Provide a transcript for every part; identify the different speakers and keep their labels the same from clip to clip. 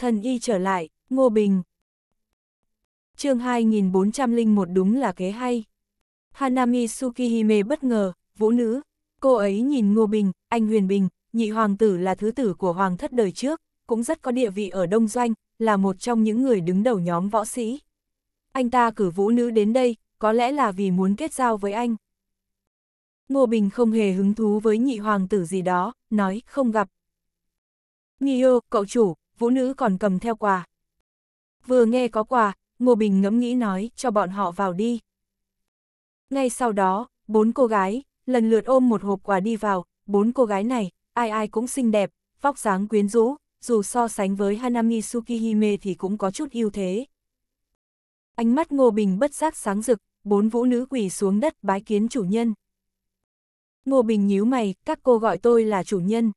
Speaker 1: Thần y trở lại, Ngô Bình. chương 2401 đúng là kế hay. Hanami Tsukihime bất ngờ, vũ nữ. Cô ấy nhìn Ngô Bình, anh Huyền Bình, nhị hoàng tử là thứ tử của hoàng thất đời trước, cũng rất có địa vị ở Đông Doanh, là một trong những người đứng đầu nhóm võ sĩ. Anh ta cử vũ nữ đến đây, có lẽ là vì muốn kết giao với anh. Ngô Bình không hề hứng thú với nhị hoàng tử gì đó, nói không gặp. Nhi cậu chủ, vũ nữ còn cầm theo quà. Vừa nghe có quà, Ngô Bình ngẫm nghĩ nói, cho bọn họ vào đi. Ngay sau đó, bốn cô gái, lần lượt ôm một hộp quà đi vào, bốn cô gái này, ai ai cũng xinh đẹp, vóc dáng quyến rũ, dù so sánh với Hanami Tsukihime thì cũng có chút ưu thế. Ánh mắt Ngô Bình bất giác sáng rực, bốn vũ nữ quỳ xuống đất bái kiến chủ nhân. Ngô Bình nhíu mày, các cô gọi tôi là chủ nhân.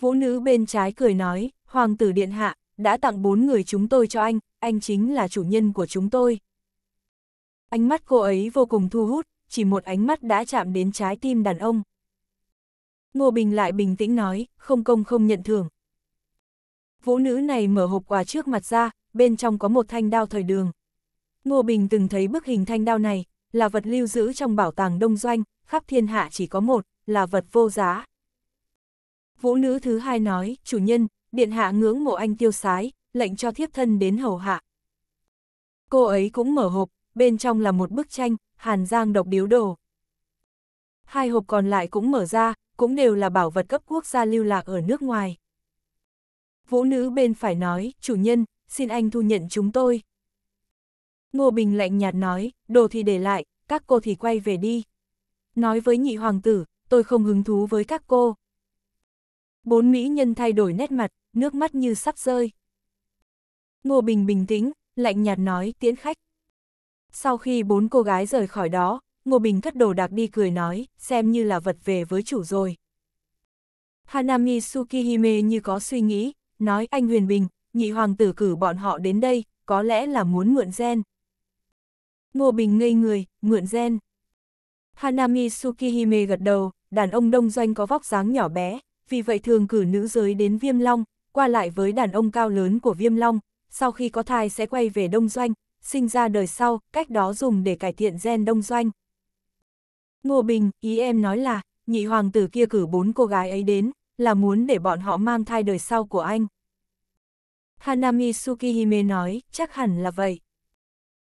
Speaker 1: Vũ nữ bên trái cười nói, Hoàng tử Điện Hạ, đã tặng bốn người chúng tôi cho anh, anh chính là chủ nhân của chúng tôi. Ánh mắt cô ấy vô cùng thu hút, chỉ một ánh mắt đã chạm đến trái tim đàn ông. Ngô Bình lại bình tĩnh nói, không công không nhận thưởng. Vũ nữ này mở hộp quà trước mặt ra, bên trong có một thanh đao thời đường. Ngô Bình từng thấy bức hình thanh đao này, là vật lưu giữ trong bảo tàng đông doanh, khắp thiên hạ chỉ có một, là vật vô giá. Vũ nữ thứ hai nói, chủ nhân, điện hạ ngưỡng mộ anh tiêu sái, lệnh cho thiếp thân đến hầu hạ. Cô ấy cũng mở hộp, bên trong là một bức tranh, Hàn Giang độc điếu đồ. Hai hộp còn lại cũng mở ra, cũng đều là bảo vật cấp quốc gia lưu lạc ở nước ngoài. Vũ nữ bên phải nói, chủ nhân, xin anh thu nhận chúng tôi. Ngô Bình lạnh nhạt nói, đồ thì để lại, các cô thì quay về đi. Nói với nhị hoàng tử, tôi không hứng thú với các cô. Bốn mỹ nhân thay đổi nét mặt, nước mắt như sắp rơi. Ngô Bình bình tĩnh, lạnh nhạt nói tiễn khách. Sau khi bốn cô gái rời khỏi đó, Ngô Bình cất đồ đạc đi cười nói, xem như là vật về với chủ rồi. Hanami Tsukihime như có suy nghĩ, nói anh Huyền Bình, nhị hoàng tử cử bọn họ đến đây, có lẽ là muốn mượn gen. Ngô Bình ngây người, mượn gen. Hanami Tsukihime gật đầu, đàn ông đông doanh có vóc dáng nhỏ bé, vì vậy thường cử nữ giới đến viêm long, qua lại với đàn ông cao lớn của Viêm Long, sau khi có thai sẽ quay về Đông Doanh, sinh ra đời sau, cách đó dùng để cải thiện gen Đông Doanh. Ngô Bình, ý em nói là, nhị hoàng tử kia cử bốn cô gái ấy đến, là muốn để bọn họ mang thai đời sau của anh. Hanami Tsukihime nói, chắc hẳn là vậy.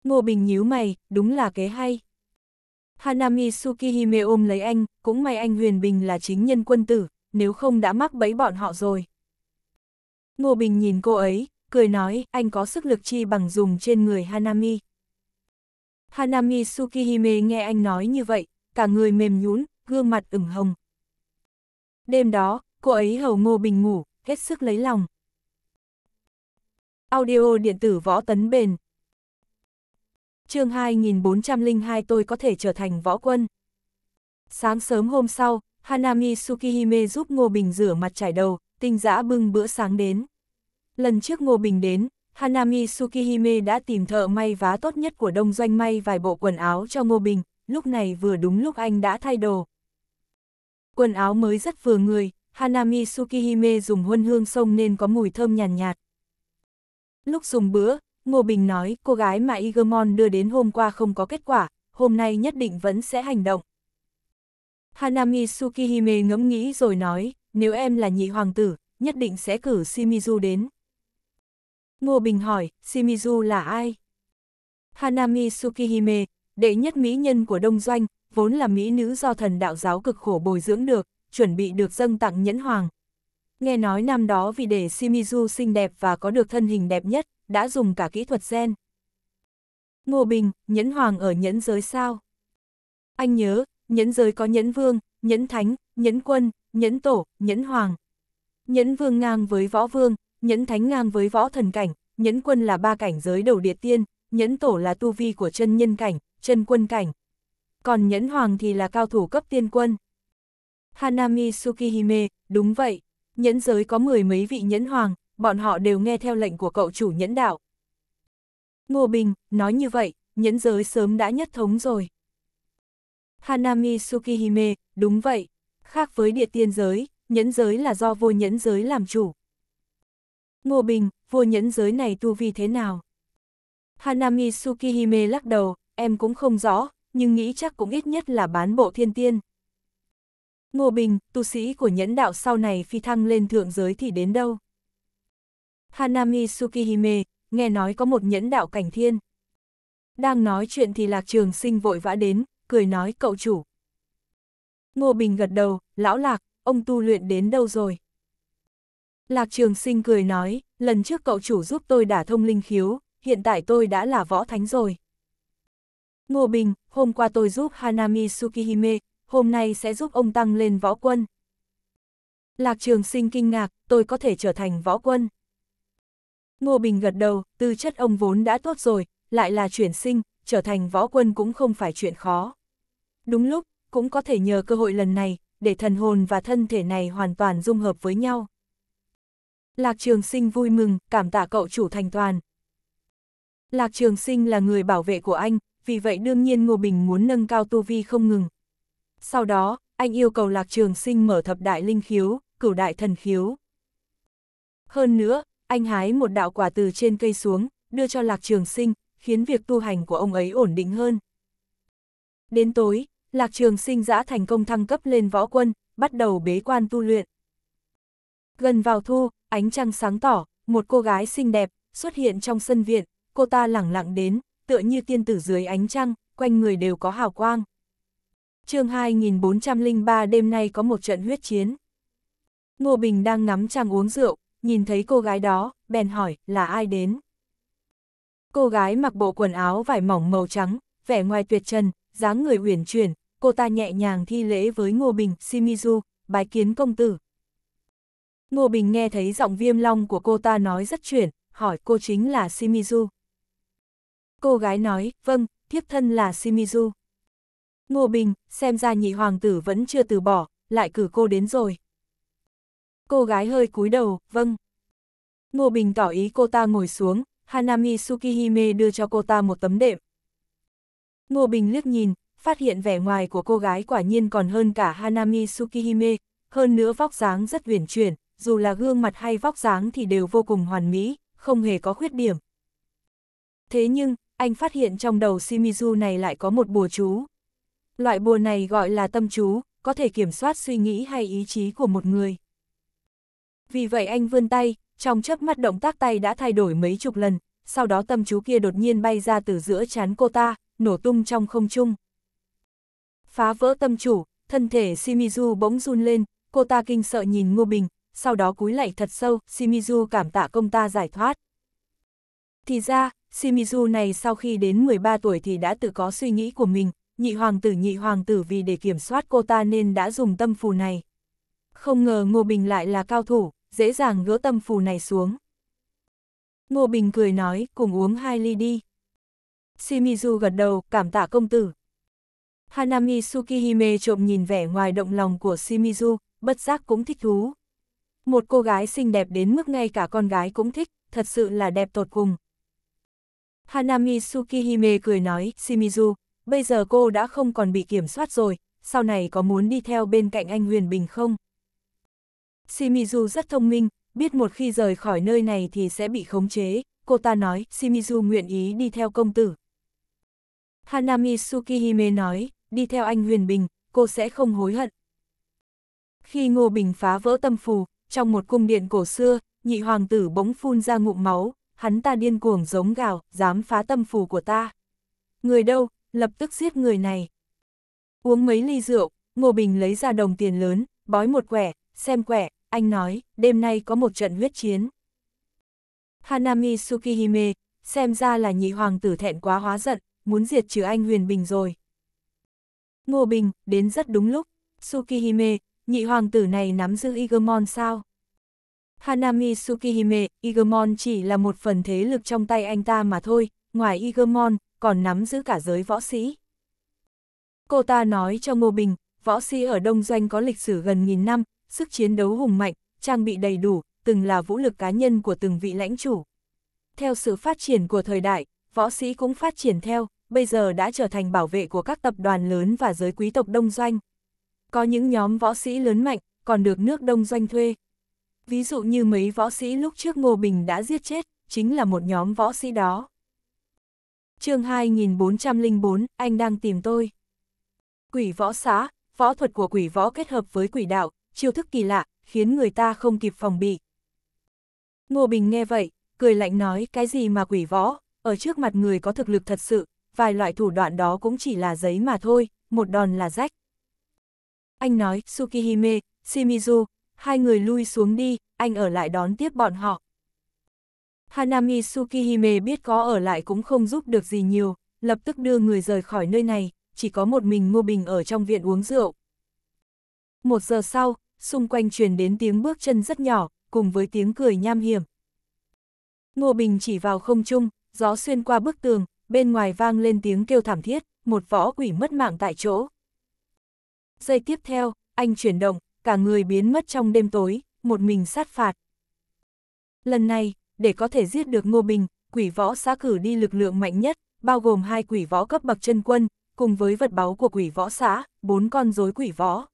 Speaker 1: Ngô Bình nhíu mày, đúng là kế hay. Hanami Tsukihime ôm lấy anh, cũng may anh Huyền Bình là chính nhân quân tử, nếu không đã mắc bẫy bọn họ rồi. Ngô Bình nhìn cô ấy, cười nói, anh có sức lực chi bằng dùng trên người Hanami. Hanami Tsukihime nghe anh nói như vậy, cả người mềm nhún, gương mặt ửng hồng. Đêm đó, cô ấy hầu Ngô Bình ngủ, hết sức lấy lòng. Audio điện tử võ tấn bền. Chương 2402 tôi có thể trở thành võ quân. Sáng sớm hôm sau, Hanami Tsukihime giúp Ngô Bình rửa mặt chải đầu, tinh giã bưng bữa sáng đến. Lần trước Ngô Bình đến, Hanami Tsukihime đã tìm thợ may vá tốt nhất của đông doanh may vài bộ quần áo cho Ngô Bình, lúc này vừa đúng lúc anh đã thay đồ. Quần áo mới rất vừa người, Hanami Tsukihime dùng huân hương sông nên có mùi thơm nhàn nhạt, nhạt. Lúc dùng bữa, Ngô Bình nói cô gái mà Igermon đưa đến hôm qua không có kết quả, hôm nay nhất định vẫn sẽ hành động. Hanami Tsukihime ngẫm nghĩ rồi nói, nếu em là nhị hoàng tử, nhất định sẽ cử Shimizu đến. Ngô Bình hỏi, Shimizu là ai? Hanami Tsukihime, đệ nhất mỹ nhân của Đông Doanh, vốn là mỹ nữ do thần đạo giáo cực khổ bồi dưỡng được, chuẩn bị được dâng tặng nhẫn hoàng. Nghe nói năm đó vì để Shimizu xinh đẹp và có được thân hình đẹp nhất, đã dùng cả kỹ thuật gen. Ngô Bình, nhẫn hoàng ở nhẫn giới sao? Anh nhớ, nhẫn giới có nhẫn vương, nhẫn thánh, nhẫn quân, nhẫn tổ, nhẫn hoàng. Nhẫn vương ngang với võ vương, nhẫn thánh ngang với võ thần cảnh, nhẫn quân là ba cảnh giới đầu địa tiên, nhẫn tổ là tu vi của chân nhân cảnh, chân quân cảnh. Còn nhẫn hoàng thì là cao thủ cấp tiên quân. Hanami Tsukihime, đúng vậy, nhẫn giới có mười mấy vị nhẫn hoàng, bọn họ đều nghe theo lệnh của cậu chủ nhẫn đạo. Ngô Bình, nói như vậy, nhẫn giới sớm đã nhất thống rồi. Hanami Tsukihime, đúng vậy, khác với địa tiên giới, nhẫn giới là do vô nhẫn giới làm chủ. Ngô Bình, vô nhẫn giới này tu vi thế nào? Hanami Tsukihime lắc đầu, em cũng không rõ, nhưng nghĩ chắc cũng ít nhất là bán bộ thiên tiên. Ngô Bình, tu sĩ của nhẫn đạo sau này phi thăng lên thượng giới thì đến đâu? Hanami Tsukihime, nghe nói có một nhẫn đạo cảnh thiên. Đang nói chuyện thì Lạc Trường Sinh vội vã đến, cười nói cậu chủ, Ngô Bình gật đầu, lão lạc, ông tu luyện đến đâu rồi? Lạc Trường Sinh cười nói, lần trước cậu chủ giúp tôi đả thông linh khiếu, hiện tại tôi đã là võ thánh rồi. Ngô Bình, hôm qua tôi giúp Hanami Tsukihime, hôm nay sẽ giúp ông tăng lên võ quân. Lạc Trường Sinh kinh ngạc, tôi có thể trở thành võ quân. Ngô Bình gật đầu, tư chất ông vốn đã tốt rồi, lại là chuyển sinh, trở thành võ quân cũng không phải chuyện khó. Đúng lúc, cũng có thể nhờ cơ hội lần này, để thần hồn và thân thể này hoàn toàn dung hợp với nhau. Lạc Trường Sinh vui mừng, cảm tạ cậu chủ thành toàn. Lạc Trường Sinh là người bảo vệ của anh, vì vậy đương nhiên Ngô Bình muốn nâng cao tu vi không ngừng. Sau đó, anh yêu cầu Lạc Trường Sinh mở thập đại linh khiếu, cửu đại thần khiếu. Hơn nữa, anh hái một đạo quả từ trên cây xuống, đưa cho Lạc Trường Sinh, khiến việc tu hành của ông ấy ổn định hơn. Đến tối, Lạc Trường Sinh giã thành công thăng cấp lên võ quân, bắt đầu bế quan tu luyện. Gần vào thu, ánh trăng sáng tỏ, một cô gái xinh đẹp xuất hiện trong sân viện, cô ta lẳng lặng đến, tựa như tiên tử dưới ánh trăng, quanh người đều có hào quang. Chương 2403 đêm nay có một trận huyết chiến. Ngô Bình đang ngắm trăng uống rượu, nhìn thấy cô gái đó, bèn hỏi, là ai đến? Cô gái mặc bộ quần áo vải mỏng màu trắng, vẻ ngoài tuyệt trần, dáng người uyển chuyển, cô ta nhẹ nhàng thi lễ với Ngô Bình, Shimizu, bái kiến công tử. Ngô Bình nghe thấy giọng viêm long của cô ta nói rất chuyển, hỏi cô chính là Shimizu. Cô gái nói, vâng, thiếp thân là Shimizu. Ngô Bình, xem ra nhị hoàng tử vẫn chưa từ bỏ, lại cử cô đến rồi. Cô gái hơi cúi đầu, vâng. Ngô Bình tỏ ý cô ta ngồi xuống, Hanami Tsukihime đưa cho cô ta một tấm đệm. Ngô Bình liếc nhìn, phát hiện vẻ ngoài của cô gái quả nhiên còn hơn cả Hanami Tsukihime, hơn nữa vóc dáng rất uyển chuyển, dù là gương mặt hay vóc dáng thì đều vô cùng hoàn mỹ, không hề có khuyết điểm. Thế nhưng, anh phát hiện trong đầu Shimizu này lại có một bùa chú. Loại bùa này gọi là tâm chú, có thể kiểm soát suy nghĩ hay ý chí của một người. Vì vậy anh vươn tay, trong chớp mắt động tác tay đã thay đổi mấy chục lần, sau đó tâm chú kia đột nhiên bay ra từ giữa chán cô ta, nổ tung trong không trung phá vỡ tâm chủ, thân thể Shimizu bỗng run lên, cô ta kinh sợ nhìn Ngô Bình, sau đó cúi lạy thật sâu, Shimizu cảm tạ công ta giải thoát. Thì ra, Shimizu này sau khi đến 13 tuổi thì đã tự có suy nghĩ của mình, nhị hoàng tử nhị hoàng tử vì để kiểm soát cô ta nên đã dùng tâm phù này. Không ngờ Ngô Bình lại là cao thủ, dễ dàng gỡ tâm phù này xuống. Ngô Bình cười nói, cùng uống hai ly đi. Shimizu gật đầu, cảm tạ công tử, Hanami Tsukihime trộm nhìn vẻ ngoài động lòng của Shimizu, bất giác cũng thích thú. Một cô gái xinh đẹp đến mức ngay cả con gái cũng thích, thật sự là đẹp tột cùng. Hanami Tsukihime cười nói, Shimizu, bây giờ cô đã không còn bị kiểm soát rồi, sau này có muốn đi theo bên cạnh anh Huyền Bình không? Shimizu rất thông minh, biết một khi rời khỏi nơi này thì sẽ bị khống chế, cô ta nói Shimizu nguyện ý đi theo công tử. Hanami Tsukihime nói, đi theo anh Huyền Bình, cô sẽ không hối hận. Khi Ngô Bình phá vỡ tâm phù, trong một cung điện cổ xưa, nhị hoàng tử bỗng phun ra ngụm máu, hắn ta điên cuồng giống gào, dám phá tâm phù của ta. Người đâu, lập tức giết người này. Uống mấy ly rượu, Ngô Bình lấy ra đồng tiền lớn, bói một quẻ, xem quẻ, anh nói, đêm nay có một trận huyết chiến. Hanami Tsukihime, xem ra là nhị hoàng tử thẹn quá hóa giận, muốn diệt trừ anh Huyền Bình rồi. Ngô Bình, đến rất đúng lúc. Tsukihime, nhị hoàng tử này nắm giữ Igemon sao? Hanami Tsukihime, Igemon chỉ là một phần thế lực trong tay anh ta mà thôi, ngoài Igemon, còn nắm giữ cả giới võ sĩ. Cô ta nói cho Ngô Bình, võ sĩ ở Đông Doanh có lịch sử gần nghìn năm, sức chiến đấu hùng mạnh, trang bị đầy đủ, từng là vũ lực cá nhân của từng vị lãnh chủ. Theo sự phát triển của thời đại, võ sĩ cũng phát triển theo, bây giờ đã trở thành bảo vệ của các tập đoàn lớn và giới quý tộc đông doanh. Có những nhóm võ sĩ lớn mạnh, còn được nước đông doanh thuê. Ví dụ như mấy võ sĩ lúc trước Ngô Bình đã giết chết, chính là một nhóm võ sĩ đó. chương 2404, anh đang tìm tôi. Quỷ võ xá, võ thuật của quỷ võ kết hợp với quỷ đạo, chiêu thức kỳ lạ, khiến người ta không kịp phòng bị. Ngô Bình nghe vậy, cười lạnh nói cái gì mà quỷ võ, ở trước mặt người có thực lực thật sự, vài loại thủ đoạn đó cũng chỉ là giấy mà thôi, một đòn là rách. Anh nói, Tsukihime, Shimizu, hai người lui xuống đi, anh ở lại đón tiếp bọn họ. Hanami Tsukihime biết có ở lại cũng không giúp được gì nhiều, lập tức đưa người rời khỏi nơi này, chỉ có một mình Ngô Bình ở trong viện uống rượu. Một giờ sau, xung quanh truyền đến tiếng bước chân rất nhỏ, cùng với tiếng cười nham hiểm. Ngô Bình chỉ vào không trung, gió xuyên qua bức tường, bên ngoài vang lên tiếng kêu thảm thiết, một võ quỷ mất mạng tại chỗ. Giây tiếp theo, anh chuyển động, cả người biến mất trong đêm tối, một mình sát phạt. Lần này, để có thể giết được Ngô Bình, quỷ võ xã cử đi lực lượng mạnh nhất, bao gồm hai quỷ võ cấp bậc chân quân, cùng với vật báu của quỷ võ xã, bốn con rối quỷ võ.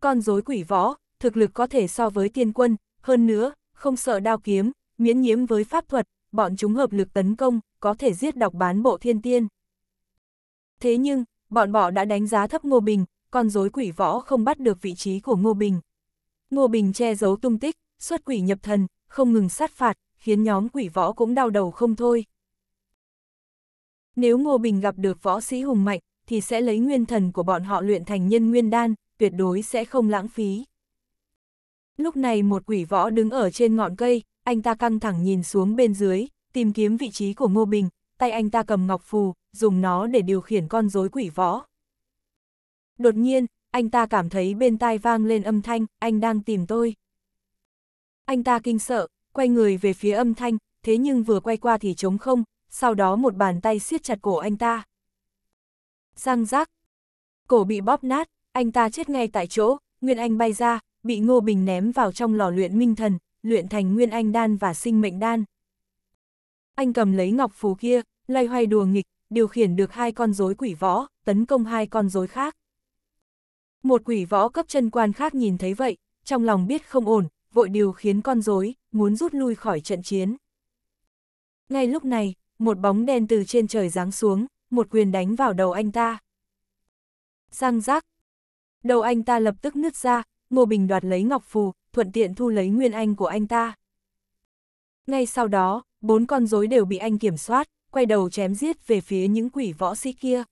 Speaker 1: Con rối quỷ võ, thực lực có thể so với tiên quân, hơn nữa, không sợ đao kiếm, miễn nhiễm với pháp thuật, bọn chúng hợp lực tấn công, có thể giết đọc bán bộ thiên tiên. Thế nhưng, bọn bọ đã đánh giá thấp Ngô Bình, con rối quỷ võ không bắt được vị trí của Ngô Bình. Ngô Bình che giấu tung tích, xuất quỷ nhập thần, không ngừng sát phạt, khiến nhóm quỷ võ cũng đau đầu không thôi. Nếu Ngô Bình gặp được võ sĩ hùng mạnh, thì sẽ lấy nguyên thần của bọn họ luyện thành nhân nguyên đan, tuyệt đối sẽ không lãng phí. Lúc này một quỷ võ đứng ở trên ngọn cây, anh ta căng thẳng nhìn xuống bên dưới, tìm kiếm vị trí của Ngô Bình, tay anh ta cầm ngọc phù, dùng nó để điều khiển con rối quỷ võ. Đột nhiên, anh ta cảm thấy bên tai vang lên âm thanh, anh đang tìm tôi. Anh ta kinh sợ, quay người về phía âm thanh, thế nhưng vừa quay qua thì trống không, sau đó một bàn tay siết chặt cổ anh ta. Răng rác, cổ bị bóp nát, anh ta chết ngay tại chỗ, Nguyên Anh bay ra, bị Ngô Bình ném vào trong lò luyện minh thần, luyện thành Nguyên Anh đan và sinh mệnh đan. Anh cầm lấy ngọc phù kia, lay hoay đùa nghịch, điều khiển được hai con rối quỷ võ, tấn công hai con rối khác. Một quỷ võ cấp chân quan khác nhìn thấy vậy, trong lòng biết không ổn, vội điều khiến con rối muốn rút lui khỏi trận chiến. Ngay lúc này, một bóng đen từ trên trời giáng xuống, một quyền đánh vào đầu anh ta. Giang giác. Đầu anh ta lập tức nứt ra, Ngô Bình đoạt lấy ngọc phù, thuận tiện thu lấy nguyên anh của anh ta. Ngay sau đó, bốn con rối đều bị anh kiểm soát, quay đầu chém giết về phía những quỷ võ sĩ kia.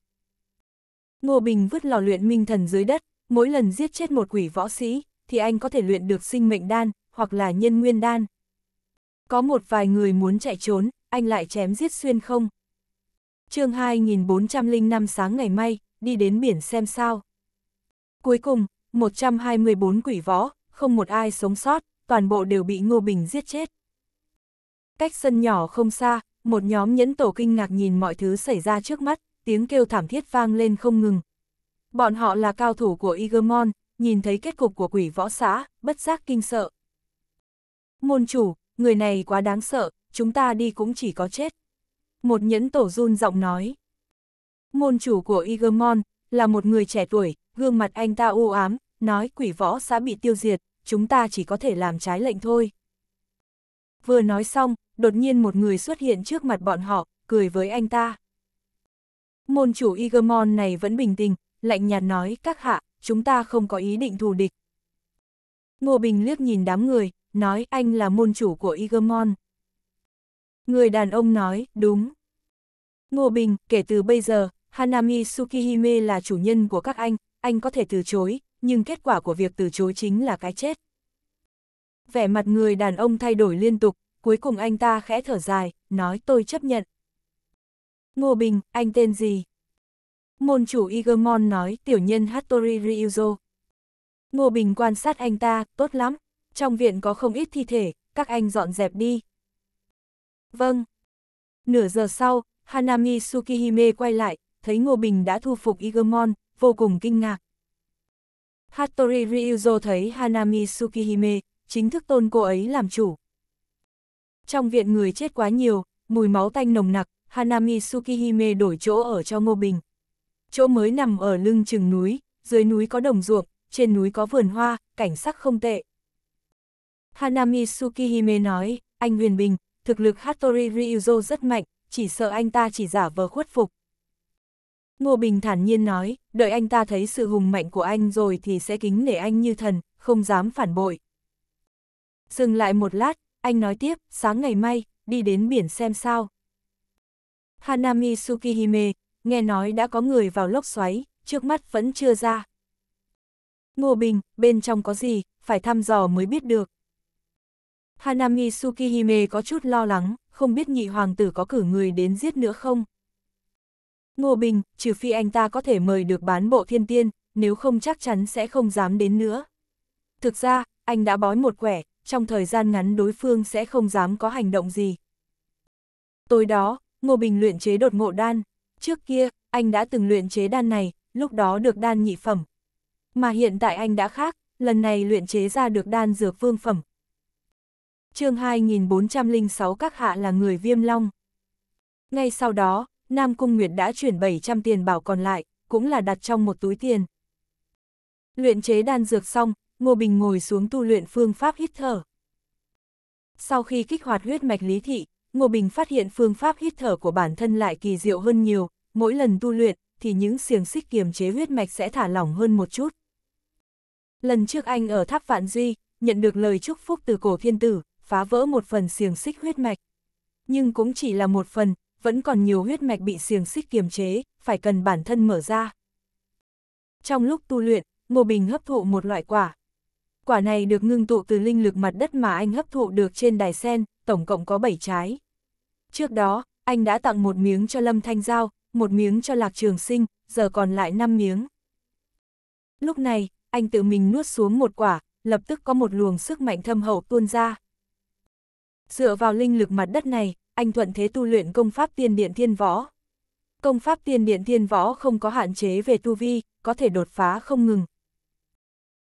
Speaker 1: Ngô Bình vứt lò luyện minh thần dưới đất, mỗi lần giết chết một quỷ võ sĩ, thì anh có thể luyện được sinh mệnh đan, hoặc là nhân nguyên đan. Có một vài người muốn chạy trốn, anh lại chém giết xuyên không. chương 2405 sáng ngày mai, đi đến biển xem sao. Cuối cùng, 124 quỷ võ, không một ai sống sót, toàn bộ đều bị Ngô Bình giết chết. Cách sân nhỏ không xa, một nhóm nhẫn tổ kinh ngạc nhìn mọi thứ xảy ra trước mắt, tiếng kêu thảm thiết vang lên không ngừng. Bọn họ là cao thủ của Igermon, nhìn thấy kết cục của quỷ võ xã, bất giác kinh sợ. Môn chủ, người này quá đáng sợ, chúng ta đi cũng chỉ có chết. Một nhẫn tổ run giọng nói. Môn chủ của Igermon, là một người trẻ tuổi, gương mặt anh ta u ám, nói quỷ võ xã bị tiêu diệt, chúng ta chỉ có thể làm trái lệnh thôi. Vừa nói xong, đột nhiên một người xuất hiện trước mặt bọn họ, cười với anh ta. Môn chủ Igermon này vẫn bình tĩnh, lạnh nhạt nói các hạ, chúng ta không có ý định thù địch. Ngô Bình liếc nhìn đám người, nói anh là môn chủ của Igermon. Người đàn ông nói, đúng. Ngô Bình, kể từ bây giờ, Hanami Tsukihime là chủ nhân của các anh, anh có thể từ chối, nhưng kết quả của việc từ chối chính là cái chết vẻ mặt người đàn ông thay đổi liên tục, cuối cùng anh ta khẽ thở dài, nói tôi chấp nhận. Ngô Bình, anh tên gì? Môn chủ Igermon nói tiểu nhân Hattori Ryuzo. Ngô Bình quan sát anh ta, tốt lắm, trong viện có không ít thi thể, các anh dọn dẹp đi. Vâng. Nửa giờ sau, Hanami Tsukihime quay lại, thấy Ngô Bình đã thu phục Igermon, vô cùng kinh ngạc. Hattori Ryuzo thấy Hanami Tsukihime, chính thức tôn cô ấy làm chủ. Trong viện người chết quá nhiều, mùi máu tanh nồng nặc, Hanami Tsukihime đổi chỗ ở cho Ngô Bình. Chỗ mới nằm ở lưng chừng núi, dưới núi có đồng ruộng, trên núi có vườn hoa, cảnh sắc không tệ. Hanami Tsukihime nói, anh Huyền Bình, thực lực Hattori Ryuzo rất mạnh, chỉ sợ anh ta chỉ giả vờ khuất phục. Ngô Bình thản nhiên nói, đợi anh ta thấy sự hùng mạnh của anh rồi thì sẽ kính nể anh như thần, không dám phản bội. Dừng lại một lát, anh nói tiếp, sáng ngày mai, đi đến biển xem sao. Hanami Tsukihime, nghe nói đã có người vào lốc xoáy, trước mắt vẫn chưa ra. Ngô Bình, bên trong có gì, phải thăm dò mới biết được. Hanami Tsukihime có chút lo lắng, không biết nhị hoàng tử có cử người đến giết nữa không. Ngô Bình, trừ phi anh ta có thể mời được bán bộ thiên tiên, nếu không chắc chắn sẽ không dám đến nữa. Thực ra, anh đã bói một quẻ, trong thời gian ngắn đối phương sẽ không dám có hành động gì. Tối đó, Ngô Bình luyện chế đột ngộ đan. Trước kia, anh đã từng luyện chế đan này, lúc đó được đan nhị phẩm. Mà hiện tại anh đã khác, lần này luyện chế ra được đan dược vương phẩm. chương 2406 các hạ là người viêm long. Ngay sau đó, Nam Cung Nguyệt đã chuyển 700 tiền bảo còn lại, cũng là đặt trong một túi tiền. Luyện chế đan dược xong, Ngô Bình ngồi xuống tu luyện phương pháp hít thở. Sau khi kích hoạt huyết mạch lý thị, Ngô Bình phát hiện phương pháp hít thở của bản thân lại kỳ diệu hơn nhiều, mỗi lần tu luyện thì những xiềng xích kiềm chế huyết mạch sẽ thả lỏng hơn một chút. Lần trước anh ở Tháp Vạn Duy, nhận được lời chúc phúc từ cổ thiên tử, phá vỡ một phần xiềng xích huyết mạch. Nhưng cũng chỉ là một phần, vẫn còn nhiều huyết mạch bị xiềng xích kiềm chế, phải cần bản thân mở ra. Trong lúc tu luyện, Ngô Bình hấp thụ một loại quả, quả này được ngưng tụ từ linh lực mặt đất mà anh hấp thụ được trên đài sen, tổng cộng có 7 trái. Trước đó, anh đã tặng một miếng cho Lâm Thanh Giao, một miếng cho Lạc Trường Sinh, giờ còn lại 5 miếng. Lúc này, anh tự mình nuốt xuống một quả, lập tức có một luồng sức mạnh thâm hậu tuôn ra. Dựa vào linh lực mặt đất này, anh thuận thế tu luyện công pháp tiên điện thiên võ. Công pháp tiên điện thiên võ không có hạn chế về tu vi, có thể đột phá không ngừng.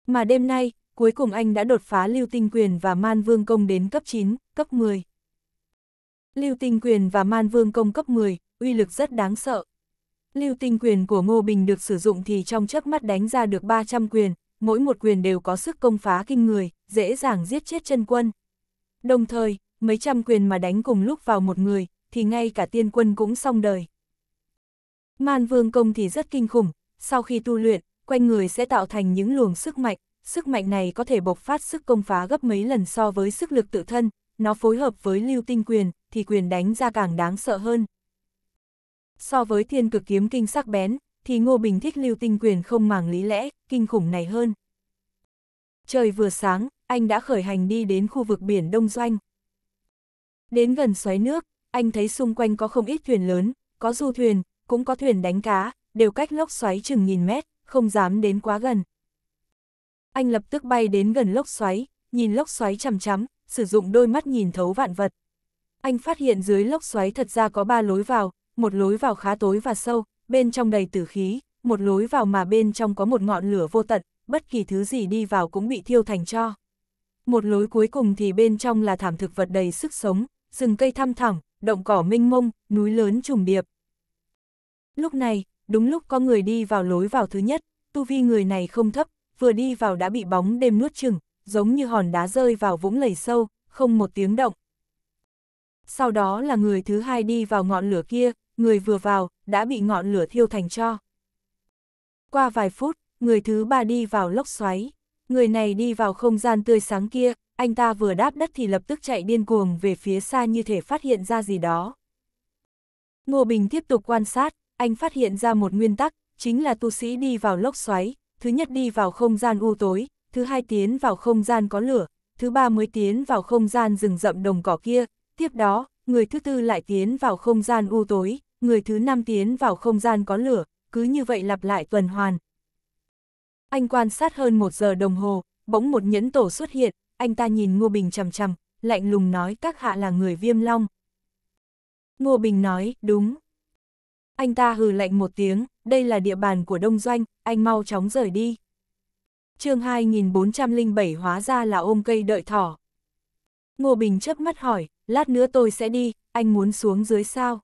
Speaker 1: Mà đêm nay, cuối cùng anh đã đột phá lưu tinh quyền và man vương công đến cấp 9, cấp 10. Lưu tinh quyền và man vương công cấp 10, uy lực rất đáng sợ. Lưu tinh quyền của Ngô Bình được sử dụng thì trong chớp mắt đánh ra được 300 quyền, mỗi một quyền đều có sức công phá kinh người, dễ dàng giết chết chân quân. Đồng thời, mấy trăm quyền mà đánh cùng lúc vào một người, thì ngay cả tiên quân cũng xong đời. Man vương công thì rất kinh khủng, sau khi tu luyện, quanh người sẽ tạo thành những luồng sức mạnh, sức mạnh này có thể bộc phát sức công phá gấp mấy lần so với sức lực tự thân, nó phối hợp với lưu tinh quyền, thì quyền đánh ra càng đáng sợ hơn. So với thiên cực kiếm kinh sắc bén, thì Ngô Bình thích lưu tinh quyền không màng lý lẽ, kinh khủng này hơn. Trời vừa sáng, anh đã khởi hành đi đến khu vực biển Đông Doanh. Đến gần xoáy nước, anh thấy xung quanh có không ít thuyền lớn, có du thuyền, cũng có thuyền đánh cá, đều cách lốc xoáy chừng nghìn mét, không dám đến quá gần. Anh lập tức bay đến gần lốc xoáy, nhìn lốc xoáy chằm chắm, sử dụng đôi mắt nhìn thấu vạn vật. Anh phát hiện dưới lốc xoáy thật ra có ba lối vào, một lối vào khá tối và sâu, bên trong đầy tử khí, một lối vào mà bên trong có một ngọn lửa vô tận, bất kỳ thứ gì đi vào cũng bị thiêu thành cho. Một lối cuối cùng thì bên trong là thảm thực vật đầy sức sống, rừng cây thăm thẳm, động cỏ minh mông, núi lớn trùng điệp. Lúc này, đúng lúc có người đi vào lối vào thứ nhất, tu vi người này không thấp, vừa đi vào đã bị bóng đêm nuốt chừng, giống như hòn đá rơi vào vũng lầy sâu, không một tiếng động. Sau đó là người thứ hai đi vào ngọn lửa kia, người vừa vào, đã bị ngọn lửa thiêu thành cho. Qua vài phút, người thứ ba đi vào lốc xoáy. Người này đi vào không gian tươi sáng kia, anh ta vừa đáp đất thì lập tức chạy điên cuồng về phía xa như thể phát hiện ra gì đó. Ngô Bình tiếp tục quan sát, anh phát hiện ra một nguyên tắc, chính là tu sĩ đi vào lốc xoáy, thứ nhất đi vào không gian u tối, thứ hai tiến vào không gian có lửa, thứ ba mới tiến vào không gian rừng rậm đồng cỏ kia, tiếp đó, người thứ tư lại tiến vào không gian u tối, người thứ năm tiến vào không gian có lửa, cứ như vậy lặp lại tuần hoàn. Anh quan sát hơn một giờ đồng hồ, bỗng một nhẫn tổ xuất hiện, anh ta nhìn Ngô Bình chằm chằm, lạnh lùng nói các hạ là người viêm long. Ngô Bình nói, đúng. Anh ta hừ lạnh một tiếng, đây là địa bàn của đông doanh, anh mau chóng rời đi. chương 2407 hóa ra là ôm cây đợi thỏ. Ngô Bình chớp mắt hỏi, lát nữa tôi sẽ đi, anh muốn xuống dưới sao?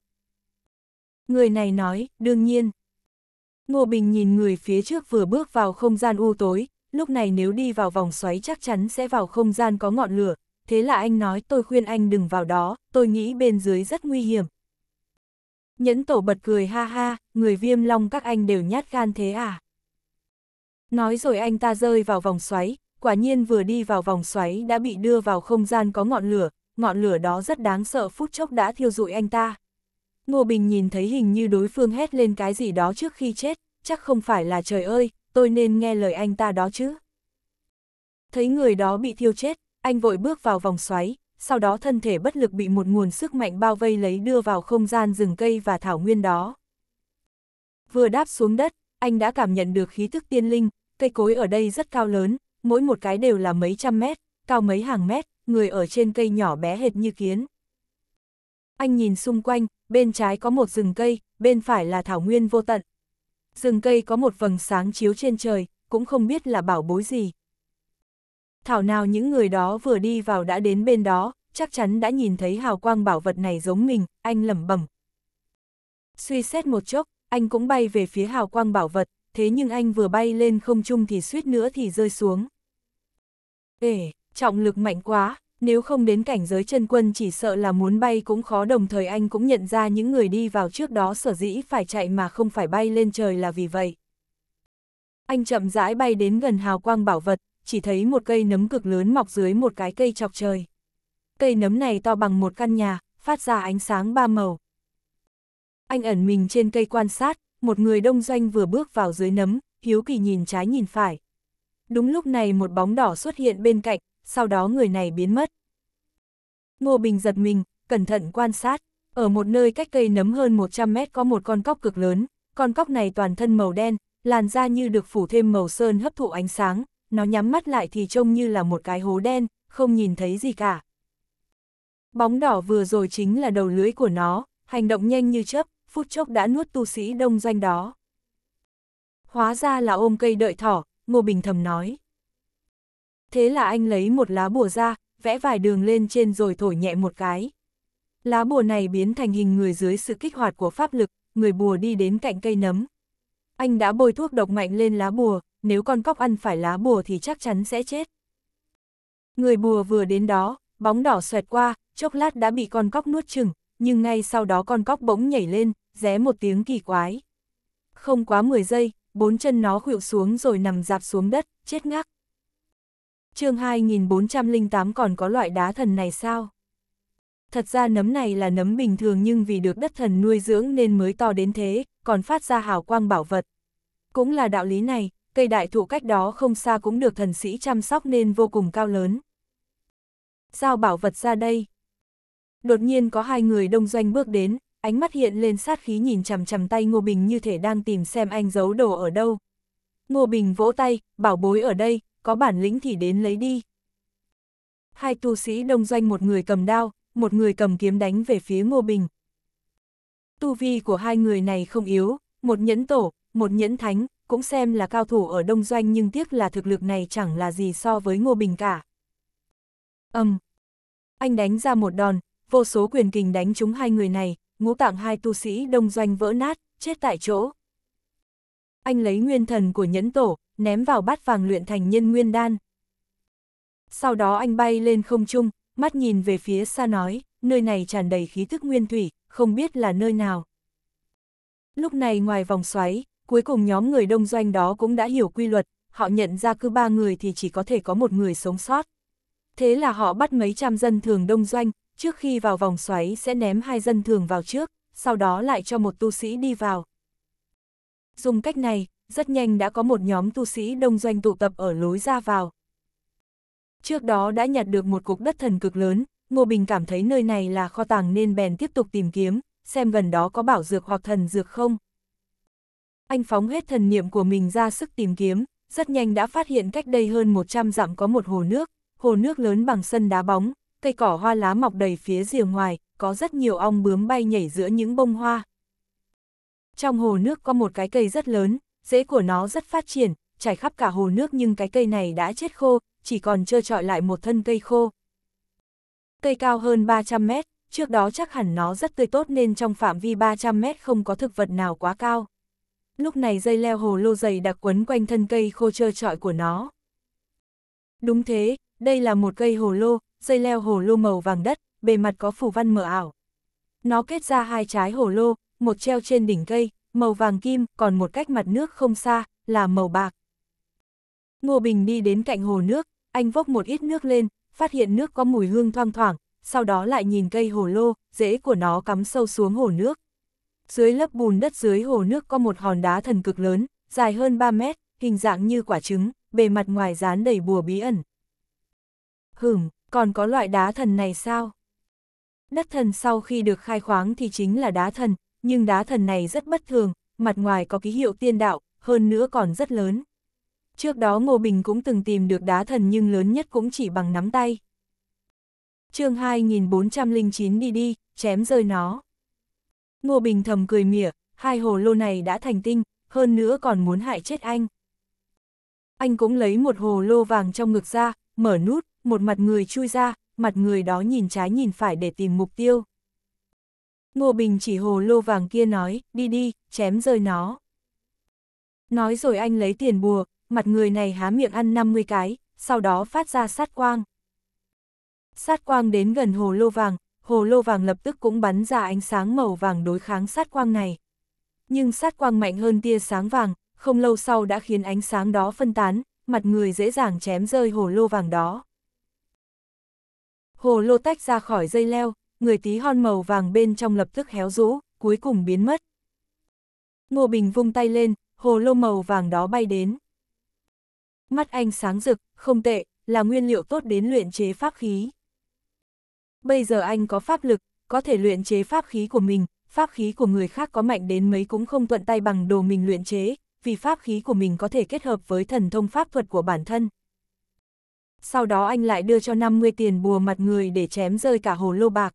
Speaker 1: Người này nói, đương nhiên. Ngô Bình nhìn người phía trước vừa bước vào không gian u tối, lúc này nếu đi vào vòng xoáy chắc chắn sẽ vào không gian có ngọn lửa, thế là anh nói tôi khuyên anh đừng vào đó, tôi nghĩ bên dưới rất nguy hiểm, Nhẫn tổ bật cười ha ha, người viêm long các anh đều nhát gan thế à? Nói rồi anh ta rơi vào vòng xoáy, quả nhiên vừa đi vào vòng xoáy đã bị đưa vào không gian có ngọn lửa, ngọn lửa đó rất đáng sợ phút chốc đã thiêu rụi anh ta. Ngô Bình nhìn thấy hình như đối phương hét lên cái gì đó trước khi chết, chắc không phải là trời ơi, tôi nên nghe lời anh ta đó chứ. Thấy người đó bị thiêu chết, anh vội bước vào vòng xoáy, sau đó thân thể bất lực bị một nguồn sức mạnh bao vây lấy đưa vào không gian rừng cây và thảo nguyên đó. Vừa đáp xuống đất, anh đã cảm nhận được khí tức tiên linh, cây cối ở đây rất cao lớn, mỗi một cái đều là mấy trăm mét, cao mấy hàng mét, người ở trên cây nhỏ bé hệt như kiến. Anh nhìn xung quanh, bên trái có một rừng cây, bên phải là thảo nguyên vô tận. Rừng cây có một vầng sáng chiếu trên trời, cũng không biết là bảo bối gì, thảo nào những người đó vừa đi vào đã đến bên đó, chắc chắn đã nhìn thấy hào quang bảo vật này giống mình, anh lẩm bẩm. Suy xét một chốc, anh cũng bay về phía hào quang bảo vật, thế nhưng anh vừa bay lên không trung thì suýt nữa thì rơi xuống. Ê, trọng lực mạnh quá, nếu không đến cảnh giới chân quân chỉ sợ là muốn bay cũng khó đồng thời anh cũng nhận ra những người đi vào trước đó sở dĩ phải chạy mà không phải bay lên trời là vì vậy. Anh chậm rãi bay đến gần hào quang bảo vật, chỉ thấy một cây nấm cực lớn mọc dưới một cái cây chọc trời. Cây nấm này to bằng một căn nhà, phát ra ánh sáng ba màu. Anh ẩn mình trên cây quan sát, một người đông doanh vừa bước vào dưới nấm, hiếu kỳ nhìn trái nhìn phải. Đúng lúc này một bóng đỏ xuất hiện bên cạnh, sau đó người này biến mất. Ngô Bình giật mình, cẩn thận quan sát, ở một nơi cách cây nấm hơn 100 mét có một con cóc cực lớn, con cóc này toàn thân màu đen, làn da như được phủ thêm màu sơn hấp thụ ánh sáng, nó nhắm mắt lại thì trông như là một cái hố đen, không nhìn thấy gì cả. Bóng đỏ vừa rồi chính là đầu lưới của nó, hành động nhanh như chớp, phút chốc đã nuốt tu sĩ đông doanh đó. Hóa ra là ôm cây đợi thỏ, Ngô Bình thầm nói. Thế là anh lấy một lá bùa ra, vẽ vài đường lên trên rồi thổi nhẹ một cái. Lá bùa này biến thành hình người dưới sự kích hoạt của pháp lực, người bùa đi đến cạnh cây nấm. Anh đã bôi thuốc độc mạnh lên lá bùa, nếu con cóc ăn phải lá bùa thì chắc chắn sẽ chết. Người bùa vừa đến đó, bóng đỏ xoẹt qua, chốc lát đã bị con cóc nuốt chừng, nhưng ngay sau đó con cóc bỗng nhảy lên, ré một tiếng kỳ quái. Không quá 10 giây, bốn chân nó khuỵu xuống rồi nằm dạp xuống đất, chết ngắc. chương 2408 còn có loại đá thần này sao? Thật ra nấm này là nấm bình thường nhưng vì được đất thần nuôi dưỡng nên mới to đến thế, còn phát ra hào quang bảo vật. Cũng là đạo lý này, cây đại thụ cách đó không xa cũng được thần sĩ chăm sóc nên vô cùng cao lớn. Giao bảo vật ra đây. Đột nhiên có hai người đông doanh bước đến, ánh mắt hiện lên sát khí nhìn chằm chằm tay Ngô Bình như thể đang tìm xem anh giấu đồ ở đâu. Ngô Bình vỗ tay, bảo bối ở đây, có bản lĩnh thì đến lấy đi. Hai tu sĩ đông doanh một người cầm đao, một người cầm kiếm đánh về phía Ngô Bình. Tu vi của hai người này không yếu, một nhẫn tổ, một nhẫn thánh, cũng xem là cao thủ ở đông doanh nhưng tiếc là thực lực này chẳng là gì so với Ngô Bình cả. Âm! Um, anh đánh ra một đòn, vô số quyền kình đánh trúng hai người này, ngũ tạng hai tu sĩ đông doanh vỡ nát, chết tại chỗ. Anh lấy nguyên thần của nhẫn tổ, ném vào bát vàng luyện thành nhân nguyên đan. Sau đó anh bay lên không trung, mắt nhìn về phía xa nói, nơi này tràn đầy khí thức nguyên thủy, không biết là nơi nào. Lúc này ngoài vòng xoáy, cuối cùng nhóm người đông doanh đó cũng đã hiểu quy luật, họ nhận ra cứ ba người thì chỉ có thể có một người sống sót. Thế là họ bắt mấy trăm dân thường đông doanh, trước khi vào vòng xoáy sẽ ném hai dân thường vào trước, sau đó lại cho một tu sĩ đi vào. Dùng cách này, rất nhanh đã có một nhóm tu sĩ đông doanh tụ tập ở lối ra vào. Trước đó đã nhặt được một cục đất thần cực lớn, Ngô Bình cảm thấy nơi này là kho tàng nên bèn tiếp tục tìm kiếm, xem gần đó có bảo dược hoặc thần dược không. Anh phóng hết thần niệm của mình ra sức tìm kiếm, rất nhanh đã phát hiện cách đây hơn 100 dặm có một hồ nước, hồ nước lớn bằng sân đá bóng, cây cỏ hoa lá mọc đầy phía rìa ngoài, có rất nhiều ong bướm bay nhảy giữa những bông hoa. Trong hồ nước có một cái cây rất lớn, rễ của nó rất phát triển, trải khắp cả hồ nước nhưng cái cây này đã chết khô, chỉ còn trơ trọi lại một thân cây khô. Cây cao hơn 300 mét, trước đó chắc hẳn nó rất tươi tốt nên trong phạm vi 300 mét không có thực vật nào quá cao lúc này dây leo hồ lô dày đặc quấn quanh thân cây khô trơ trọi của nó. Đúng thế, đây là một cây hồ lô, dây leo hồ lô màu vàng đất, bề mặt có phủ văn mờ ảo. Nó kết ra hai trái hồ lô, một treo trên đỉnh cây, màu vàng kim, còn một cách mặt nước không xa, là màu bạc. Ngô Bình đi đến cạnh hồ nước, anh vốc một ít nước lên, phát hiện nước có mùi hương thoang thoảng, sau đó lại nhìn cây hồ lô, rễ của nó cắm sâu xuống hồ nước dưới lớp bùn đất dưới hồ nước có một hòn đá thần cực lớn, dài hơn 3 mét, hình dạng như quả trứng, bề mặt ngoài dán đầy bùa bí ẩn. Hửm, còn có loại đá thần này sao? Đất thần sau khi được khai khoáng thì chính là đá thần, nhưng đá thần này rất bất thường, mặt ngoài có ký hiệu tiên đạo, hơn nữa còn rất lớn. Trước đó Ngô Bình cũng từng tìm được đá thần nhưng lớn nhất cũng chỉ bằng nắm tay. chương 2409 đi đi, chém rơi nó. Ngô Bình thầm cười mỉa, hai hồ lô này đã thành tinh, hơn nữa còn muốn hại chết anh. Anh cũng lấy một hồ lô vàng trong ngực ra, mở nút, một mặt người chui ra, mặt người đó nhìn trái nhìn phải để tìm mục tiêu. Ngô Bình chỉ hồ lô vàng kia nói, đi đi, chém rơi nó. Nói rồi anh lấy tiền bùa, mặt người này há miệng ăn 50 cái, sau đó phát ra sát quang. Sát quang đến gần hồ lô vàng, hồ lô vàng lập tức cũng bắn ra ánh sáng màu vàng đối kháng sát quang này. Nhưng sát quang mạnh hơn tia sáng vàng, không lâu sau đã khiến ánh sáng đó phân tán, mặt người dễ dàng chém rơi hồ lô vàng đó. Hồ lô tách ra khỏi dây leo, người tí hon màu vàng bên trong lập tức héo rũ, cuối cùng biến mất. Ngô Bình vung tay lên, hồ lô màu vàng đó bay đến. Mắt anh sáng rực, không tệ, là nguyên liệu tốt đến luyện chế pháp khí bây giờ anh có pháp lực, có thể luyện chế pháp khí của mình, pháp khí của người khác có mạnh đến mấy cũng không thuận tay bằng đồ mình luyện chế, vì pháp khí của mình có thể kết hợp với thần thông pháp thuật của bản thân. Sau đó anh lại đưa cho 50 tiền bùa mặt người để chém rơi cả hồ lô bạc.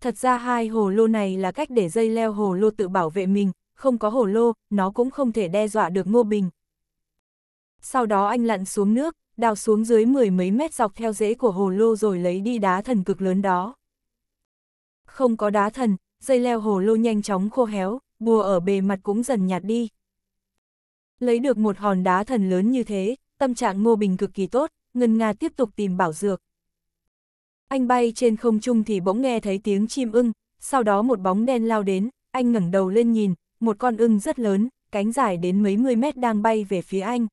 Speaker 1: Thật ra hai hồ lô này là cách để dây leo hồ lô tự bảo vệ mình, không có hồ lô, nó cũng không thể đe dọa được Ngô Bình. Sau đó anh lặn xuống nước, đào xuống dưới mười mấy mét dọc theo rễ của hồ lô rồi lấy đi đá thần cực lớn đó. Không có đá thần, dây leo hồ lô nhanh chóng khô héo, bùa ở bề mặt cũng dần nhạt đi. Lấy được một hòn đá thần lớn như thế, tâm trạng Ngô Bình cực kỳ tốt, ngân nga tiếp tục tìm bảo dược. Anh bay trên không trung thì bỗng nghe thấy tiếng chim ưng, sau đó một bóng đen lao đến, anh ngẩng đầu lên nhìn, một con ưng rất lớn, cánh dài đến mấy mươi mét đang bay về phía anh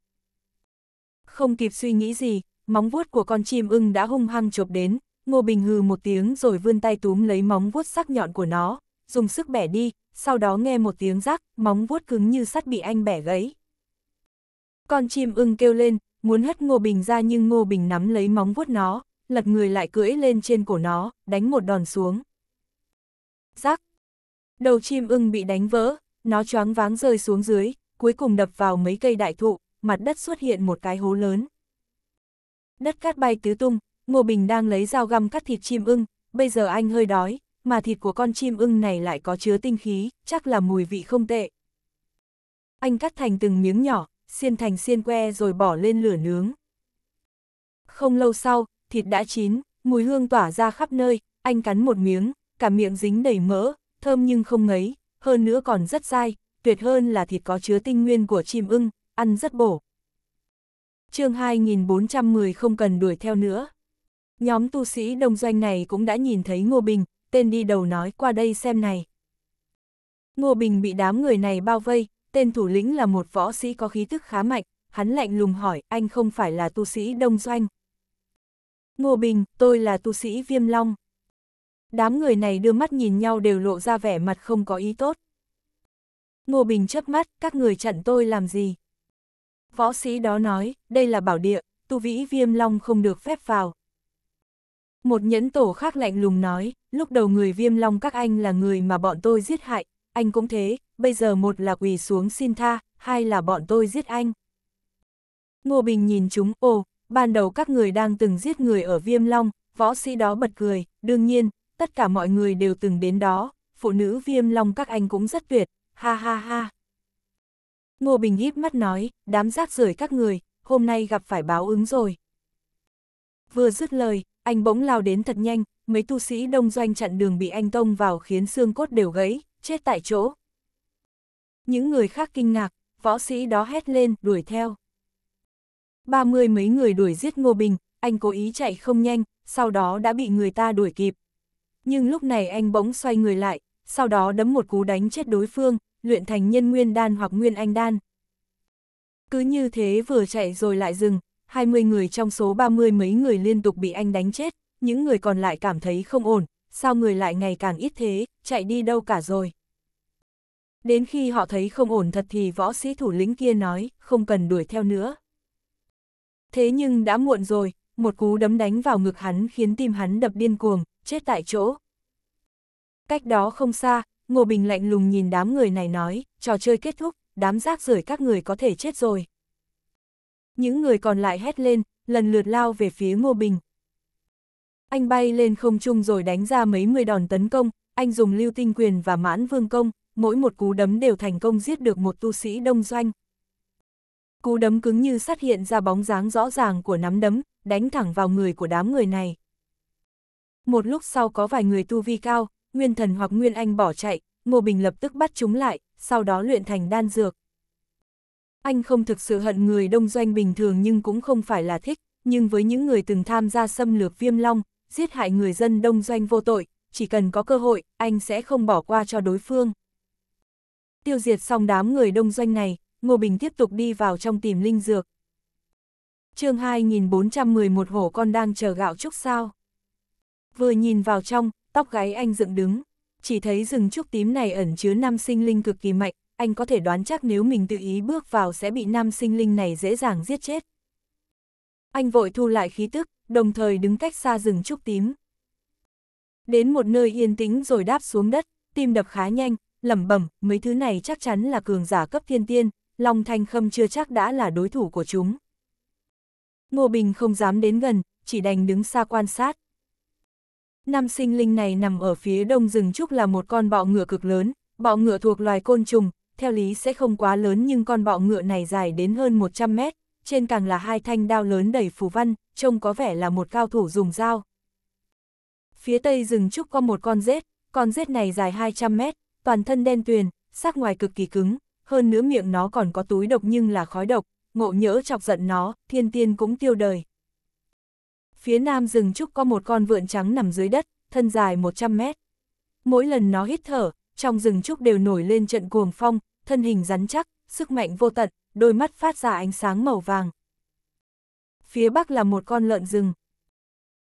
Speaker 1: không kịp suy nghĩ gì, móng vuốt của con chim ưng đã hung hăng chộp đến, Ngô Bình hừ một tiếng rồi vươn tay túm lấy móng vuốt sắc nhọn của nó, dùng sức bẻ đi, sau đó nghe một tiếng rắc, móng vuốt cứng như sắt bị anh bẻ gãy. Con chim ưng kêu lên, muốn hất Ngô Bình ra nhưng Ngô Bình nắm lấy móng vuốt nó, lật người lại cưỡi lên trên cổ nó, đánh một đòn xuống. Rắc! Đầu chim ưng bị đánh vỡ, nó choáng váng rơi xuống dưới, cuối cùng đập vào mấy cây đại thụ, mặt đất xuất hiện một cái hố lớn. Đất cát bay tứ tung, Ngô Bình đang lấy dao găm cắt thịt chim ưng, bây giờ anh hơi đói, mà thịt của con chim ưng này lại có chứa tinh khí, chắc là mùi vị không tệ. Anh cắt thành từng miếng nhỏ, xiên thành xiên que rồi bỏ lên lửa nướng. Không lâu sau, thịt đã chín, mùi hương tỏa ra khắp nơi, anh cắn một miếng, cả miệng dính đầy mỡ, thơm nhưng không ngấy, hơn nữa còn rất dai, tuyệt hơn là thịt có chứa tinh nguyên của chim ưng ăn rất bổ. chương 2410 không cần đuổi theo nữa. Nhóm tu sĩ đông doanh này cũng đã nhìn thấy Ngô Bình, tên đi đầu nói qua đây xem này. Ngô Bình bị đám người này bao vây, tên thủ lĩnh là một võ sĩ có khí tức khá mạnh, hắn lạnh lùng hỏi anh không phải là tu sĩ đông doanh. Ngô Bình, tôi là tu sĩ viêm long. Đám người này đưa mắt nhìn nhau đều lộ ra vẻ mặt không có ý tốt. Ngô Bình chớp mắt, các người chặn tôi làm gì? Võ sĩ đó nói, đây là bảo địa, tu vĩ viêm long không được phép vào. Một nhẫn tổ khác lạnh lùng nói, lúc đầu người viêm long các anh là người mà bọn tôi giết hại, anh cũng thế, bây giờ một là quỳ xuống xin tha, hai là bọn tôi giết anh. Ngô Bình nhìn chúng, ồ, ban đầu các người đang từng giết người ở viêm long, võ sĩ đó bật cười, đương nhiên, tất cả mọi người đều từng đến đó, phụ nữ viêm long các anh cũng rất tuyệt, ha ha ha. Ngô Bình híp mắt nói, đám rác rưởi các người, hôm nay gặp phải báo ứng rồi. Vừa dứt lời, anh bỗng lao đến thật nhanh, mấy tu sĩ đông doanh chặn đường bị anh tông vào khiến xương cốt đều gãy, chết tại chỗ. Những người khác kinh ngạc, võ sĩ đó hét lên, đuổi theo. Ba mươi mấy người đuổi giết Ngô Bình, anh cố ý chạy không nhanh, sau đó đã bị người ta đuổi kịp. Nhưng lúc này anh bỗng xoay người lại, sau đó đấm một cú đánh chết đối phương, luyện thành nhân nguyên đan hoặc nguyên anh đan. Cứ như thế vừa chạy rồi lại dừng, 20 người trong số 30 mấy người liên tục bị anh đánh chết, những người còn lại cảm thấy không ổn, sao người lại ngày càng ít thế, chạy đi đâu cả rồi. Đến khi họ thấy không ổn thật thì võ sĩ thủ lĩnh kia nói, không cần đuổi theo nữa. Thế nhưng đã muộn rồi, một cú đấm đánh vào ngực hắn khiến tim hắn đập điên cuồng, chết tại chỗ. Cách đó không xa, Ngô Bình lạnh lùng nhìn đám người này nói, trò chơi kết thúc, đám rác rưởi các người có thể chết rồi. Những người còn lại hét lên, lần lượt lao về phía Ngô Bình. Anh bay lên không trung rồi đánh ra mấy mươi đòn tấn công, anh dùng lưu tinh quyền và mãn vương công, mỗi một cú đấm đều thành công giết được một tu sĩ đông doanh. Cú đấm cứng như sắt hiện ra bóng dáng rõ ràng của nắm đấm, đánh thẳng vào người của đám người này. Một lúc sau có vài người tu vi cao, Nguyên Thần hoặc Nguyên Anh bỏ chạy, Ngô Bình lập tức bắt chúng lại, sau đó luyện thành đan dược. Anh không thực sự hận người đông doanh bình thường nhưng cũng không phải là thích, nhưng với những người từng tham gia xâm lược viêm long, giết hại người dân đông doanh vô tội, chỉ cần có cơ hội, anh sẽ không bỏ qua cho đối phương. Tiêu diệt xong đám người đông doanh này, Ngô Bình tiếp tục đi vào trong tìm linh dược. chương 2411 hổ con đang chờ gạo trúc sao. Vừa nhìn vào trong, tóc gáy anh dựng đứng. Chỉ thấy rừng trúc tím này ẩn chứa nam sinh linh cực kỳ mạnh, anh có thể đoán chắc nếu mình tự ý bước vào sẽ bị nam sinh linh này dễ dàng giết chết. Anh vội thu lại khí tức, đồng thời đứng cách xa rừng trúc tím. Đến một nơi yên tĩnh rồi đáp xuống đất, tim đập khá nhanh, lẩm bẩm, mấy thứ này chắc chắn là cường giả cấp thiên tiên, Long Thanh Khâm chưa chắc đã là đối thủ của chúng. Ngô Bình không dám đến gần, chỉ đành đứng xa quan sát, Năm sinh linh này nằm ở phía đông rừng trúc là một con bọ ngựa cực lớn, bọ ngựa thuộc loài côn trùng, theo lý sẽ không quá lớn nhưng con bọ ngựa này dài đến hơn 100 mét, trên càng là hai thanh đao lớn đầy phù văn, trông có vẻ là một cao thủ dùng dao. Phía tây rừng trúc có một con rết, con rết này dài 200 mét, toàn thân đen tuyền, sắc ngoài cực kỳ cứng, hơn nữa miệng nó còn có túi độc nhưng là khói độc, ngộ nhỡ chọc giận nó, thiên tiên cũng tiêu đời phía nam rừng trúc có một con vượn trắng nằm dưới đất, thân dài 100 mét. Mỗi lần nó hít thở, trong rừng trúc đều nổi lên trận cuồng phong, thân hình rắn chắc, sức mạnh vô tận, đôi mắt phát ra ánh sáng màu vàng. Phía bắc là một con lợn rừng.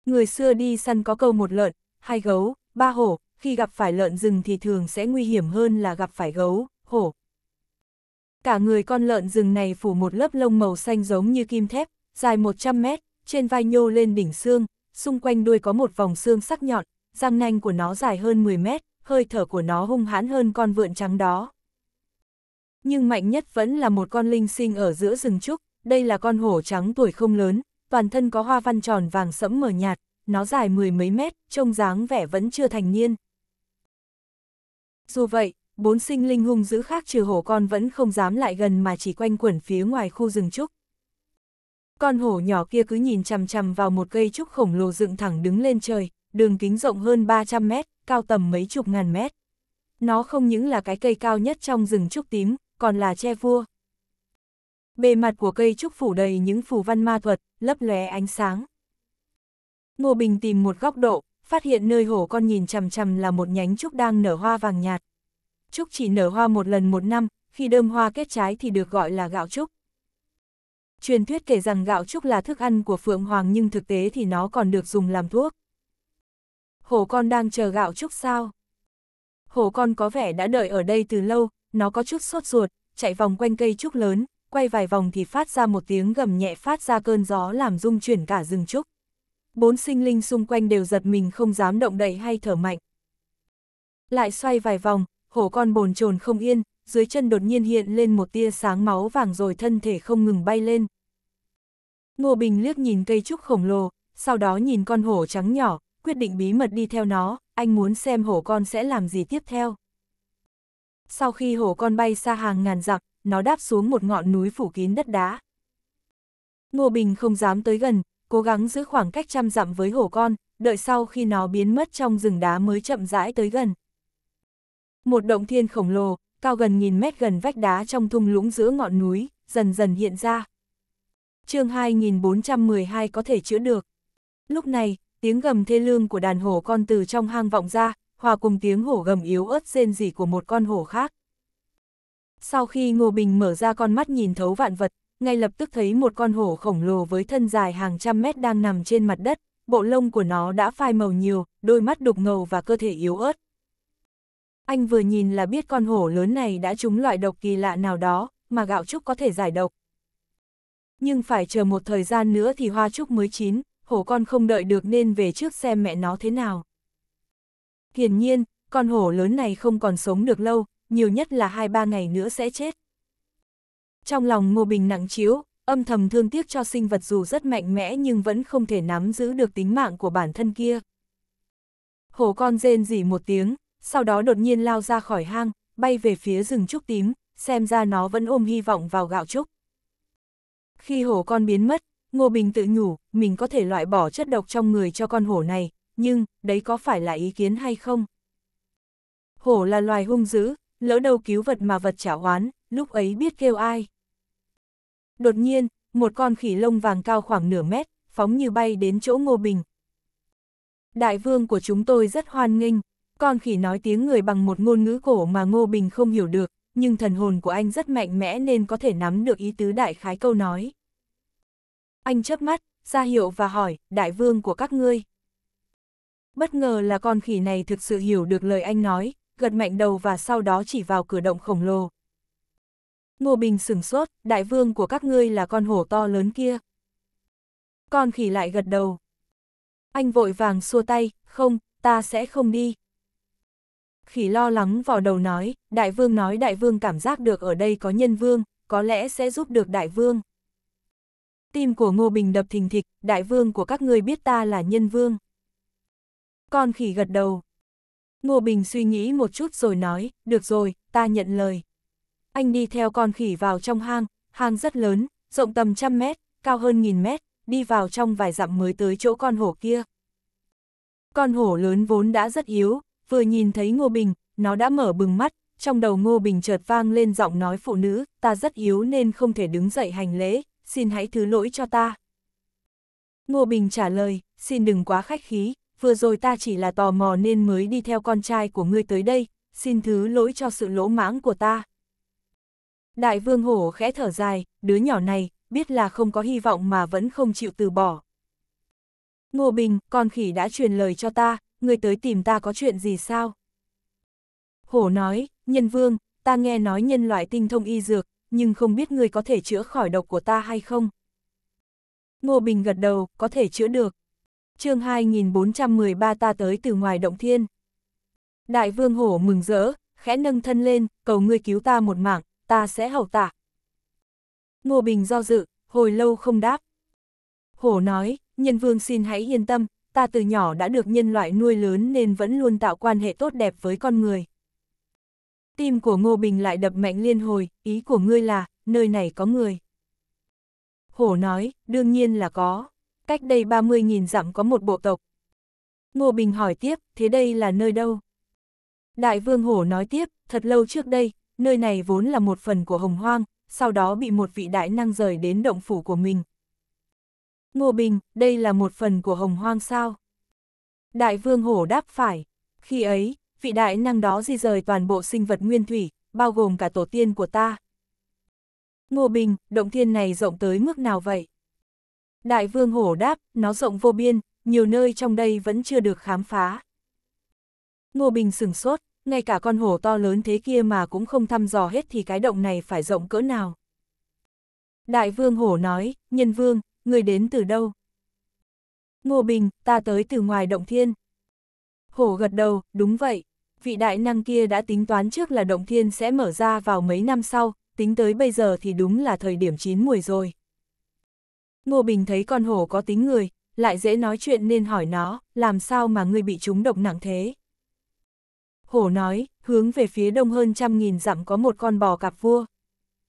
Speaker 1: Người xưa đi săn có câu một lợn, hai gấu, ba hổ, khi gặp phải lợn rừng thì thường sẽ nguy hiểm hơn là gặp phải gấu, hổ. Cả người con lợn rừng này phủ một lớp lông màu xanh giống như kim thép, dài 100 mét, trên vai nhô lên đỉnh xương, xung quanh đuôi có một vòng xương sắc nhọn, răng nanh của nó dài hơn 10 mét, hơi thở của nó hung hãn hơn con vượn trắng đó. Nhưng mạnh nhất vẫn là một con linh sinh ở giữa rừng trúc, đây là con hổ trắng tuổi không lớn, toàn thân có hoa văn tròn vàng sẫm mờ nhạt, nó dài mười mấy mét, trông dáng vẻ vẫn chưa thành niên. Dù vậy, bốn sinh linh hung dữ khác trừ hổ con vẫn không dám lại gần mà chỉ quanh quẩn phía ngoài khu rừng trúc. Con hổ nhỏ kia cứ nhìn chằm chằm vào một cây trúc khổng lồ dựng thẳng đứng lên trời, đường kính rộng hơn 300 mét, cao tầm mấy chục ngàn mét. Nó không những là cái cây cao nhất trong rừng trúc tím, còn là che vua. Bề mặt của cây trúc phủ đầy những phù văn ma thuật, lấp lóe ánh sáng. Ngô Bình tìm một góc độ, phát hiện nơi hổ con nhìn chằm chằm là một nhánh trúc đang nở hoa vàng nhạt. Trúc chỉ nở hoa một lần một năm, khi đơm hoa kết trái thì được gọi là gạo trúc. Truyền thuyết kể rằng gạo trúc là thức ăn của Phượng Hoàng nhưng thực tế thì nó còn được dùng làm thuốc. Hổ con đang chờ gạo trúc sao? Hổ con có vẻ đã đợi ở đây từ lâu, nó có chút sốt ruột, chạy vòng quanh cây trúc lớn, quay vài vòng thì phát ra một tiếng gầm nhẹ phát ra cơn gió làm rung chuyển cả rừng trúc. Bốn sinh linh xung quanh đều giật mình không dám động đậy hay thở mạnh. Lại xoay vài vòng, hổ con bồn chồn không yên, dưới chân đột nhiên hiện lên một tia sáng máu vàng rồi thân thể không ngừng bay lên. Ngô Bình liếc nhìn cây trúc khổng lồ, sau đó nhìn con hổ trắng nhỏ, quyết định bí mật đi theo nó, anh muốn xem hổ con sẽ làm gì tiếp theo. Sau khi hổ con bay xa hàng ngàn dặm, nó đáp xuống một ngọn núi phủ kín đất đá. Ngô Bình không dám tới gần, cố gắng giữ khoảng cách trăm dặm với hổ con, đợi sau khi nó biến mất trong rừng đá mới chậm rãi tới gần. Một động thiên khổng lồ, cao gần nghìn mét gần vách đá trong thung lũng giữa ngọn núi, dần dần hiện ra. chương 2412 có thể chữa được. Lúc này, tiếng gầm thê lương của đàn hổ con từ trong hang vọng ra, hòa cùng tiếng hổ gầm yếu ớt rên rỉ của một con hổ khác. Sau khi Ngô Bình mở ra con mắt nhìn thấu vạn vật, ngay lập tức thấy một con hổ khổng lồ với thân dài hàng trăm mét đang nằm trên mặt đất, bộ lông của nó đã phai màu nhiều, đôi mắt đục ngầu và cơ thể yếu ớt. Anh vừa nhìn là biết con hổ lớn này đã trúng loại độc kỳ lạ nào đó, mà gạo trúc có thể giải độc. Nhưng phải chờ một thời gian nữa thì hoa trúc mới chín, hổ con không đợi được nên về trước xem mẹ nó thế nào. Hiển nhiên, con hổ lớn này không còn sống được lâu, nhiều nhất là 2-3 ngày nữa sẽ chết. Trong lòng Ngô Bình nặng chiếu, âm thầm thương tiếc cho sinh vật dù rất mạnh mẽ nhưng vẫn không thể nắm giữ được tính mạng của bản thân kia. Hổ con rên rỉ một tiếng, sau đó đột nhiên lao ra khỏi hang, bay về phía rừng trúc tím, xem ra nó vẫn ôm hy vọng vào gạo trúc. Khi hổ con biến mất, Ngô Bình tự nhủ, mình có thể loại bỏ chất độc trong người cho con hổ này, nhưng, đấy có phải là ý kiến hay không? Hổ là loài hung dữ, lỡ đâu cứu vật mà vật trả oán, lúc ấy biết kêu ai. Đột nhiên, một con khỉ lông vàng cao khoảng nửa mét, phóng như bay đến chỗ Ngô Bình. Đại vương của chúng tôi rất hoan nghênh, con khỉ nói tiếng người bằng một ngôn ngữ cổ mà Ngô Bình không hiểu được, nhưng thần hồn của anh rất mạnh mẽ nên có thể nắm được ý tứ đại khái câu nói. Anh chớp mắt, ra hiệu và hỏi, đại vương của các ngươi. Bất ngờ là con khỉ này thực sự hiểu được lời anh nói, gật mạnh đầu và sau đó chỉ vào cửa động khổng lồ. Ngô Bình sửng sốt, đại vương của các ngươi là con hổ to lớn kia. Con khỉ lại gật đầu. Anh vội vàng xua tay, không, ta sẽ không đi, khỉ lo lắng vào đầu nói, đại vương nói đại vương cảm giác được ở đây có nhân vương, có lẽ sẽ giúp được đại vương. Tim của Ngô Bình đập thình thịch, đại vương của các ngươi biết ta là nhân vương. Con khỉ gật đầu. Ngô Bình suy nghĩ một chút rồi nói, được rồi, ta nhận lời. Anh đi theo con khỉ vào trong hang, hang rất lớn, rộng tầm trăm mét, cao hơn nghìn mét, đi vào trong vài dặm mới tới chỗ con hổ kia. Con hổ lớn vốn đã rất yếu, vừa nhìn thấy Ngô Bình, nó đã mở bừng mắt, trong đầu Ngô Bình chợt vang lên giọng nói phụ nữ, ta rất yếu nên không thể đứng dậy hành lễ, xin hãy thứ lỗi cho ta. Ngô Bình trả lời, xin đừng quá khách khí, vừa rồi ta chỉ là tò mò nên mới đi theo con trai của ngươi tới đây, xin thứ lỗi cho sự lỗ mãng của ta. Đại vương hổ khẽ thở dài, đứa nhỏ này, biết là không có hy vọng mà vẫn không chịu từ bỏ. Ngô Bình, con khỉ đã truyền lời cho ta, người tới tìm ta có chuyện gì sao? Hổ nói, nhân vương, ta nghe nói nhân loại tinh thông y dược, nhưng không biết người có thể chữa khỏi độc của ta hay không? Ngô Bình gật đầu, có thể chữa được. chương 2413 ta tới từ ngoài động thiên. Đại vương hổ mừng rỡ, khẽ nâng thân lên, cầu ngươi cứu ta một mạng, ta sẽ hầu tạ. Ngô Bình do dự, hồi lâu không đáp. Hổ nói, nhân vương xin hãy yên tâm, ta từ nhỏ đã được nhân loại nuôi lớn nên vẫn luôn tạo quan hệ tốt đẹp với con người. Tim của Ngô Bình lại đập mạnh liên hồi, ý của ngươi là, nơi này có người. Hổ nói, đương nhiên là có. Cách đây 30.000 dặm có một bộ tộc. Ngô Bình hỏi tiếp, thế đây là nơi đâu? Đại vương Hổ nói tiếp, thật lâu trước đây, nơi này vốn là một phần của Hồng Hoang, sau đó bị một vị đại năng rời đến động phủ của mình, Ngô Bình, đây là một phần của hồng hoang sao? Đại vương hổ đáp phải. Khi ấy, vị đại năng đó di rời toàn bộ sinh vật nguyên thủy, bao gồm cả tổ tiên của ta. Ngô Bình, động thiên này rộng tới mức nào vậy? Đại vương hổ đáp, nó rộng vô biên, nhiều nơi trong đây vẫn chưa được khám phá. Ngô Bình sửng sốt, ngay cả con hổ to lớn thế kia mà cũng không thăm dò hết thì cái động này phải rộng cỡ nào. Đại vương hổ nói, nhân vương, người đến từ đâu? Ngô Bình, ta tới từ ngoài động thiên. Hổ gật đầu, đúng vậy. Vị đại năng kia đã tính toán trước là động thiên sẽ mở ra vào mấy năm sau, tính tới bây giờ thì đúng là thời điểm chín mùi rồi. Ngô Bình thấy con hổ có tính người, lại dễ nói chuyện nên hỏi nó, làm sao mà ngươi bị trúng độc nặng thế? Hổ nói, hướng về phía đông hơn trăm nghìn dặm có một con bò cạp vua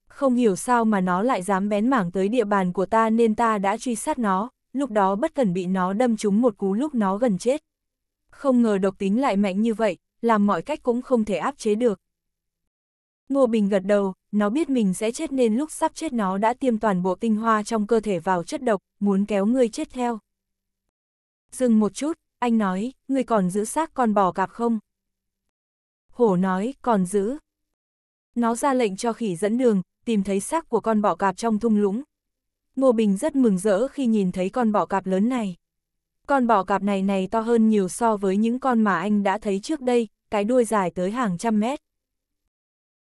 Speaker 1: không hiểu sao mà nó lại dám bén mảng tới địa bàn của ta nên ta đã truy sát nó, lúc đó bất cần bị nó đâm trúng một cú lúc nó gần chết. Không ngờ độc tính lại mạnh như vậy, làm mọi cách cũng không thể áp chế được. Ngô Bình gật đầu, nó biết mình sẽ chết nên lúc sắp chết nó đã tiêm toàn bộ tinh hoa trong cơ thể vào chất độc, muốn kéo ngươi chết theo. Dừng một chút, anh nói, ngươi còn giữ xác con bò cạp không? Hổ nói, còn giữ. Nó ra lệnh cho khỉ dẫn đường, tìm thấy xác của con bọ cạp trong thung lũng. Ngô Bình rất mừng rỡ khi nhìn thấy con bọ cạp lớn này. Con bọ cạp này này to hơn nhiều so với những con mà anh đã thấy trước đây, cái đuôi dài tới hàng trăm mét.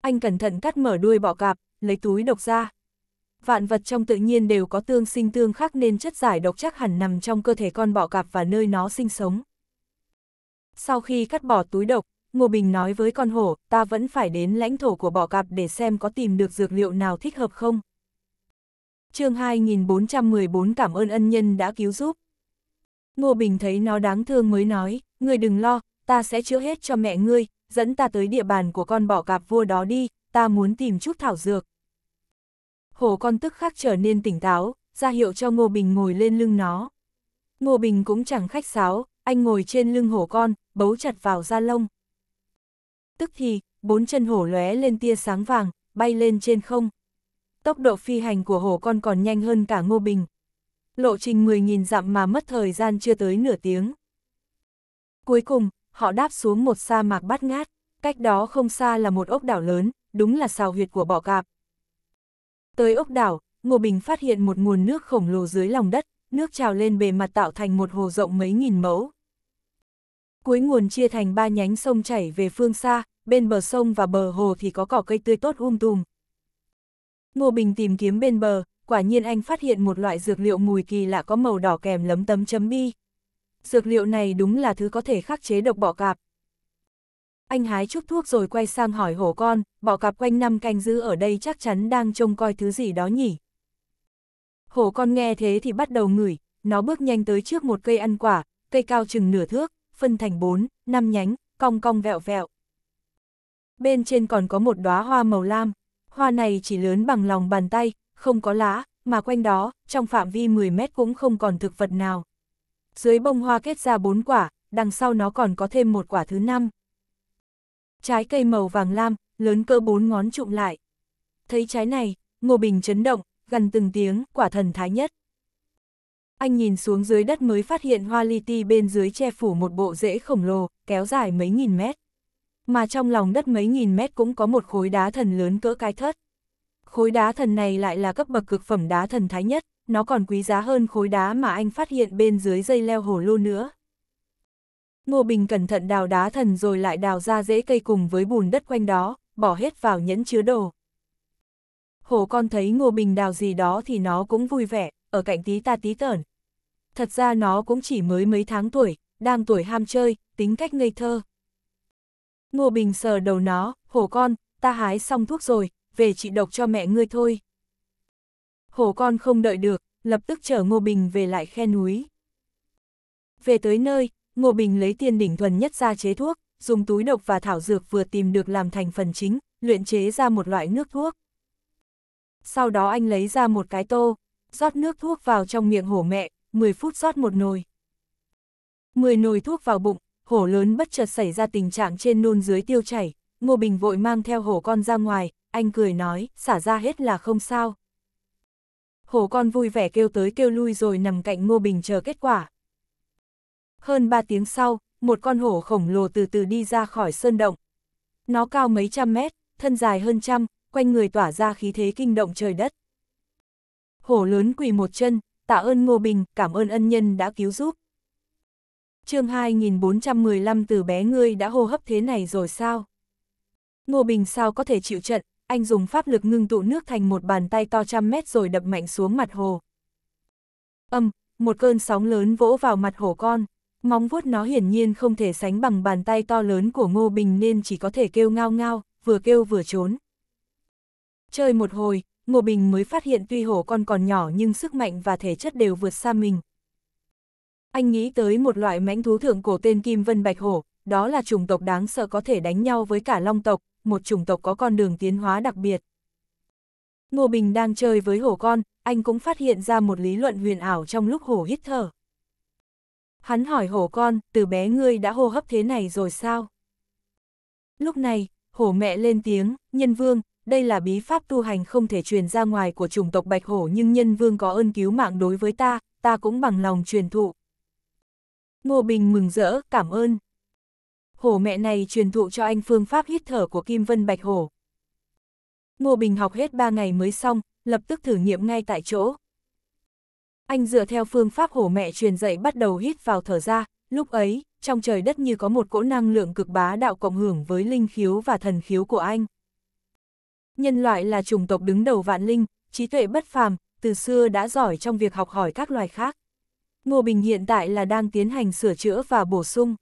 Speaker 1: Anh cẩn thận cắt mở đuôi bọ cạp, lấy túi độc ra. Vạn vật trong tự nhiên đều có tương sinh tương khắc nên chất giải độc chắc hẳn nằm trong cơ thể con bọ cạp và nơi nó sinh sống. Sau khi cắt bỏ túi độc, Ngô Bình nói với con hổ, ta vẫn phải đến lãnh thổ của bọ cạp để xem có tìm được dược liệu nào thích hợp không. chương 2414 cảm ơn ân nhân đã cứu giúp. Ngô Bình thấy nó đáng thương mới nói, ngươi đừng lo, ta sẽ chữa hết cho mẹ ngươi, dẫn ta tới địa bàn của con bọ cạp vua đó đi, ta muốn tìm chút thảo dược. Hổ con tức khắc trở nên tỉnh táo, ra hiệu cho Ngô Bình ngồi lên lưng nó. Ngô Bình cũng chẳng khách sáo, anh ngồi trên lưng hổ con, bấu chặt vào da lông. Tức thì, bốn chân hổ lóe lên tia sáng vàng, bay lên trên không. Tốc độ phi hành của hổ con còn nhanh hơn cả Ngô Bình. Lộ trình 10.000 dặm mà mất thời gian chưa tới nửa tiếng. Cuối cùng, họ đáp xuống một sa mạc bát ngát, cách đó không xa là một ốc đảo lớn, đúng là xào huyệt của bọ cạp. Tới ốc đảo, Ngô Bình phát hiện một nguồn nước khổng lồ dưới lòng đất, nước trào lên bề mặt tạo thành một hồ rộng mấy nghìn mẫu. Cuối nguồn chia thành ba nhánh sông chảy về phương xa, bên bờ sông và bờ hồ thì có cỏ cây tươi tốt um tùm. Ngô Bình tìm kiếm bên bờ, quả nhiên anh phát hiện một loại dược liệu mùi kỳ lạ có màu đỏ kèm lấm tấm chấm bi. Dược liệu này đúng là thứ có thể khắc chế độc bọ cạp. Anh hái chút thuốc rồi quay sang hỏi hổ con, bọ cạp quanh năm canh giữ ở đây chắc chắn đang trông coi thứ gì đó nhỉ. Hổ con nghe thế thì bắt đầu ngửi, nó bước nhanh tới trước một cây ăn quả, cây cao chừng nửa thước, phân thành bốn năm nhánh, cong cong vẹo vẹo. Bên trên còn có một đóa hoa màu lam, hoa này chỉ lớn bằng lòng bàn tay, không có lá, mà quanh đó, trong phạm vi 10 mét cũng không còn thực vật nào. Dưới bông hoa kết ra bốn quả, đằng sau nó còn có thêm một quả thứ năm. Trái cây màu vàng lam, lớn cơ bốn ngón trụm lại. Thấy trái này, Ngô Bình chấn động, gần từng tiếng, quả thần thái nhất anh nhìn xuống dưới đất mới phát hiện hoa li ti bên dưới che phủ một bộ rễ khổng lồ, kéo dài mấy nghìn mét. Mà trong lòng đất mấy nghìn mét cũng có một khối đá thần lớn cỡ cái thất. Khối đá thần này lại là cấp bậc cực phẩm đá thần thái nhất, nó còn quý giá hơn khối đá mà anh phát hiện bên dưới dây leo hồ lô nữa. Ngô Bình cẩn thận đào đá thần rồi lại đào ra rễ cây cùng với bùn đất quanh đó, bỏ hết vào nhẫn chứa đồ. Hồ con thấy Ngô Bình đào gì đó thì nó cũng vui vẻ, ở cạnh tí ta tí tởn, thật ra nó cũng chỉ mới mấy tháng tuổi, đang tuổi ham chơi, tính cách ngây thơ. Ngô Bình sờ đầu nó, hổ con, ta hái xong thuốc rồi, về chị độc cho mẹ ngươi thôi. Hổ con không đợi được, lập tức chở Ngô Bình về lại khe núi. Về tới nơi, Ngô Bình lấy tiền đỉnh thuần nhất ra chế thuốc, dùng túi độc và thảo dược vừa tìm được làm thành phần chính, luyện chế ra một loại nước thuốc. Sau đó anh lấy ra một cái tô, rót nước thuốc vào trong miệng hổ mẹ, 10 phút rót một nồi. 10 nồi thuốc vào bụng, hổ lớn bất chợt xảy ra tình trạng trên nôn dưới tiêu chảy, Ngô Bình vội mang theo hổ con ra ngoài, anh cười nói, xả ra hết là không sao. Hổ con vui vẻ kêu tới kêu lui rồi nằm cạnh Ngô Bình chờ kết quả. Hơn 3 tiếng sau, một con hổ khổng lồ từ từ đi ra khỏi sơn động. Nó cao mấy trăm mét, thân dài hơn trăm, quanh người tỏa ra khí thế kinh động trời đất. Hổ lớn quỳ một chân, tạ ơn Ngô Bình, cảm ơn ân nhân đã cứu giúp. chương 2415 từ bé ngươi đã hô hấp thế này rồi sao? Ngô Bình sao có thể chịu trận, anh dùng pháp lực ngưng tụ nước thành một bàn tay to trăm mét rồi đập mạnh xuống mặt hồ. Âm, một cơn sóng lớn vỗ vào mặt hồ con, móng vuốt nó hiển nhiên không thể sánh bằng bàn tay to lớn của Ngô Bình nên chỉ có thể kêu ngao ngao, vừa kêu vừa trốn. Chơi một hồi, Ngô Bình mới phát hiện tuy hổ con còn nhỏ nhưng sức mạnh và thể chất đều vượt xa mình. Anh nghĩ tới một loại mãnh thú thượng cổ tên Kim Vân Bạch Hổ, đó là chủng tộc đáng sợ có thể đánh nhau với cả long tộc, một chủng tộc có con đường tiến hóa đặc biệt. Ngô Bình đang chơi với hổ con, anh cũng phát hiện ra một lý luận huyền ảo trong lúc hổ hít thở. Hắn hỏi hổ con, từ bé ngươi đã hô hấp thế này rồi sao? Lúc này, hổ mẹ lên tiếng, nhân vương, đây là bí pháp tu hành không thể truyền ra ngoài của chủng tộc Bạch Hổ nhưng nhân vương có ơn cứu mạng đối với ta, ta cũng bằng lòng truyền thụ. Ngô Bình mừng rỡ, cảm ơn. Hổ mẹ này truyền thụ cho anh phương pháp hít thở của Kim Vân Bạch Hổ. Ngô Bình học hết 3 ngày mới xong, lập tức thử nghiệm ngay tại chỗ. Anh dựa theo phương pháp hổ mẹ truyền dạy bắt đầu hít vào thở ra, lúc ấy, trong trời đất như có một cỗ năng lượng cực bá đạo cộng hưởng với linh khiếu và thần khiếu của anh. Nhân loại là chủng tộc đứng đầu vạn linh, trí tuệ bất phàm, từ xưa đã giỏi trong việc học hỏi các loài khác. Ngô Bình hiện tại là đang tiến hành sửa chữa và bổ sung.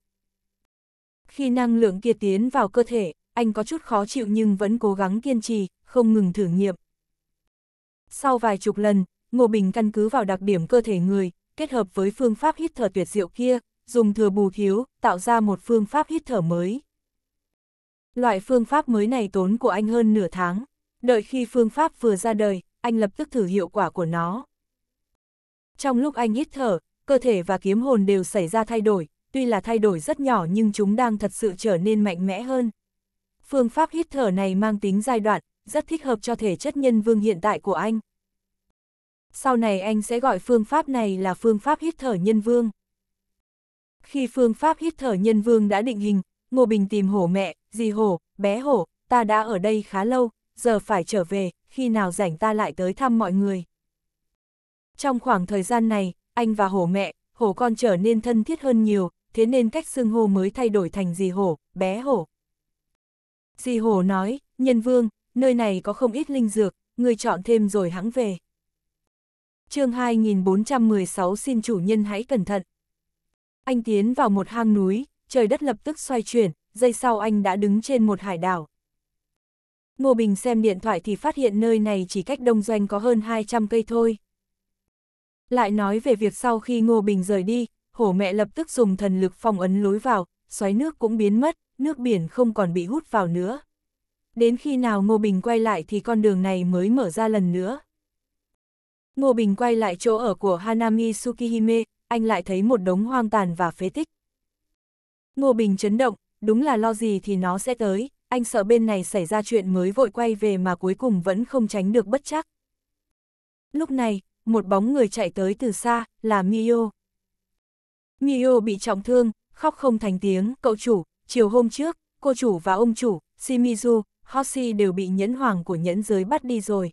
Speaker 1: Khi năng lượng kia tiến vào cơ thể, anh có chút khó chịu nhưng vẫn cố gắng kiên trì, không ngừng thử nghiệm. Sau vài chục lần, Ngô Bình căn cứ vào đặc điểm cơ thể người, kết hợp với phương pháp hít thở tuyệt diệu kia, dùng thừa bù thiếu, tạo ra một phương pháp hít thở mới. Loại phương pháp mới này tốn của anh hơn nửa tháng. Đợi khi phương pháp vừa ra đời, anh lập tức thử hiệu quả của nó. Trong lúc anh hít thở, cơ thể và kiếm hồn đều xảy ra thay đổi, tuy là thay đổi rất nhỏ nhưng chúng đang thật sự trở nên mạnh mẽ hơn. Phương pháp hít thở này mang tính giai đoạn, rất thích hợp cho thể chất nhân vương hiện tại của anh. Sau này anh sẽ gọi phương pháp này là phương pháp hít thở nhân vương. Khi phương pháp hít thở nhân vương đã định hình, Ngô Bình tìm hổ mẹ, dì hổ, bé hổ, ta đã ở đây khá lâu, giờ phải trở về, khi nào rảnh ta lại tới thăm mọi người. Trong khoảng thời gian này, anh và hổ mẹ, hổ con trở nên thân thiết hơn nhiều, thế nên cách xưng hô mới thay đổi thành dì hổ, bé hổ. Dì hổ nói, nhân vương, nơi này có không ít linh dược, người chọn thêm rồi hãng về. chương 2416 xin chủ nhân hãy cẩn thận. Anh tiến vào một hang núi, trời đất lập tức xoay chuyển, giây sau anh đã đứng trên một hải đảo. Ngô Bình xem điện thoại thì phát hiện nơi này chỉ cách đông doanh có hơn 200 cây thôi. Lại nói về việc sau khi Ngô Bình rời đi, hổ mẹ lập tức dùng thần lực phong ấn lối vào, xoáy nước cũng biến mất, nước biển không còn bị hút vào nữa. Đến khi nào Ngô Bình quay lại thì con đường này mới mở ra lần nữa. Ngô Bình quay lại chỗ ở của Hanami Tsukihime, anh lại thấy một đống hoang tàn và phế tích. Ngô Bình chấn động, đúng là lo gì thì nó sẽ tới, anh sợ bên này xảy ra chuyện mới vội quay về mà cuối cùng vẫn không tránh được bất chắc. Lúc này, một bóng người chạy tới từ xa, là Mio. Mio bị trọng thương, khóc không thành tiếng, cậu chủ, chiều hôm trước, cô chủ và ông chủ, Shimizu, Hoshi đều bị nhẫn hoàng của nhẫn giới bắt đi rồi.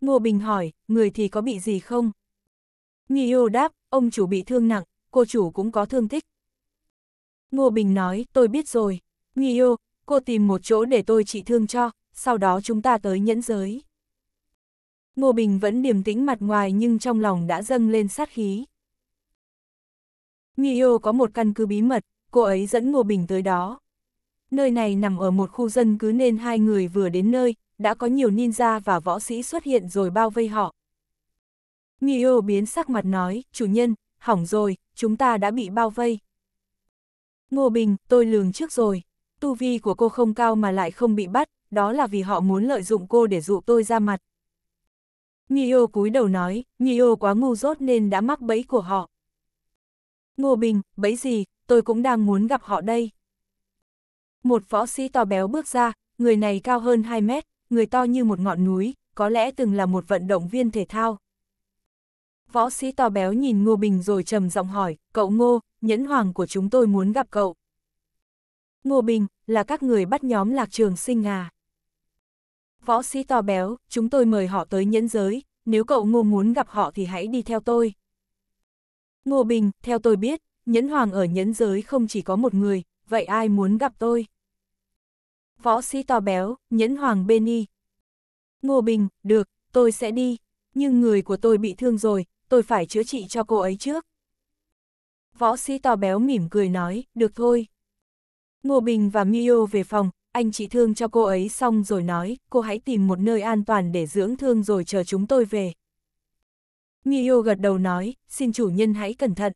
Speaker 1: Ngô Bình hỏi, người thì có bị gì không? Mio đáp, ông chủ bị thương nặng, cô chủ cũng có thương tích, Ngô Bình nói, tôi biết rồi. Nguy yêu, cô tìm một chỗ để tôi trị thương cho, sau đó chúng ta tới nhẫn giới. Ngô Bình vẫn điềm tĩnh mặt ngoài nhưng trong lòng đã dâng lên sát khí. Nguy yêu có một căn cứ bí mật, cô ấy dẫn Ngô Bình tới đó. Nơi này nằm ở một khu dân cứ nên hai người vừa đến nơi, đã có nhiều ninja và võ sĩ xuất hiện rồi bao vây họ. Nguy yêu biến sắc mặt nói, chủ nhân, hỏng rồi, chúng ta đã bị bao vây. Ngô Bình, tôi lường trước rồi. Tu vi của cô không cao mà lại không bị bắt, đó là vì họ muốn lợi dụng cô để dụ tôi ra mặt. Mio cúi đầu nói, Mio quá ngu dốt nên đã mắc bẫy của họ. Ngô Bình, bẫy gì, tôi cũng đang muốn gặp họ đây. Một võ sĩ to béo bước ra, người này cao hơn 2 mét, người to như một ngọn núi, có lẽ từng là một vận động viên thể thao. Võ sĩ to béo nhìn Ngô Bình rồi trầm giọng hỏi, cậu Ngô, nhẫn hoàng của chúng tôi muốn gặp cậu. Ngô Bình, là các người bắt nhóm lạc trường sinh à? Võ sĩ to béo, chúng tôi mời họ tới nhẫn giới, nếu cậu Ngô muốn gặp họ thì hãy đi theo tôi. Ngô Bình, theo tôi biết, nhẫn hoàng ở nhẫn giới không chỉ có một người, vậy ai muốn gặp tôi? Võ sĩ to béo, nhẫn hoàng bên y. Ngô Bình, được, tôi sẽ đi, nhưng người của tôi bị thương rồi, tôi phải chữa trị cho cô ấy trước. Võ sĩ to béo mỉm cười nói, được thôi. Ngô Bình và Mio về phòng, anh chị thương cho cô ấy xong rồi nói, cô hãy tìm một nơi an toàn để dưỡng thương rồi chờ chúng tôi về. Mio gật đầu nói, xin chủ nhân hãy cẩn thận.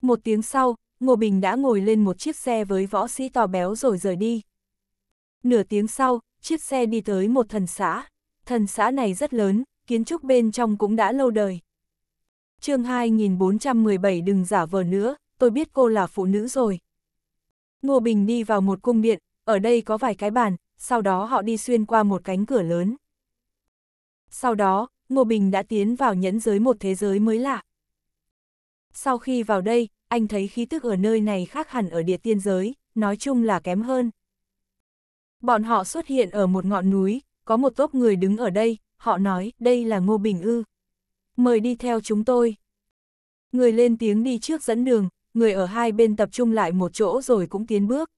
Speaker 1: Một tiếng sau, Ngô Bình đã ngồi lên một chiếc xe với võ sĩ to béo rồi rời đi. Nửa tiếng sau, chiếc xe đi tới một thần xã. Thần xã này rất lớn, kiến trúc bên trong cũng đã lâu đời chương 2417 đừng giả vờ nữa, tôi biết cô là phụ nữ rồi. Ngô Bình đi vào một cung điện, ở đây có vài cái bàn, sau đó họ đi xuyên qua một cánh cửa lớn. Sau đó, Ngô Bình đã tiến vào nhẫn giới một thế giới mới lạ. Sau khi vào đây, anh thấy khí tức ở nơi này khác hẳn ở địa tiên giới, nói chung là kém hơn. Bọn họ xuất hiện ở một ngọn núi, có một tốp người đứng ở đây, họ nói đây là Ngô Bình ư mời đi theo chúng tôi. Người lên tiếng đi trước dẫn đường, người ở hai bên tập trung lại một chỗ rồi cũng tiến bước.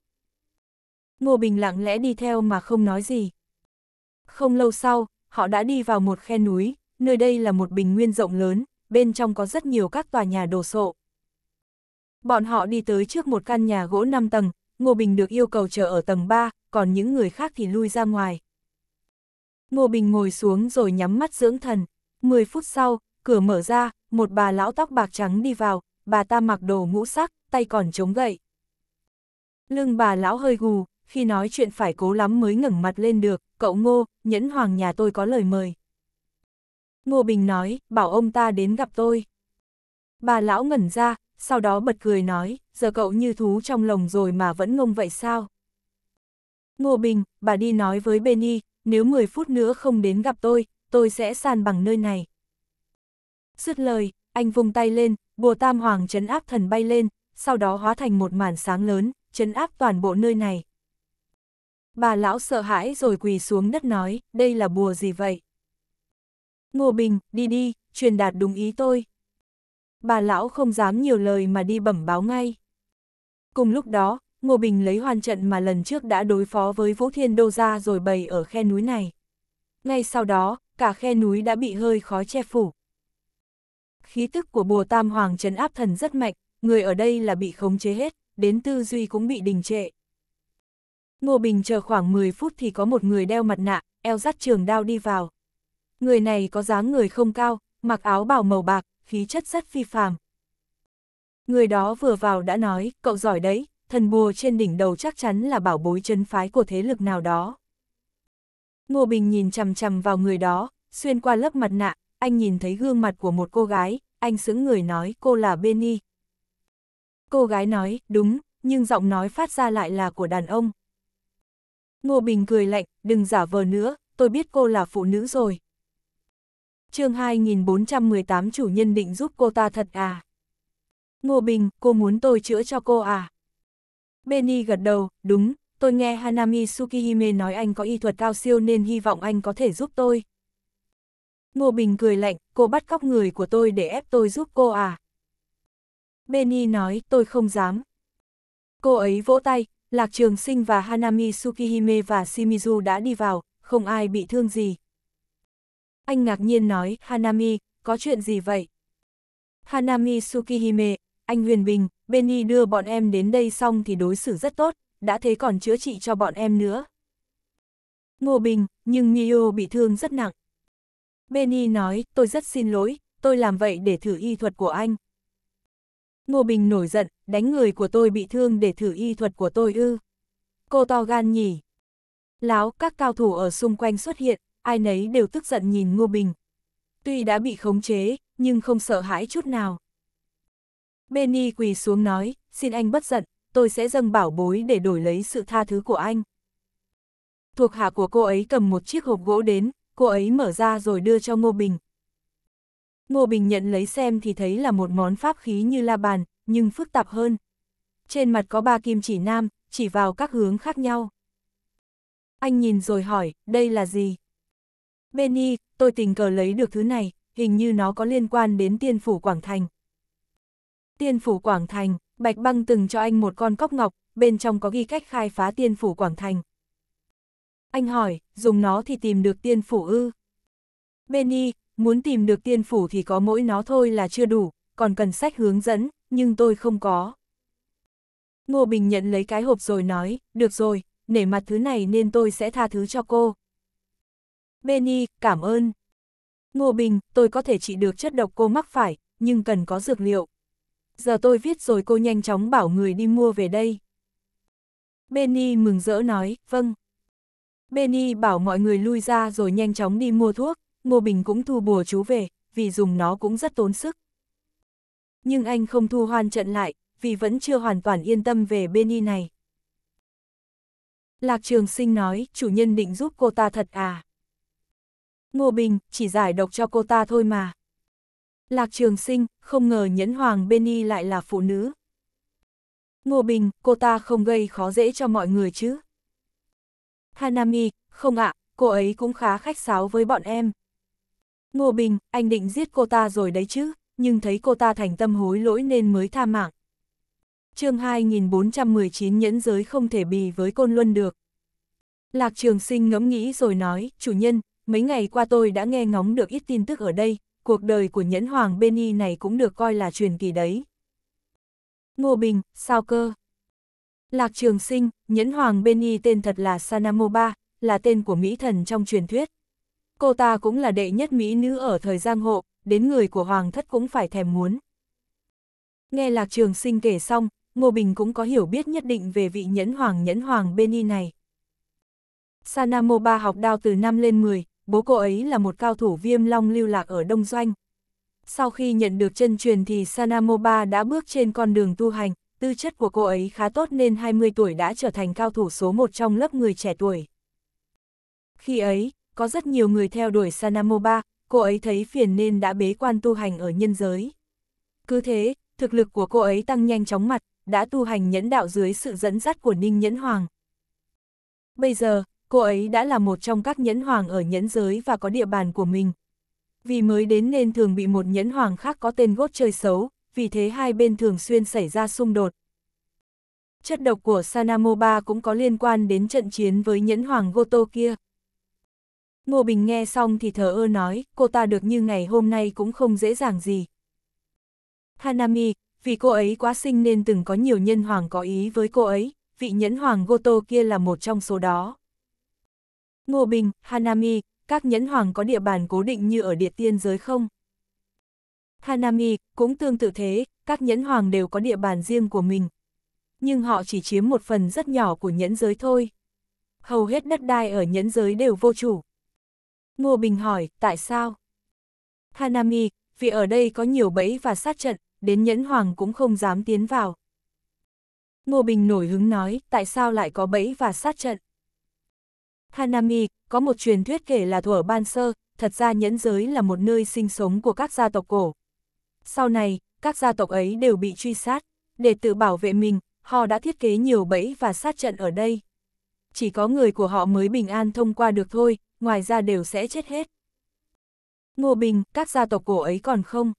Speaker 1: Ngô Bình lặng lẽ đi theo mà không nói gì. Không lâu sau, họ đã đi vào một khe núi, nơi đây là một bình nguyên rộng lớn, bên trong có rất nhiều các tòa nhà đồ sộ. Bọn họ đi tới trước một căn nhà gỗ 5 tầng, Ngô Bình được yêu cầu chờ ở tầng 3, còn những người khác thì lui ra ngoài. Ngô Bình ngồi xuống rồi nhắm mắt dưỡng thần. 10 phút sau, cửa mở ra, một bà lão tóc bạc trắng đi vào, bà ta mặc đồ ngũ sắc, tay còn chống gậy. Lưng bà lão hơi gù, khi nói chuyện phải cố lắm mới ngẩng mặt lên được, cậu Ngô, nhẫn hoàng nhà tôi có lời mời. Ngô Bình nói, bảo ông ta đến gặp tôi. Bà lão ngẩn ra, sau đó bật cười nói, giờ cậu như thú trong lồng rồi mà vẫn ngông vậy sao? Ngô Bình, bà đi nói với Benny, nếu 10 phút nữa không đến gặp tôi, tôi sẽ san bằng nơi này. Dứt lời, anh vung tay lên, bùa tam hoàng chấn áp thần bay lên, sau đó hóa thành một màn sáng lớn, chấn áp toàn bộ nơi này. Bà lão sợ hãi rồi quỳ xuống đất nói, đây là bùa gì vậy? Ngô Bình, đi đi, truyền đạt đúng ý tôi. Bà lão không dám nhiều lời mà đi bẩm báo ngay. Cùng lúc đó, Ngô Bình lấy hoàn trận mà lần trước đã đối phó với Vũ Thiên Đô gia rồi bày ở khe núi này. Ngay sau đó, cả khe núi đã bị hơi khói che phủ khí tức của bùa tam hoàng trấn áp thần rất mạnh, người ở đây là bị khống chế hết, đến tư duy cũng bị đình trệ. Ngô Bình chờ khoảng 10 phút thì có một người đeo mặt nạ, eo dắt trường đao đi vào. Người này có dáng người không cao, mặc áo bào màu bạc, khí chất rất phi phàm. Người đó vừa vào đã nói, cậu giỏi đấy, thần bùa trên đỉnh đầu chắc chắn là bảo bối chân phái của thế lực nào đó. Ngô Bình nhìn chằm chằm vào người đó, xuyên qua lớp mặt nạ, anh nhìn thấy gương mặt của một cô gái, anh sững người nói cô là Benny. Cô gái nói, đúng, nhưng giọng nói phát ra lại là của đàn ông. Ngô Bình cười lạnh, đừng giả vờ nữa, tôi biết cô là phụ nữ rồi. chương 2418 chủ nhân định giúp cô ta thật à? Ngô Bình, cô muốn tôi chữa cho cô à? Benny gật đầu, đúng, tôi nghe Hanami Tsukihime nói anh có y thuật cao siêu nên hy vọng anh có thể giúp tôi. Ngô Bình cười lạnh, cô bắt cóc người của tôi để ép tôi giúp cô à. Benny nói, tôi không dám. Cô ấy vỗ tay, Lạc Trường Sinh và Hanami Tsukihime và Shimizu đã đi vào, không ai bị thương gì. Anh ngạc nhiên nói, Hanami, có chuyện gì vậy? Hanami Tsukihime, anh Huyền Bình, Benny đưa bọn em đến đây xong thì đối xử rất tốt, đã thế còn chữa trị cho bọn em nữa. Ngô Bình, nhưng Mio bị thương rất nặng. Benny nói, tôi rất xin lỗi, tôi làm vậy để thử y thuật của anh. Ngô Bình nổi giận, đánh người của tôi bị thương để thử y thuật của tôi ư. Cô to gan nhỉ. Láo, các cao thủ ở xung quanh xuất hiện, ai nấy đều tức giận nhìn Ngô Bình. Tuy đã bị khống chế, nhưng không sợ hãi chút nào. Benny quỳ xuống nói, xin anh bất giận, tôi sẽ dâng bảo bối để đổi lấy sự tha thứ của anh. Thuộc hạ của cô ấy cầm một chiếc hộp gỗ đến, cô ấy mở ra rồi đưa cho Ngô Bình. Ngô Bình nhận lấy xem thì thấy là một món pháp khí như la bàn, nhưng phức tạp hơn. Trên mặt có ba kim chỉ nam, chỉ vào các hướng khác nhau. Anh nhìn rồi hỏi, đây là gì? Benny, tôi tình cờ lấy được thứ này, hình như nó có liên quan đến tiên phủ Quảng Thành. Tiên phủ Quảng Thành, Bạch Băng từng cho anh một con cốc ngọc, bên trong có ghi cách khai phá tiên phủ Quảng Thành. Anh hỏi, dùng nó thì tìm được tiên phủ ư? Benny, muốn tìm được tiên phủ thì có mỗi nó thôi là chưa đủ, còn cần sách hướng dẫn, nhưng tôi không có. Ngô Bình nhận lấy cái hộp rồi nói, được rồi, nể mặt thứ này nên tôi sẽ tha thứ cho cô. Benny, cảm ơn. Ngô Bình, tôi có thể trị được chất độc cô mắc phải, nhưng cần có dược liệu. Giờ tôi viết rồi cô nhanh chóng bảo người đi mua về đây. Benny mừng rỡ nói, vâng. Benny bảo mọi người lui ra rồi nhanh chóng đi mua thuốc, Ngô Bình cũng thu bùa chú về, vì dùng nó cũng rất tốn sức. Nhưng anh không thu hoan trận lại, vì vẫn chưa hoàn toàn yên tâm về Benny này. Lạc Trường Sinh nói, chủ nhân định giúp cô ta thật à? Ngô Bình, chỉ giải độc cho cô ta thôi mà. Lạc Trường Sinh, không ngờ nhẫn hoàng Benny lại là phụ nữ. Ngô Bình, cô ta không gây khó dễ cho mọi người chứ? Hanami, không ạ, cô ấy cũng khá khách sáo với bọn em. Ngô Bình, anh định giết cô ta rồi đấy chứ, nhưng thấy cô ta thành tâm hối lỗi nên mới tha mạng. chương 2419 nhẫn giới không thể bì với côn luân được. Lạc Trường Sinh ngẫm nghĩ rồi nói, chủ nhân, mấy ngày qua tôi đã nghe ngóng được ít tin tức ở đây, cuộc đời của nhẫn hoàng Benny này cũng được coi là truyền kỳ đấy. Ngô Bình, sao cơ? Lạc Trường Sinh, Nhẫn Hoàng bên tên thật là Sanamoba, là tên của Mỹ thần trong truyền thuyết. Cô ta cũng là đệ nhất Mỹ nữ ở thời giang hộ, đến người của Hoàng thất cũng phải thèm muốn. Nghe Lạc Trường Sinh kể xong, Ngô Bình cũng có hiểu biết nhất định về vị Nhẫn Hoàng Nhẫn Hoàng bên này. Sanamoba học đao từ năm lên 10, bố cô ấy là một cao thủ viêm long lưu lạc ở Đông Doanh. Sau khi nhận được chân truyền thì Sanamoba đã bước trên con đường tu hành, tư chất của cô ấy khá tốt nên 20 tuổi đã trở thành cao thủ số một trong lớp người trẻ tuổi. Khi ấy, có rất nhiều người theo đuổi Sanamoba, cô ấy thấy phiền nên đã bế quan tu hành ở nhân giới. Cứ thế, thực lực của cô ấy tăng nhanh chóng mặt, đã tu hành nhẫn đạo dưới sự dẫn dắt của Ninh Nhẫn Hoàng. Bây giờ, cô ấy đã là một trong các nhẫn hoàng ở nhẫn giới và có địa bàn của mình. Vì mới đến nên thường bị một nhẫn hoàng khác có tên gốt chơi xấu, vì thế hai bên thường xuyên xảy ra xung đột. Chất độc của Sanamoba cũng có liên quan đến trận chiến với nhẫn hoàng Goto kia. Ngô Bình nghe xong thì thở ơ nói, cô ta được như ngày hôm nay cũng không dễ dàng gì. Hanami, vì cô ấy quá xinh nên từng có nhiều nhân hoàng có ý với cô ấy, vị nhẫn hoàng Goto kia là một trong số đó. Ngô Bình, Hanami, các nhẫn hoàng có địa bàn cố định như ở địa tiên giới không? Hanami, cũng tương tự thế, các nhẫn hoàng đều có địa bàn riêng của mình. Nhưng họ chỉ chiếm một phần rất nhỏ của nhẫn giới thôi. Hầu hết đất đai ở nhẫn giới đều vô chủ. Ngô Bình hỏi, tại sao? Hanami, vì ở đây có nhiều bẫy và sát trận, đến nhẫn hoàng cũng không dám tiến vào. Ngô Bình nổi hứng nói, tại sao lại có bẫy và sát trận? Hanami, có một truyền thuyết kể là thuở ban sơ, thật ra nhẫn giới là một nơi sinh sống của các gia tộc cổ, sau này, các gia tộc ấy đều bị truy sát. Để tự bảo vệ mình, họ đã thiết kế nhiều bẫy và sát trận ở đây. Chỉ có người của họ mới bình an thông qua được thôi, ngoài ra đều sẽ chết hết. Ngô Bình, các gia tộc cổ ấy còn không?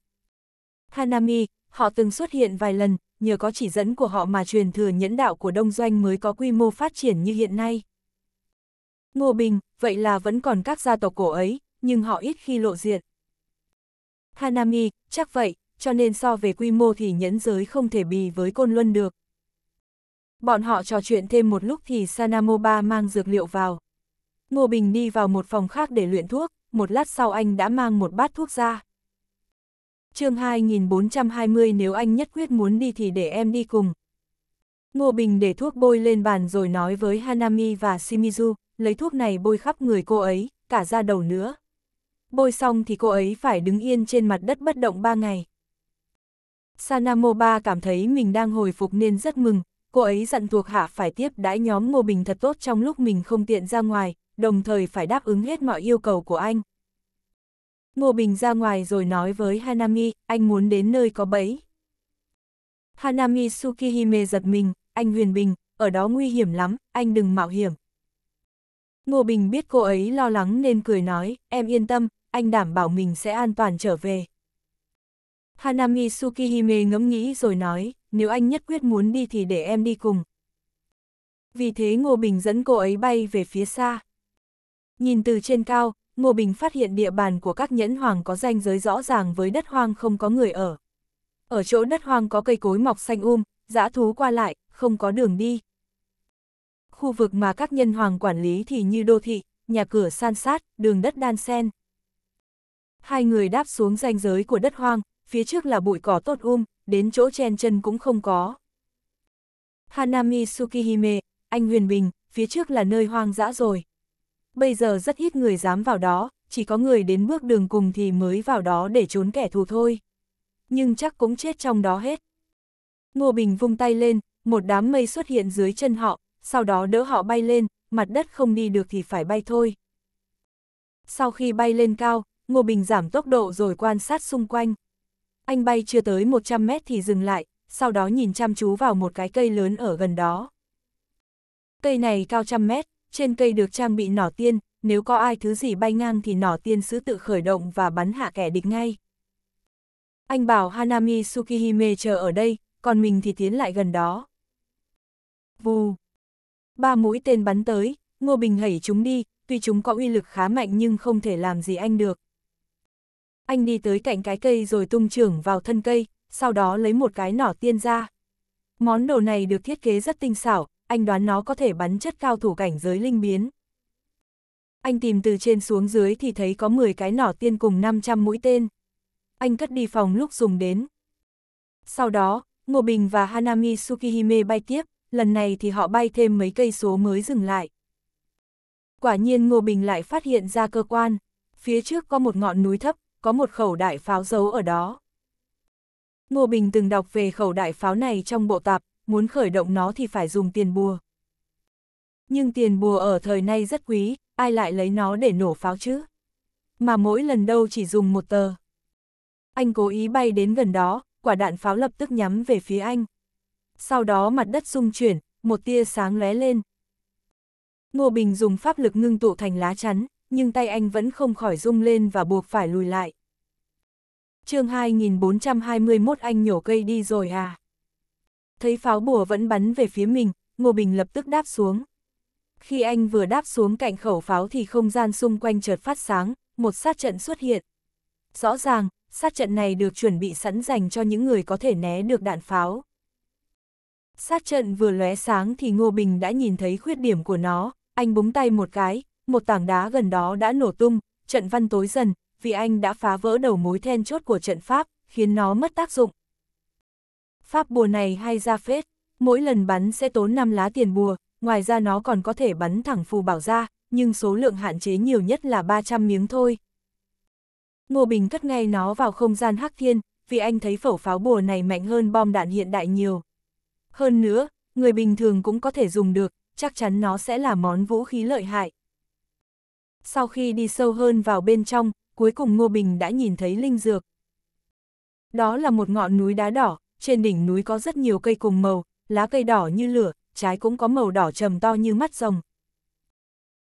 Speaker 1: Hanami, họ từng xuất hiện vài lần, nhờ có chỉ dẫn của họ mà truyền thừa nhẫn đạo của Đông Doanh mới có quy mô phát triển như hiện nay. Ngô Bình, vậy là vẫn còn các gia tộc cổ ấy, nhưng họ ít khi lộ diện. Hanami, chắc vậy, cho nên so về quy mô thì nhẫn giới không thể bì với Côn Luân được. Bọn họ trò chuyện thêm một lúc thì Sanamoba mang dược liệu vào. Ngô Bình đi vào một phòng khác để luyện thuốc, một lát sau anh đã mang một bát thuốc ra. chương 2420 nếu anh nhất quyết muốn đi thì để em đi cùng. Ngô Bình để thuốc bôi lên bàn rồi nói với Hanami và Shimizu, lấy thuốc này bôi khắp người cô ấy, cả da đầu nữa. Bôi xong thì cô ấy phải đứng yên trên mặt đất bất động ba ngày. Sanamoba cảm thấy mình đang hồi phục nên rất mừng, cô ấy dặn thuộc hạ phải tiếp đãi nhóm Ngô Bình thật tốt trong lúc mình không tiện ra ngoài, đồng thời phải đáp ứng hết mọi yêu cầu của anh. Ngô Bình ra ngoài rồi nói với Hanami, anh muốn đến nơi có bẫy. Hanami Tsukihime giật mình, anh Huyền Bình, ở đó nguy hiểm lắm, anh đừng mạo hiểm. Ngô Bình biết cô ấy lo lắng nên cười nói, em yên tâm, anh đảm bảo mình sẽ an toàn trở về. Hanami Tsukihime ngẫm nghĩ rồi nói, nếu anh nhất quyết muốn đi thì để em đi cùng. Vì thế Ngô Bình dẫn cô ấy bay về phía xa. Nhìn từ trên cao, Ngô Bình phát hiện địa bàn của các nhẫn hoàng có ranh giới rõ ràng với đất hoang không có người ở. Ở chỗ đất hoang có cây cối mọc xanh um, dã thú qua lại, không có đường đi. Khu vực mà các nhân hoàng quản lý thì như đô thị, nhà cửa san sát, đường đất đan sen. Hai người đáp xuống ranh giới của đất hoang, phía trước là bụi cỏ tốt um, đến chỗ chen chân cũng không có. Hanami Tsukihime, anh Huyền Bình, phía trước là nơi hoang dã rồi. Bây giờ rất ít người dám vào đó, chỉ có người đến bước đường cùng thì mới vào đó để trốn kẻ thù thôi. Nhưng chắc cũng chết trong đó hết. Ngô Bình vung tay lên, một đám mây xuất hiện dưới chân họ, sau đó đỡ họ bay lên, mặt đất không đi được thì phải bay thôi. Sau khi bay lên cao, Ngô Bình giảm tốc độ rồi quan sát xung quanh anh bay chưa tới 100 mét thì dừng lại, sau đó nhìn chăm chú vào một cái cây lớn ở gần đó. Cây này cao trăm mét, trên cây được trang bị nỏ tiên, nếu có ai thứ gì bay ngang thì nỏ tiên sứ tự khởi động và bắn hạ kẻ địch ngay. Anh bảo Hanami Tsukihime chờ ở đây, còn mình thì tiến lại gần đó. Vù! Ba mũi tên bắn tới, Ngô Bình hẩy chúng đi, tuy chúng có uy lực khá mạnh nhưng không thể làm gì anh được. Anh đi tới cạnh cái cây rồi tung trưởng vào thân cây, sau đó lấy một cái nỏ tiên ra. Món đồ này được thiết kế rất tinh xảo, anh đoán nó có thể bắn chất cao thủ cảnh giới linh biến. Anh tìm từ trên xuống dưới thì thấy có 10 cái nỏ tiên cùng 500 mũi tên. Anh cất đi phòng lúc dùng đến. Sau đó, Ngô Bình và Hanami Tsukihime bay tiếp, lần này thì họ bay thêm mấy cây số mới dừng lại. Quả nhiên Ngô Bình lại phát hiện ra cơ quan, phía trước có một ngọn núi thấp, có một khẩu đại pháo giấu ở đó. Ngô Bình từng đọc về khẩu đại pháo này trong bộ tạp, muốn khởi động nó thì phải dùng tiền bùa. Nhưng tiền bùa ở thời nay rất quý, ai lại lấy nó để nổ pháo chứ? Mà mỗi lần đâu chỉ dùng một tờ. Anh cố ý bay đến gần đó, quả đạn pháo lập tức nhắm về phía anh. Sau đó mặt đất rung chuyển, một tia sáng lóe lên. Ngô Bình dùng pháp lực ngưng tụ thành lá chắn, nhưng tay anh vẫn không khỏi rung lên và buộc phải lùi lại. chương 2421 anh nhổ cây đi rồi à? Thấy pháo bùa vẫn bắn về phía mình, Ngô Bình lập tức đáp xuống. Khi anh vừa đáp xuống cạnh khẩu pháo thì không gian xung quanh chợt phát sáng, một sát trận xuất hiện. Rõ ràng, sát trận này được chuẩn bị sẵn dành cho những người có thể né được đạn pháo. Sát trận vừa lóe sáng thì Ngô Bình đã nhìn thấy khuyết điểm của nó, anh búng tay một cái, một tảng đá gần đó đã nổ tung, trận văn tối dần, vì anh đã phá vỡ đầu mối then chốt của trận pháp, khiến nó mất tác dụng. Pháp bùa này hay ra phết, mỗi lần bắn sẽ tốn 5 lá tiền bùa, ngoài ra nó còn có thể bắn thẳng phù bảo ra, nhưng số lượng hạn chế nhiều nhất là 300 miếng thôi. Ngô Bình cất ngay nó vào không gian hắc thiên, vì anh thấy phẩu pháo bùa này mạnh hơn bom đạn hiện đại nhiều. Hơn nữa, người bình thường cũng có thể dùng được, chắc chắn nó sẽ là món vũ khí lợi hại. Sau khi đi sâu hơn vào bên trong, cuối cùng Ngô Bình đã nhìn thấy linh dược. Đó là một ngọn núi đá đỏ, trên đỉnh núi có rất nhiều cây cùng màu, lá cây đỏ như lửa, trái cũng có màu đỏ trầm to như mắt rồng.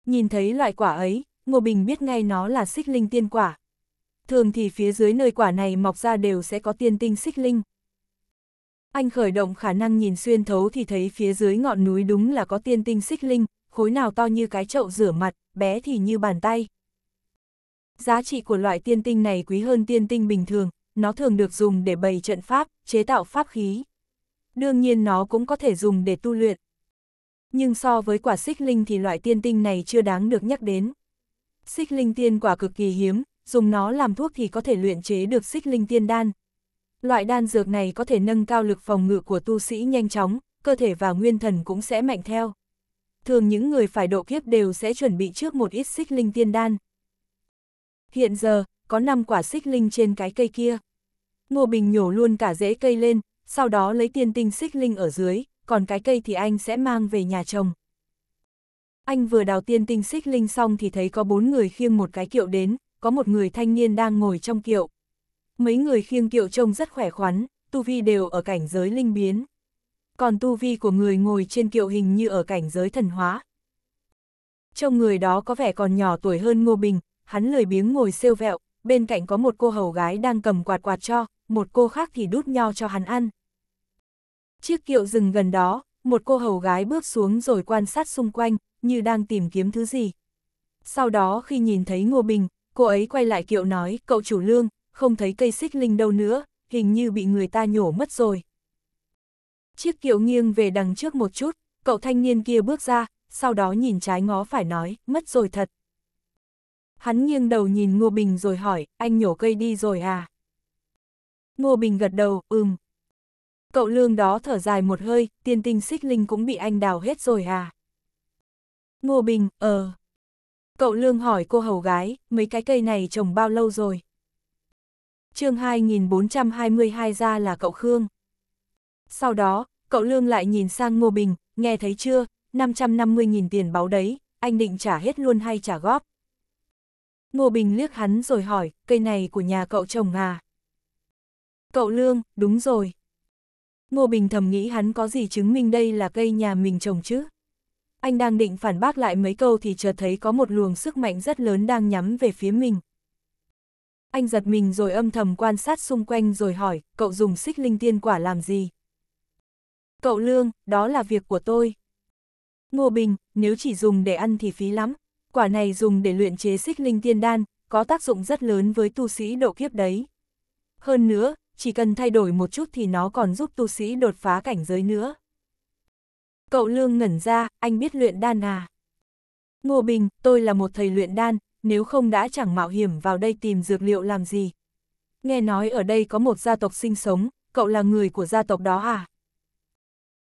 Speaker 1: Nhìn thấy loại quả ấy, Ngô Bình biết ngay nó là xích linh tiên quả. Thường thì phía dưới nơi quả này mọc ra đều sẽ có tiên tinh xích linh. Anh khởi động khả năng nhìn xuyên thấu thì thấy phía dưới ngọn núi đúng là có tiên tinh xích linh, khối nào to như cái chậu rửa mặt, bé thì như bàn tay. Giá trị của loại tiên tinh này quý hơn tiên tinh bình thường, nó thường được dùng để bày trận pháp, chế tạo pháp khí. Đương nhiên nó cũng có thể dùng để tu luyện. Nhưng so với quả xích linh thì loại tiên tinh này chưa đáng được nhắc đến. Xích linh tiên quả cực kỳ hiếm, dùng nó làm thuốc thì có thể luyện chế được xích linh tiên đan. Loại đan dược này có thể nâng cao lực phòng ngự của tu sĩ nhanh chóng, cơ thể và nguyên thần cũng sẽ mạnh theo thường những người phải độ kiếp đều sẽ chuẩn bị trước một ít xích linh tiên đan. Hiện giờ, có 5 quả xích linh trên cái cây kia. Ngô Bình nhổ luôn cả rễ cây lên, sau đó lấy tiên tinh xích linh ở dưới, còn cái cây thì anh sẽ mang về nhà chồng. Anh vừa đào tiên tinh xích linh xong thì thấy có bốn người khiêng một cái kiệu đến, có một người thanh niên đang ngồi trong kiệu. Mấy người khiêng kiệu trông rất khỏe khoắn, tu vi đều ở cảnh giới linh biến còn tu vi của người ngồi trên kiệu hình như ở cảnh giới thần hóa. Trong người đó có vẻ còn nhỏ tuổi hơn Ngô Bình, hắn lười biếng ngồi siêu vẹo, bên cạnh có một cô hầu gái đang cầm quạt quạt cho, một cô khác thì đút nho cho hắn ăn. Chiếc kiệu rừng gần đó, một cô hầu gái bước xuống rồi quan sát xung quanh, như đang tìm kiếm thứ gì. Sau đó khi nhìn thấy Ngô Bình, cô ấy quay lại kiệu nói, cậu chủ lương, không thấy cây xích linh đâu nữa, hình như bị người ta nhổ mất rồi. Chiếc kiệu nghiêng về đằng trước một chút, cậu thanh niên kia bước ra, sau đó nhìn trái ngó phải nói, mất rồi thật. Hắn nghiêng đầu nhìn Ngô Bình rồi hỏi, anh nhổ cây đi rồi à? Ngô Bình gật đầu, ừm. Cậu lương đó thở dài một hơi, tiên tinh xích linh cũng bị anh đào hết rồi à? Ngô Bình, ờ. Cậu lương hỏi cô hầu gái, mấy cái cây này trồng bao lâu rồi? chương 2422 ra là cậu Khương. Sau đó, cậu Lương lại nhìn sang Ngô Bình, nghe thấy chưa, 550.000 tiền báo đấy, anh định trả hết luôn hay trả góp? Ngô Bình liếc hắn rồi hỏi, cây này của nhà cậu chồng à? Cậu Lương, đúng rồi. Ngô Bình thầm nghĩ hắn có gì chứng minh đây là cây nhà mình trồng chứ? Anh đang định phản bác lại mấy câu thì chợt thấy có một luồng sức mạnh rất lớn đang nhắm về phía mình. Anh giật mình rồi âm thầm quan sát xung quanh rồi hỏi, cậu dùng xích linh tiên quả làm gì? Cậu Lương, đó là việc của tôi. Ngô Bình, nếu chỉ dùng để ăn thì phí lắm. Quả này dùng để luyện chế xích linh tiên đan, có tác dụng rất lớn với tu sĩ độ kiếp đấy. Hơn nữa, chỉ cần thay đổi một chút thì nó còn giúp tu sĩ đột phá cảnh giới nữa. Cậu Lương ngẩn ra, anh biết luyện đan à? Ngô Bình, tôi là một thầy luyện đan, nếu không đã chẳng mạo hiểm vào đây tìm dược liệu làm gì. Nghe nói ở đây có một gia tộc sinh sống, cậu là người của gia tộc đó à?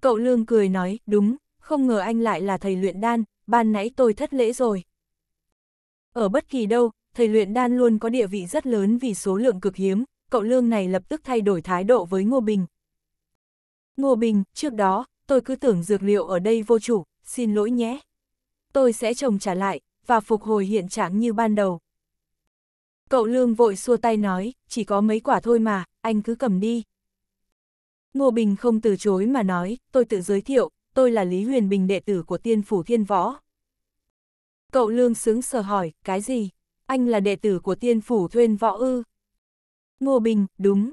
Speaker 1: Cậu lương cười nói, đúng, không ngờ anh lại là thầy luyện đan, ban nãy tôi thất lễ rồi. Ở bất kỳ đâu, thầy luyện đan luôn có địa vị rất lớn vì số lượng cực hiếm, cậu lương này lập tức thay đổi thái độ với Ngô Bình. Ngô Bình, trước đó, tôi cứ tưởng dược liệu ở đây vô chủ, xin lỗi nhé. Tôi sẽ trồng trả lại, và phục hồi hiện trạng như ban đầu. Cậu lương vội xua tay nói, chỉ có mấy quả thôi mà, anh cứ cầm đi. Ngô Bình không từ chối mà nói, tôi tự giới thiệu, tôi là Lý Huyền Bình đệ tử của tiên phủ thiên võ. Cậu Lương sướng sờ hỏi, cái gì? Anh là đệ tử của tiên phủ thuyên võ ư? Ngô Bình, đúng.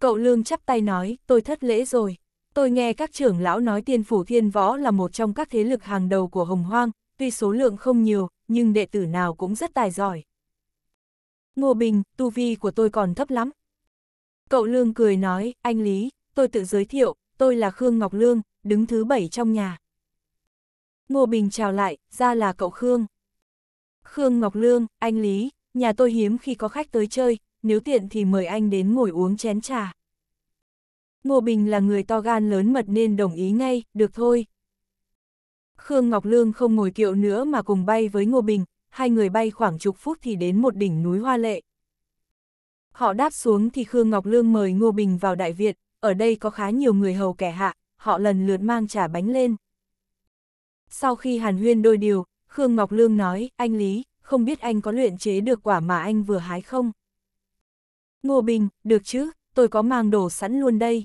Speaker 1: Cậu Lương chắp tay nói, tôi thất lễ rồi. Tôi nghe các trưởng lão nói tiên phủ thiên võ là một trong các thế lực hàng đầu của Hồng Hoang, tuy số lượng không nhiều, nhưng đệ tử nào cũng rất tài giỏi. Ngô Bình, tu vi của tôi còn thấp lắm. Cậu Lương cười nói, anh Lý, tôi tự giới thiệu, tôi là Khương Ngọc Lương, đứng thứ bảy trong nhà. Ngô Bình chào lại, ra là cậu Khương. Khương Ngọc Lương, anh Lý, nhà tôi hiếm khi có khách tới chơi, nếu tiện thì mời anh đến ngồi uống chén trà. Ngô Bình là người to gan lớn mật nên đồng ý ngay, được thôi. Khương Ngọc Lương không ngồi kiệu nữa mà cùng bay với Ngô Bình, hai người bay khoảng chục phút thì đến một đỉnh núi hoa lệ. Họ đáp xuống thì Khương Ngọc Lương mời Ngô Bình vào đại viện, ở đây có khá nhiều người hầu kẻ hạ, họ lần lượt mang trả bánh lên. Sau khi hàn huyên đôi điều, Khương Ngọc Lương nói, anh Lý, không biết anh có luyện chế được quả mà anh vừa hái không? Ngô Bình, được chứ, tôi có mang đồ sẵn luôn đây.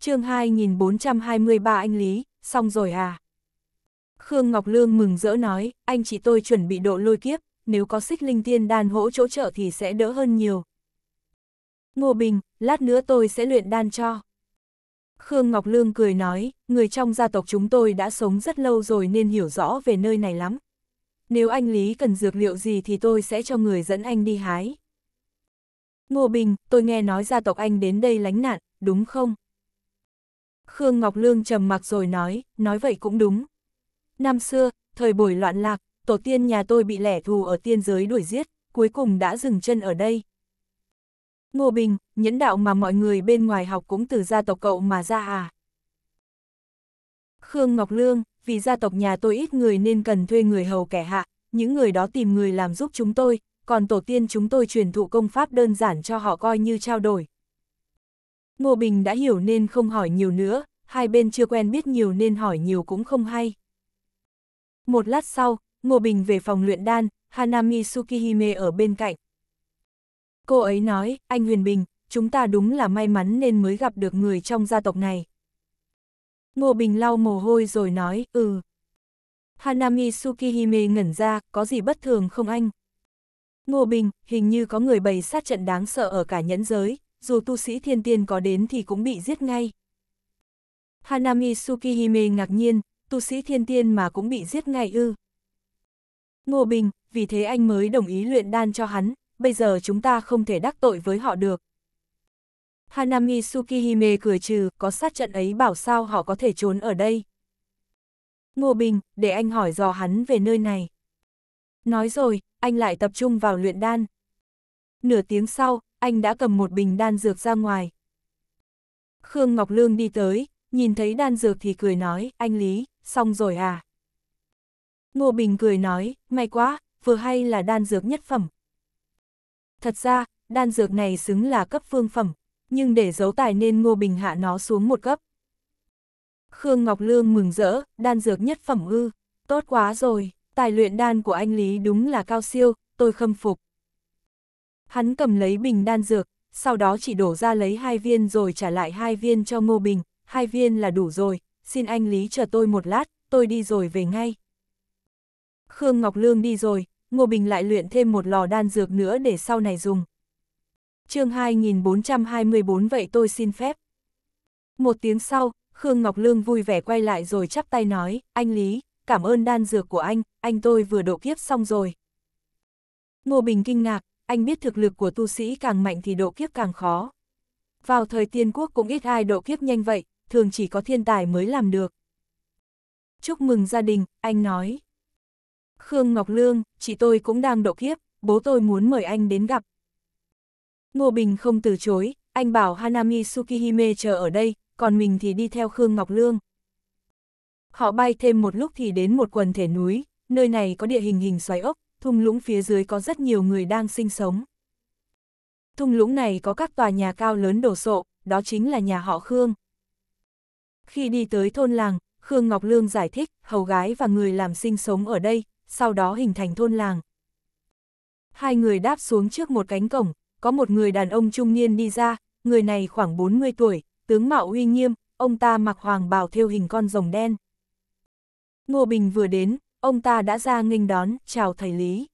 Speaker 1: chương 2423 anh Lý, xong rồi à? Khương Ngọc Lương mừng rỡ nói, anh chị tôi chuẩn bị độ lôi kiếp, nếu có xích linh tiên đan hỗ chỗ trợ thì sẽ đỡ hơn nhiều. Ngô Bình, lát nữa tôi sẽ luyện đan cho. Khương Ngọc Lương cười nói, người trong gia tộc chúng tôi đã sống rất lâu rồi nên hiểu rõ về nơi này lắm. Nếu anh Lý cần dược liệu gì thì tôi sẽ cho người dẫn anh đi hái. Ngô Bình, tôi nghe nói gia tộc anh đến đây lánh nạn, đúng không? Khương Ngọc Lương trầm mặc rồi nói, nói vậy cũng đúng. Năm xưa, thời buổi loạn lạc, tổ tiên nhà tôi bị lẻ thù ở tiên giới đuổi giết, cuối cùng đã dừng chân ở đây, Ngô Bình, nhẫn đạo mà mọi người bên ngoài học cũng từ gia tộc cậu mà ra à. Khương Ngọc Lương, vì gia tộc nhà tôi ít người nên cần thuê người hầu kẻ hạ, những người đó tìm người làm giúp chúng tôi, còn tổ tiên chúng tôi truyền thụ công pháp đơn giản cho họ coi như trao đổi. Ngô Bình đã hiểu nên không hỏi nhiều nữa, hai bên chưa quen biết nhiều nên hỏi nhiều cũng không hay. Một lát sau, Ngô Bình về phòng luyện đan, Hanami Tsukihime ở bên cạnh, Cô ấy nói, anh Huyền Bình, chúng ta đúng là may mắn nên mới gặp được người trong gia tộc này. Ngô Bình lau mồ hôi rồi nói, ừ. Hanami Tsukihime ngẩn ra, có gì bất thường không anh? Ngô Bình, hình như có người bày sát trận đáng sợ ở cả nhẫn giới, dù tu sĩ thiên tiên có đến thì cũng bị giết ngay. Hanami Tsukihime ngạc nhiên, tu sĩ thiên tiên mà cũng bị giết ngay ư. Ngô Bình, vì thế anh mới đồng ý luyện đan cho hắn, bây giờ chúng ta không thể đắc tội với họ được. Hanami Tsukihime cười trừ, có sát trận ấy bảo sao họ có thể trốn ở đây. Ngô Bình, để anh hỏi dò hắn về nơi này. Nói rồi, anh lại tập trung vào luyện đan. Nửa tiếng sau, anh đã cầm một bình đan dược ra ngoài. Khương Ngọc Lương đi tới, nhìn thấy đan dược thì cười nói, anh Lý, xong rồi à? Ngô Bình cười nói, may quá, vừa hay là đan dược nhất phẩm, Thật ra, đan dược này xứng là cấp phương phẩm, nhưng để giấu tài nên Ngô Bình hạ nó xuống một cấp. Khương Ngọc Lương mừng rỡ, đan dược nhất phẩm ư, tốt quá rồi, tài luyện đan của anh Lý đúng là cao siêu, tôi khâm phục. Hắn cầm lấy bình đan dược, sau đó chỉ đổ ra lấy hai viên rồi trả lại hai viên cho Ngô Bình, hai viên là đủ rồi, xin anh Lý chờ tôi một lát, tôi đi rồi về ngay. Khương Ngọc Lương đi rồi, Ngô Bình lại luyện thêm một lò đan dược nữa để sau này dùng. chương 2424 vậy tôi xin phép. Một tiếng sau, Khương Ngọc Lương vui vẻ quay lại rồi chắp tay nói, anh Lý, cảm ơn đan dược của anh, anh tôi vừa độ kiếp xong rồi. Ngô Bình kinh ngạc, anh biết thực lực của tu sĩ càng mạnh thì độ kiếp càng khó. Vào thời tiên quốc cũng ít ai độ kiếp nhanh vậy, thường chỉ có thiên tài mới làm được. Chúc mừng gia đình, anh nói. Khương Ngọc Lương, chị tôi cũng đang độ kiếp, bố tôi muốn mời anh đến gặp. Ngô Bình không từ chối, anh bảo Hanami Tsukihime chờ ở đây, còn mình thì đi theo Khương Ngọc Lương. Họ bay thêm một lúc thì đến một quần thể núi, nơi này có địa hình hình xoáy ốc, thung lũng phía dưới có rất nhiều người đang sinh sống. Thung lũng này có các tòa nhà cao lớn đổ sộ, đó chính là nhà họ Khương. Khi đi tới thôn làng, Khương Ngọc Lương giải thích, hầu gái và người làm sinh sống ở đây, sau đó hình thành thôn làng. Hai người đáp xuống trước một cánh cổng, có một người đàn ông trung niên đi ra, người này khoảng 40 tuổi, tướng mạo uy nghiêm, ông ta mặc hoàng bào theo hình con rồng đen. Ngô Bình vừa đến, ông ta đã ra nghênh đón, chào thầy Lý.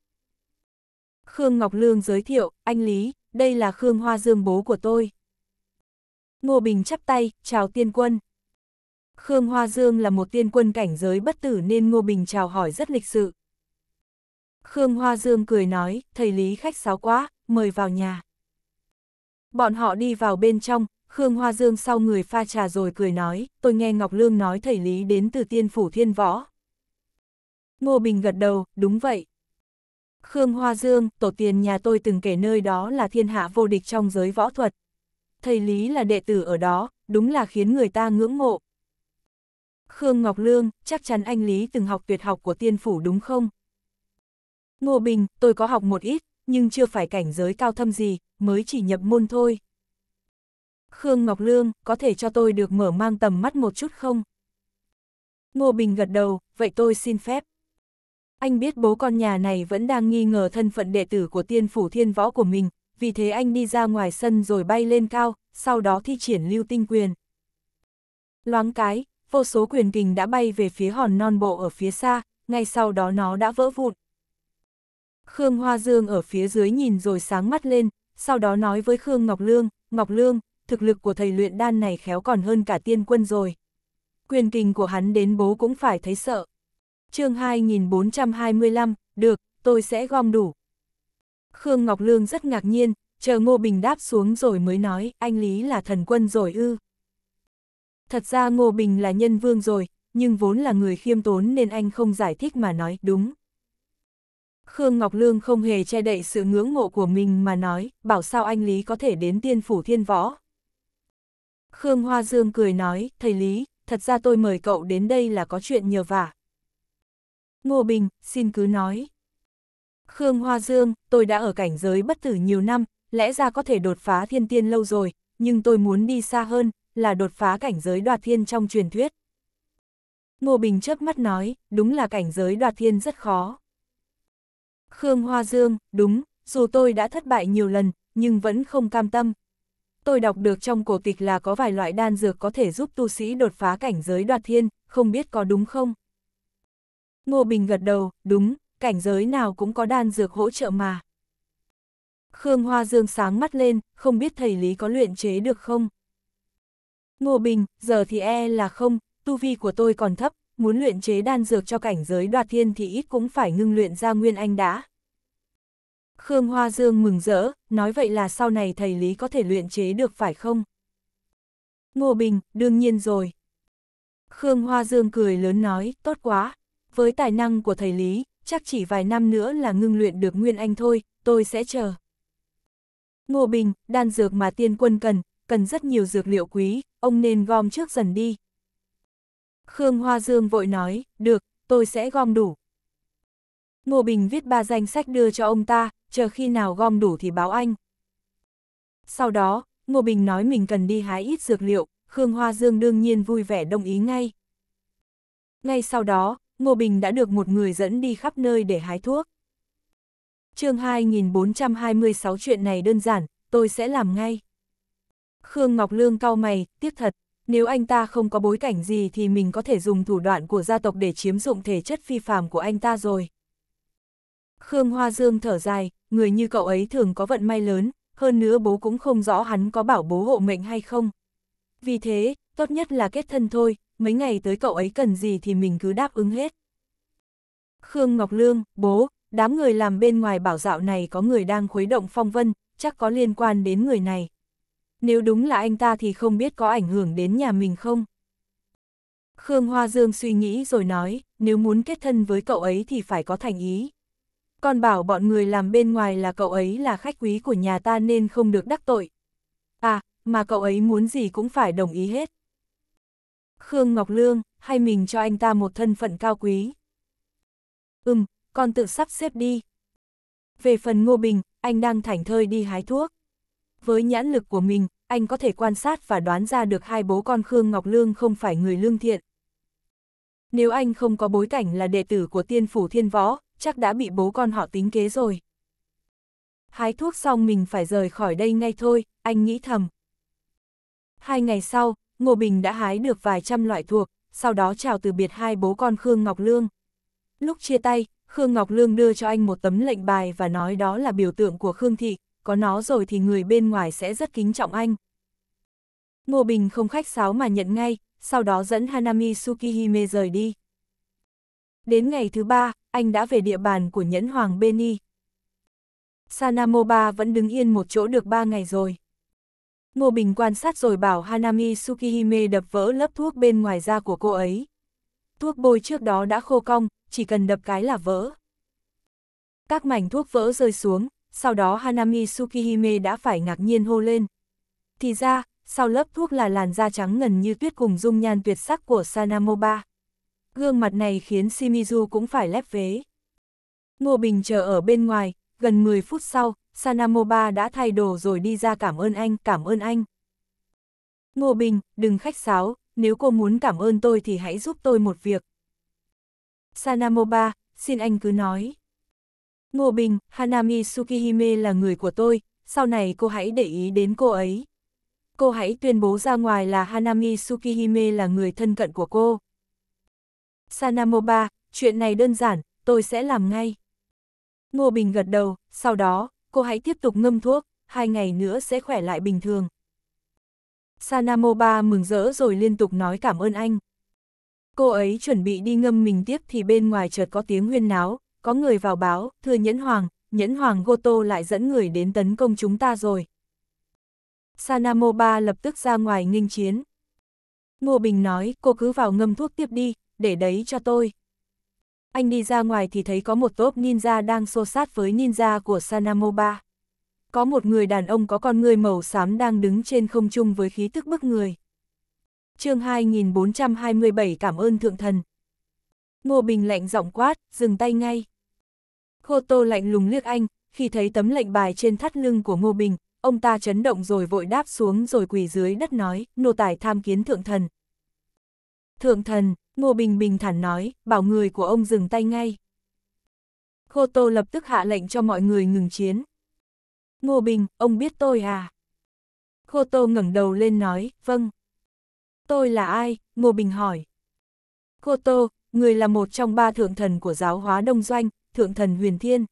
Speaker 1: Khương Ngọc Lương giới thiệu, anh Lý, đây là Khương Hoa Dương bố của tôi. Ngô Bình chắp tay, chào tiên quân. Khương Hoa Dương là một tiên quân cảnh giới bất tử nên Ngô Bình chào hỏi rất lịch sự. Khương Hoa Dương cười nói, thầy Lý khách sáo quá, mời vào nhà. Bọn họ đi vào bên trong, Khương Hoa Dương sau người pha trà rồi cười nói, tôi nghe Ngọc Lương nói thầy Lý đến từ tiên phủ thiên võ. Ngô Bình gật đầu, đúng vậy. Khương Hoa Dương, tổ tiền nhà tôi từng kể nơi đó là thiên hạ vô địch trong giới võ thuật. Thầy Lý là đệ tử ở đó, đúng là khiến người ta ngưỡng mộ. Khương Ngọc Lương, chắc chắn anh Lý từng học tuyệt học của tiên phủ đúng không? Ngô Bình, tôi có học một ít, nhưng chưa phải cảnh giới cao thâm gì, mới chỉ nhập môn thôi. Khương Ngọc Lương, có thể cho tôi được mở mang tầm mắt một chút không? Ngô Bình gật đầu, vậy tôi xin phép. Anh biết bố con nhà này vẫn đang nghi ngờ thân phận đệ tử của tiên phủ thiên võ của mình, vì thế anh đi ra ngoài sân rồi bay lên cao, sau đó thi triển lưu tinh quyền. Loáng cái, vô số quyền kình đã bay về phía hòn non bộ ở phía xa, ngay sau đó nó đã vỡ vụn, Khương Hoa Dương ở phía dưới nhìn rồi sáng mắt lên, sau đó nói với Khương Ngọc Lương, Ngọc Lương, thực lực của thầy luyện đan này khéo còn hơn cả tiên quân rồi. Quyền kinh của hắn đến bố cũng phải thấy sợ. chương 2425, được, tôi sẽ gom đủ. Khương Ngọc Lương rất ngạc nhiên, chờ Ngô Bình đáp xuống rồi mới nói, anh Lý là thần quân rồi ư. Thật ra Ngô Bình là nhân vương rồi, nhưng vốn là người khiêm tốn nên anh không giải thích mà nói, đúng. Khương Ngọc Lương không hề che đậy sự ngưỡng mộ của mình mà nói, bảo sao anh Lý có thể đến tiên phủ thiên võ. Khương Hoa Dương cười nói, thầy Lý, thật ra tôi mời cậu đến đây là có chuyện nhờ vả. Ngô Bình, xin cứ nói. Khương Hoa Dương, tôi đã ở cảnh giới bất tử nhiều năm, lẽ ra có thể đột phá thiên tiên lâu rồi, nhưng tôi muốn đi xa hơn, là đột phá cảnh giới đoạt thiên trong truyền thuyết. Ngô Bình chớp mắt nói, đúng là cảnh giới đoạt thiên rất khó. Khương Hoa Dương, đúng, dù tôi đã thất bại nhiều lần, nhưng vẫn không cam tâm. Tôi đọc được trong cổ tịch là có vài loại đan dược có thể giúp tu sĩ đột phá cảnh giới đoạt thiên, không biết có đúng không? Ngô Bình gật đầu, đúng, cảnh giới nào cũng có đan dược hỗ trợ mà. Khương Hoa Dương sáng mắt lên, không biết thầy Lý có luyện chế được không? Ngô Bình, giờ thì e là không, tu vi của tôi còn thấp, muốn luyện chế đan dược cho cảnh giới đoạt thiên thì ít cũng phải ngưng luyện ra nguyên anh đã. Khương Hoa Dương mừng rỡ, nói vậy là sau này thầy Lý có thể luyện chế được phải không? Ngô Bình, đương nhiên rồi. Khương Hoa Dương cười lớn nói, tốt quá. Với tài năng của thầy Lý, chắc chỉ vài năm nữa là ngưng luyện được Nguyên Anh thôi, tôi sẽ chờ. Ngô Bình, đan dược mà tiên quân cần, cần rất nhiều dược liệu quý, ông nên gom trước dần đi, Khương Hoa Dương vội nói, được, tôi sẽ gom đủ. Ngô Bình viết ba danh sách đưa cho ông ta, chờ khi nào gom đủ thì báo anh. Sau đó, Ngô Bình nói mình cần đi hái ít dược liệu, Khương Hoa Dương đương nhiên vui vẻ đồng ý ngay. Ngay sau đó, Ngô Bình đã được một người dẫn đi khắp nơi để hái thuốc. chương 2426 chuyện này đơn giản, tôi sẽ làm ngay. Khương Ngọc Lương cau mày, tiếc thật, nếu anh ta không có bối cảnh gì thì mình có thể dùng thủ đoạn của gia tộc để chiếm dụng thể chất phi phàm của anh ta rồi. Khương Hoa Dương thở dài, người như cậu ấy thường có vận may lớn, hơn nữa bố cũng không rõ hắn có bảo bố hộ mệnh hay không. Vì thế, tốt nhất là kết thân thôi, mấy ngày tới cậu ấy cần gì thì mình cứ đáp ứng hết. Khương Ngọc Lương, bố, đám người làm bên ngoài bảo dạo này có người đang khuấy động phong vân, chắc có liên quan đến người này nếu đúng là anh ta thì không biết có ảnh hưởng đến nhà mình không. Khương Hoa Dương suy nghĩ rồi nói, nếu muốn kết thân với cậu ấy thì phải có thành ý. Con bảo bọn người làm bên ngoài là cậu ấy là khách quý của nhà ta nên không được đắc tội. À, mà cậu ấy muốn gì cũng phải đồng ý hết. Khương Ngọc Lương, hay mình cho anh ta một thân phận cao quý. Ừm, con tự sắp xếp đi. Về phần Ngô Bình, anh đang thảnh thơi đi hái thuốc với nhãn lực của mình, anh có thể quan sát và đoán ra được hai bố con Khương Ngọc Lương không phải người lương thiện. Nếu anh không có bối cảnh là đệ tử của tiên phủ thiên võ, chắc đã bị bố con họ tính kế rồi. Hái thuốc xong mình phải rời khỏi đây ngay thôi, anh nghĩ thầm. Hai ngày sau, Ngô Bình đã hái được vài trăm loại thuộc, sau đó chào từ biệt hai bố con Khương Ngọc Lương. Lúc chia tay, Khương Ngọc Lương đưa cho anh một tấm lệnh bài và nói đó là biểu tượng của Khương Thị, có nó rồi thì người bên ngoài sẽ rất kính trọng anh. Ngô Bình không khách sáo mà nhận ngay, sau đó dẫn Hanami Tsukihime rời đi. Đến ngày thứ ba, anh đã về địa bàn của nhẫn hoàng Beni. Sanamoba vẫn đứng yên một chỗ được ba ngày rồi. Ngô Bình quan sát rồi bảo Hanami Tsukihime đập vỡ lớp thuốc bên ngoài da của cô ấy. Thuốc bôi trước đó đã khô cong, chỉ cần đập cái là vỡ. Các mảnh thuốc vỡ rơi xuống, sau đó Hanami Tsukihime đã phải ngạc nhiên hô lên. Thì ra, sau lớp thuốc là làn da trắng ngần như tuyết cùng dung nhan tuyệt sắc của Sanamoba. Gương mặt này khiến Shimizu cũng phải lép vế. Ngô Bình chờ ở bên ngoài, gần 10 phút sau, Sanamoba đã thay đồ rồi đi ra cảm ơn anh, cảm ơn anh. Ngô Bình, đừng khách sáo, nếu cô muốn cảm ơn tôi thì hãy giúp tôi một việc. Sanamoba, xin anh cứ nói. Ngô Bình, Hanami Tsukihime là người của tôi, sau này cô hãy để ý đến cô ấy. Cô hãy tuyên bố ra ngoài là Hanami Tsukihime là người thân cận của cô. Sanamoba, chuyện này đơn giản, tôi sẽ làm ngay. Ngô Bình gật đầu, sau đó, cô hãy tiếp tục ngâm thuốc, hai ngày nữa sẽ khỏe lại bình thường. Sanamoba mừng rỡ rồi liên tục nói cảm ơn anh. Cô ấy chuẩn bị đi ngâm mình tiếp thì bên ngoài chợt có tiếng huyên náo, có người vào báo, thưa Nhẫn Hoàng, Nhẫn Hoàng Goto lại dẫn người đến tấn công chúng ta rồi. Sanamoba lập tức ra ngoài nghinh chiến. Ngô Bình nói, cô cứ vào ngâm thuốc tiếp đi, để đấy cho tôi. Anh đi ra ngoài thì thấy có một tốp ninja đang xô sát với ninja của Sanamoba. Có một người đàn ông có con người màu xám đang đứng trên không trung với khí tức bức người. chương 2427 cảm ơn Thượng Thần. Ngô Bình lạnh giọng quát, dừng tay ngay. Khô Tô lạnh lùng liếc anh, khi thấy tấm lệnh bài trên thắt lưng của Ngô Bình, ông ta chấn động rồi vội đáp xuống rồi quỳ dưới đất nói, nô tài tham kiến thượng thần. Thượng thần, Ngô Bình bình thản nói, bảo người của ông dừng tay ngay. Khô Tô lập tức hạ lệnh cho mọi người ngừng chiến. Ngô Bình, ông biết tôi à? Khô Tô ngẩng đầu lên nói, vâng. Tôi là ai? Ngô Bình hỏi. Khô Tô, người là một trong ba thượng thần của giáo hóa đông doanh, Thượng Thần Huyền Thiên.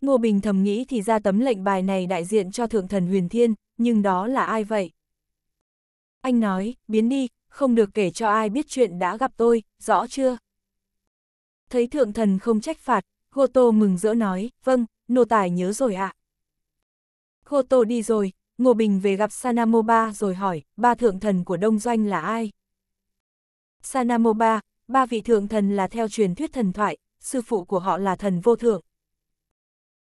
Speaker 1: Ngô Bình thầm nghĩ thì ra tấm lệnh bài này đại diện cho Thượng Thần Huyền Thiên, nhưng đó là ai vậy? Anh nói, biến đi, không được kể cho ai biết chuyện đã gặp tôi, rõ chưa? Thấy Thượng Thần không trách phạt, Gô Tô mừng rỡ nói, vâng, nô tài nhớ rồi ạ. À. Gô Tô đi rồi, Ngô Bình về gặp Sanamoba rồi hỏi, ba thượng thần của Đông Doanh là ai? Sanamoba, ba vị thượng thần là theo truyền thuyết thần thoại, sư phụ của họ là thần vô thượng.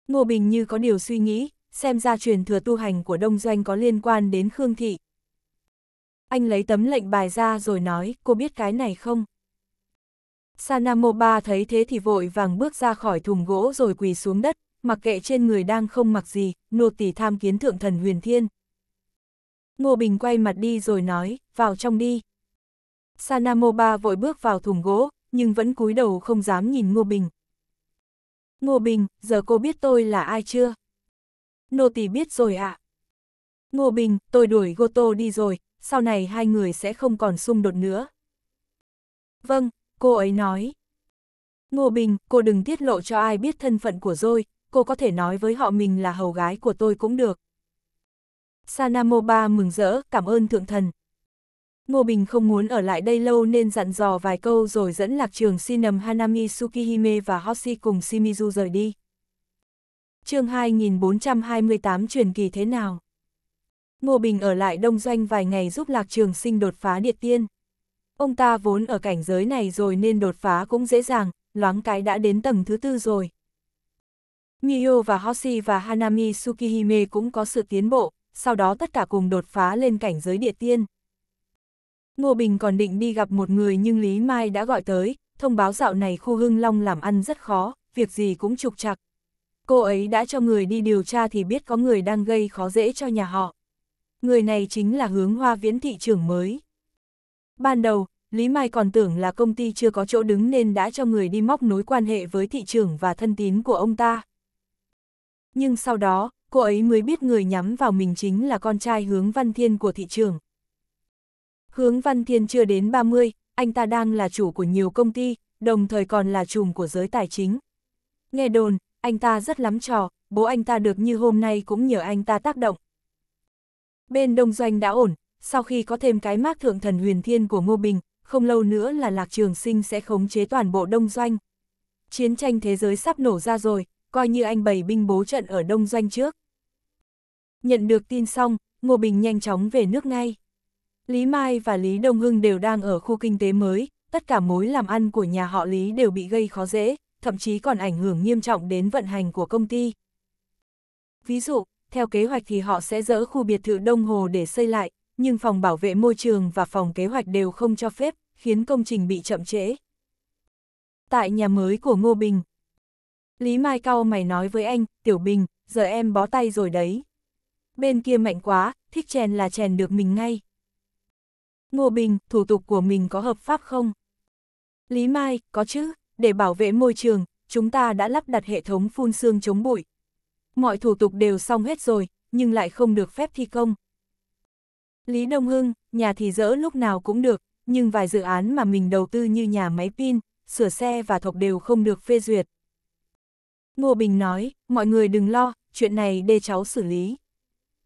Speaker 1: Ngô Bình như có điều suy nghĩ, xem ra truyền thừa tu hành của Đông Doanh có liên quan đến Khương Thị. Anh lấy tấm lệnh bài ra rồi nói, cô biết cái này không? Sanamoba thấy thế thì vội vàng bước ra khỏi thùng gỗ rồi quỳ xuống đất, mặc kệ trên người đang không mặc gì, nô tỳ tham kiến thượng thần huyền thiên. Ngô Bình quay mặt đi rồi nói, vào trong đi. Sanamoba vội bước vào thùng gỗ, nhưng vẫn cúi đầu không dám nhìn Ngô Bình. Ngô Bình, giờ cô biết tôi là ai chưa? Nô tỳ biết rồi ạ. À. Ngô Bình, tôi đuổi Goto đi rồi, sau này hai người sẽ không còn xung đột nữa. Vâng, cô ấy nói. Ngô Bình, cô đừng tiết lộ cho ai biết thân phận của tôi, cô có thể nói với họ mình là hầu gái của tôi cũng được. Sanamoba mừng rỡ, cảm ơn thượng thần. Ngô Bình không muốn ở lại đây lâu nên dặn dò vài câu rồi dẫn lạc trường Shinam Hanami Tsukihime và Hoshi cùng Shimizu rời đi. chương 2428 truyền kỳ thế nào? Ngô Bình ở lại đông doanh vài ngày giúp lạc trường sinh đột phá địa tiên. Ông ta vốn ở cảnh giới này rồi nên đột phá cũng dễ dàng, loáng cái đã đến tầng thứ tư rồi. Miyo và Hoshi và Hanami Tsukihime cũng có sự tiến bộ, sau đó tất cả cùng đột phá lên cảnh giới địa tiên. Ngô Bình còn định đi gặp một người nhưng Lý Mai đã gọi tới, thông báo dạo này khu hưng long làm ăn rất khó, việc gì cũng trục trặc. Cô ấy đã cho người đi điều tra thì biết có người đang gây khó dễ cho nhà họ. Người này chính là hướng hoa viễn thị trưởng mới. Ban đầu, Lý Mai còn tưởng là công ty chưa có chỗ đứng nên đã cho người đi móc nối quan hệ với thị trưởng và thân tín của ông ta. Nhưng sau đó, cô ấy mới biết người nhắm vào mình chính là con trai hướng văn thiên của thị trưởng. Hướng Văn Thiên chưa đến 30, anh ta đang là chủ của nhiều công ty, đồng thời còn là trùm của giới tài chính. Nghe đồn, anh ta rất lắm trò, bố anh ta được như hôm nay cũng nhờ anh ta tác động. Bên đông doanh đã ổn, sau khi có thêm cái mác thượng thần huyền thiên của Ngô Bình, không lâu nữa là Lạc Trường Sinh sẽ khống chế toàn bộ đông doanh. Chiến tranh thế giới sắp nổ ra rồi, coi như anh bày binh bố trận ở đông doanh trước. Nhận được tin xong, Ngô Bình nhanh chóng về nước ngay. Lý Mai và Lý Đông Hưng đều đang ở khu kinh tế mới, tất cả mối làm ăn của nhà họ Lý đều bị gây khó dễ, thậm chí còn ảnh hưởng nghiêm trọng đến vận hành của công ty. Ví dụ, theo kế hoạch thì họ sẽ dỡ khu biệt thự Đông Hồ để xây lại, nhưng phòng bảo vệ môi trường và phòng kế hoạch đều không cho phép, khiến công trình bị chậm trễ. Tại nhà mới của Ngô Bình, Lý Mai cao mày nói với anh, Tiểu Bình, giờ em bó tay rồi đấy. Bên kia mạnh quá, thích chèn là chèn được mình ngay. Ngô Bình, thủ tục của mình có hợp pháp không? Lý Mai, có chứ, để bảo vệ môi trường, chúng ta đã lắp đặt hệ thống phun xương chống bụi. Mọi thủ tục đều xong hết rồi, nhưng lại không được phép thi công. Lý Đông Hưng, nhà thì dỡ lúc nào cũng được, nhưng vài dự án mà mình đầu tư như nhà máy pin, sửa xe và thộc đều không được phê duyệt. Ngô Bình nói, mọi người đừng lo, chuyện này để cháu xử lý.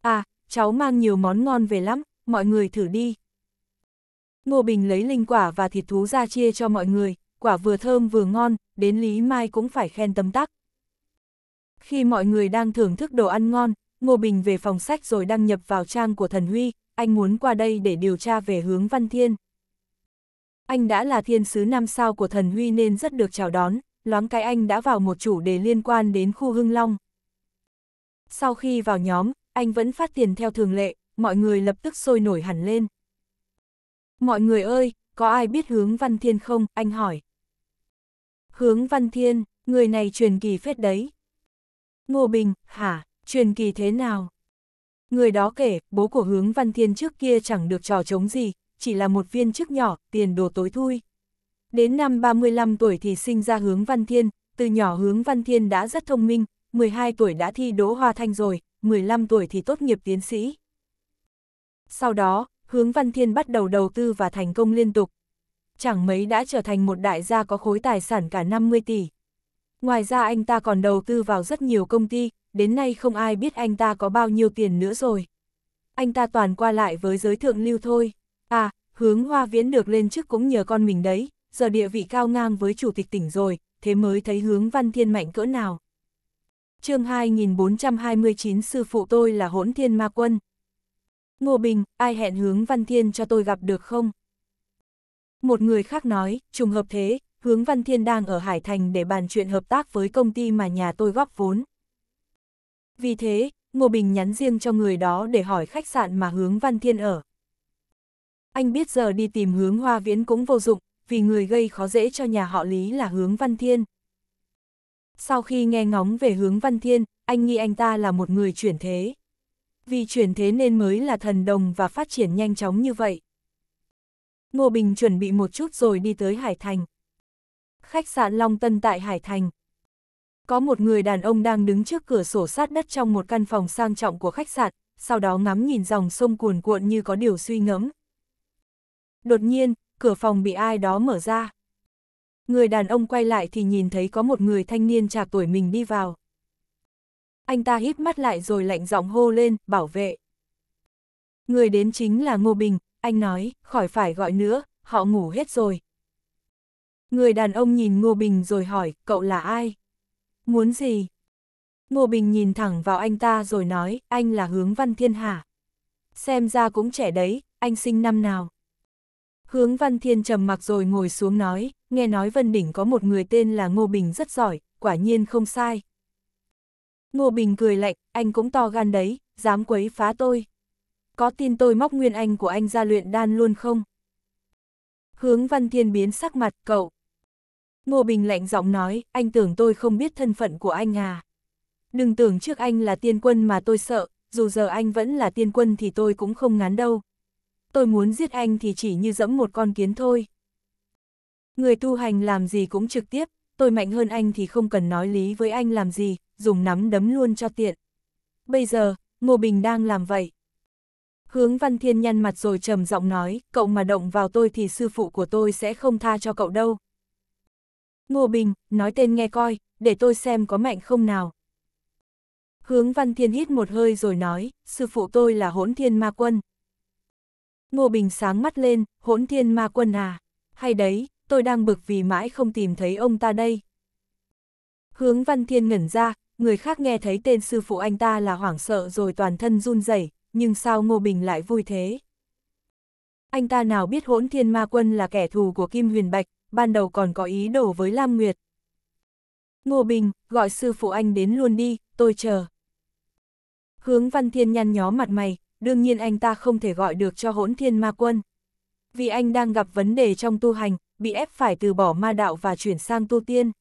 Speaker 1: À, cháu mang nhiều món ngon về lắm, mọi người thử đi. Ngô Bình lấy linh quả và thịt thú ra chia cho mọi người, quả vừa thơm vừa ngon, đến Lý Mai cũng phải khen tâm tắc. Khi mọi người đang thưởng thức đồ ăn ngon, Ngô Bình về phòng sách rồi đăng nhập vào trang của Thần Huy, anh muốn qua đây để điều tra về hướng Văn Thiên. Anh đã là thiên sứ năm sao của Thần Huy nên rất được chào đón, loáng cái anh đã vào một chủ đề liên quan đến khu Hưng Long. Sau khi vào nhóm, anh vẫn phát tiền theo thường lệ, mọi người lập tức sôi nổi hẳn lên. Mọi người ơi, có ai biết hướng Văn Thiên không? Anh hỏi. Hướng Văn Thiên, người này truyền kỳ phết đấy. Ngô Bình, hả, truyền kỳ thế nào? Người đó kể, bố của hướng Văn Thiên trước kia chẳng được trò chống gì, chỉ là một viên chức nhỏ, tiền đồ tối thui. Đến năm 35 tuổi thì sinh ra hướng Văn Thiên, từ nhỏ hướng Văn Thiên đã rất thông minh, 12 tuổi đã thi đỗ hoa thanh rồi, 15 tuổi thì tốt nghiệp tiến sĩ. Sau đó, hướng Văn Thiên bắt đầu đầu tư và thành công liên tục. Chẳng mấy đã trở thành một đại gia có khối tài sản cả 50 tỷ. Ngoài ra anh ta còn đầu tư vào rất nhiều công ty, đến nay không ai biết anh ta có bao nhiêu tiền nữa rồi. Anh ta toàn qua lại với giới thượng lưu thôi. À, hướng hoa viễn được lên chức cũng nhờ con mình đấy, giờ địa vị cao ngang với chủ tịch tỉnh rồi, thế mới thấy hướng văn thiên mạnh cỡ nào. chương 2429 sư phụ tôi là hỗn thiên ma quân. Ngô Bình, ai hẹn hướng Văn Thiên cho tôi gặp được không? Một người khác nói, trùng hợp thế, hướng Văn Thiên đang ở Hải Thành để bàn chuyện hợp tác với công ty mà nhà tôi góp vốn. Vì thế, Ngô Bình nhắn riêng cho người đó để hỏi khách sạn mà hướng Văn Thiên ở. Anh biết giờ đi tìm hướng Hoa Viễn cũng vô dụng, vì người gây khó dễ cho nhà họ Lý là hướng Văn Thiên. Sau khi nghe ngóng về hướng Văn Thiên, anh nghĩ anh ta là một người chuyển thế vì chuyển thế nên mới là thần đồng và phát triển nhanh chóng như vậy. Ngô Bình chuẩn bị một chút rồi đi tới Hải Thành. Khách sạn Long Tân tại Hải Thành. Có một người đàn ông đang đứng trước cửa sổ sát đất trong một căn phòng sang trọng của khách sạn, sau đó ngắm nhìn dòng sông cuồn cuộn như có điều suy ngẫm. Đột nhiên, cửa phòng bị ai đó mở ra. Người đàn ông quay lại thì nhìn thấy có một người thanh niên trạc tuổi mình đi vào anh ta hít mắt lại rồi lạnh giọng hô lên, bảo vệ. Người đến chính là Ngô Bình, anh nói, khỏi phải gọi nữa, họ ngủ hết rồi. Người đàn ông nhìn Ngô Bình rồi hỏi, cậu là ai? Muốn gì? Ngô Bình nhìn thẳng vào anh ta rồi nói, anh là Hướng Văn Thiên hả? Xem ra cũng trẻ đấy, anh sinh năm nào? Hướng Văn Thiên trầm mặc rồi ngồi xuống nói, nghe nói Vân Đỉnh có một người tên là Ngô Bình rất giỏi, quả nhiên không sai, Ngô Bình cười lạnh, anh cũng to gan đấy, dám quấy phá tôi. Có tin tôi móc nguyên anh của anh ra luyện đan luôn không? Hướng Văn Thiên biến sắc mặt cậu. Ngô Bình lạnh giọng nói, anh tưởng tôi không biết thân phận của anh à. Đừng tưởng trước anh là tiên quân mà tôi sợ, dù giờ anh vẫn là tiên quân thì tôi cũng không ngán đâu. Tôi muốn giết anh thì chỉ như dẫm một con kiến thôi. Người tu hành làm gì cũng trực tiếp, tôi mạnh hơn anh thì không cần nói lý với anh làm gì, dùng nắm đấm luôn cho tiện. Bây giờ, Ngô Bình đang làm vậy. Hướng Văn Thiên nhăn mặt rồi trầm giọng nói, cậu mà động vào tôi thì sư phụ của tôi sẽ không tha cho cậu đâu. Ngô Bình, nói tên nghe coi, để tôi xem có mạnh không nào. Hướng Văn Thiên hít một hơi rồi nói, sư phụ tôi là hỗn thiên ma quân. Ngô Bình sáng mắt lên, hỗn thiên ma quân à, hay đấy, tôi đang bực vì mãi không tìm thấy ông ta đây. Hướng Văn Thiên ngẩn ra, người khác nghe thấy tên sư phụ anh ta là hoảng sợ rồi toàn thân run rẩy, nhưng sao Ngô Bình lại vui thế? Anh ta nào biết hỗn thiên ma quân là kẻ thù của Kim Huyền Bạch, ban đầu còn có ý đồ với Lam Nguyệt. Ngô Bình, gọi sư phụ anh đến luôn đi, tôi chờ. Hướng Văn Thiên nhăn nhó mặt mày, đương nhiên anh ta không thể gọi được cho hỗn thiên ma quân. Vì anh đang gặp vấn đề trong tu hành, bị ép phải từ bỏ ma đạo và chuyển sang tu tiên.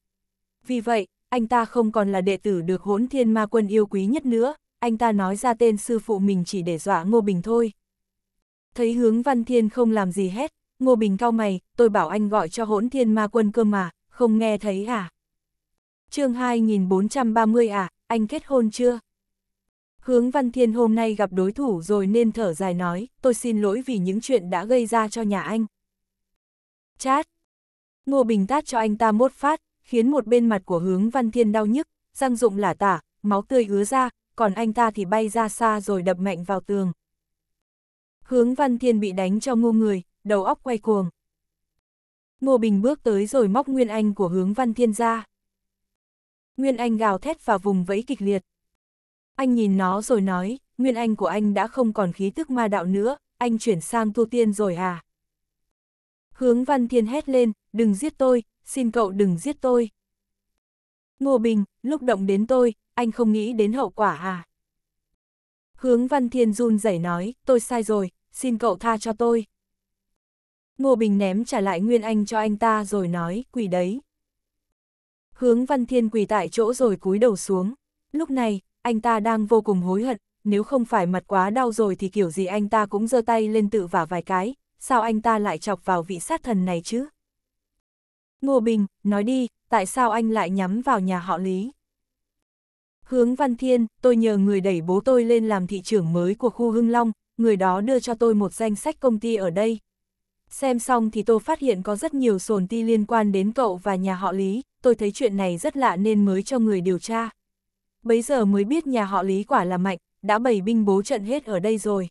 Speaker 1: Vì vậy, anh ta không còn là đệ tử được hỗn thiên ma quân yêu quý nhất nữa, anh ta nói ra tên sư phụ mình chỉ để dọa Ngô Bình thôi. Thấy hướng văn thiên không làm gì hết, Ngô Bình cao mày, tôi bảo anh gọi cho hỗn thiên ma quân cơ mà, không nghe thấy à? chương 2430 à, anh kết hôn chưa? Hướng Văn Thiên hôm nay gặp đối thủ rồi nên thở dài nói, tôi xin lỗi vì những chuyện đã gây ra cho nhà anh. Chát! Ngô Bình tát cho anh ta mốt phát, khiến một bên mặt của hướng văn thiên đau nhức, răng rụng lả tả, máu tươi ứa ra, còn anh ta thì bay ra xa rồi đập mạnh vào tường. Hướng văn thiên bị đánh cho ngu người, đầu óc quay cuồng. Ngô Bình bước tới rồi móc Nguyên Anh của hướng văn thiên ra. Nguyên Anh gào thét vào vùng vẫy kịch liệt. Anh nhìn nó rồi nói, Nguyên Anh của anh đã không còn khí tức ma đạo nữa, anh chuyển sang tu tiên rồi à? Hướng văn thiên hét lên, đừng giết tôi, xin cậu đừng giết tôi. Ngô Bình, lúc động đến tôi, anh không nghĩ đến hậu quả à? Hướng Văn Thiên run rẩy nói, tôi sai rồi, xin cậu tha cho tôi. Ngô Bình ném trả lại Nguyên Anh cho anh ta rồi nói, quỷ đấy. Hướng Văn Thiên quỳ tại chỗ rồi cúi đầu xuống. Lúc này, anh ta đang vô cùng hối hận, nếu không phải mặt quá đau rồi thì kiểu gì anh ta cũng giơ tay lên tự vả vài cái, sao anh ta lại chọc vào vị sát thần này chứ? Ngô Bình, nói đi, tại sao anh lại nhắm vào nhà họ Lý? Hướng Văn Thiên, tôi nhờ người đẩy bố tôi lên làm thị trưởng mới của khu Hưng Long, người đó đưa cho tôi một danh sách công ty ở đây. Xem xong thì tôi phát hiện có rất nhiều sồn ti liên quan đến cậu và nhà họ Lý, tôi thấy chuyện này rất lạ nên mới cho người điều tra. Bấy giờ mới biết nhà họ Lý quả là mạnh, đã bày binh bố trận hết ở đây rồi.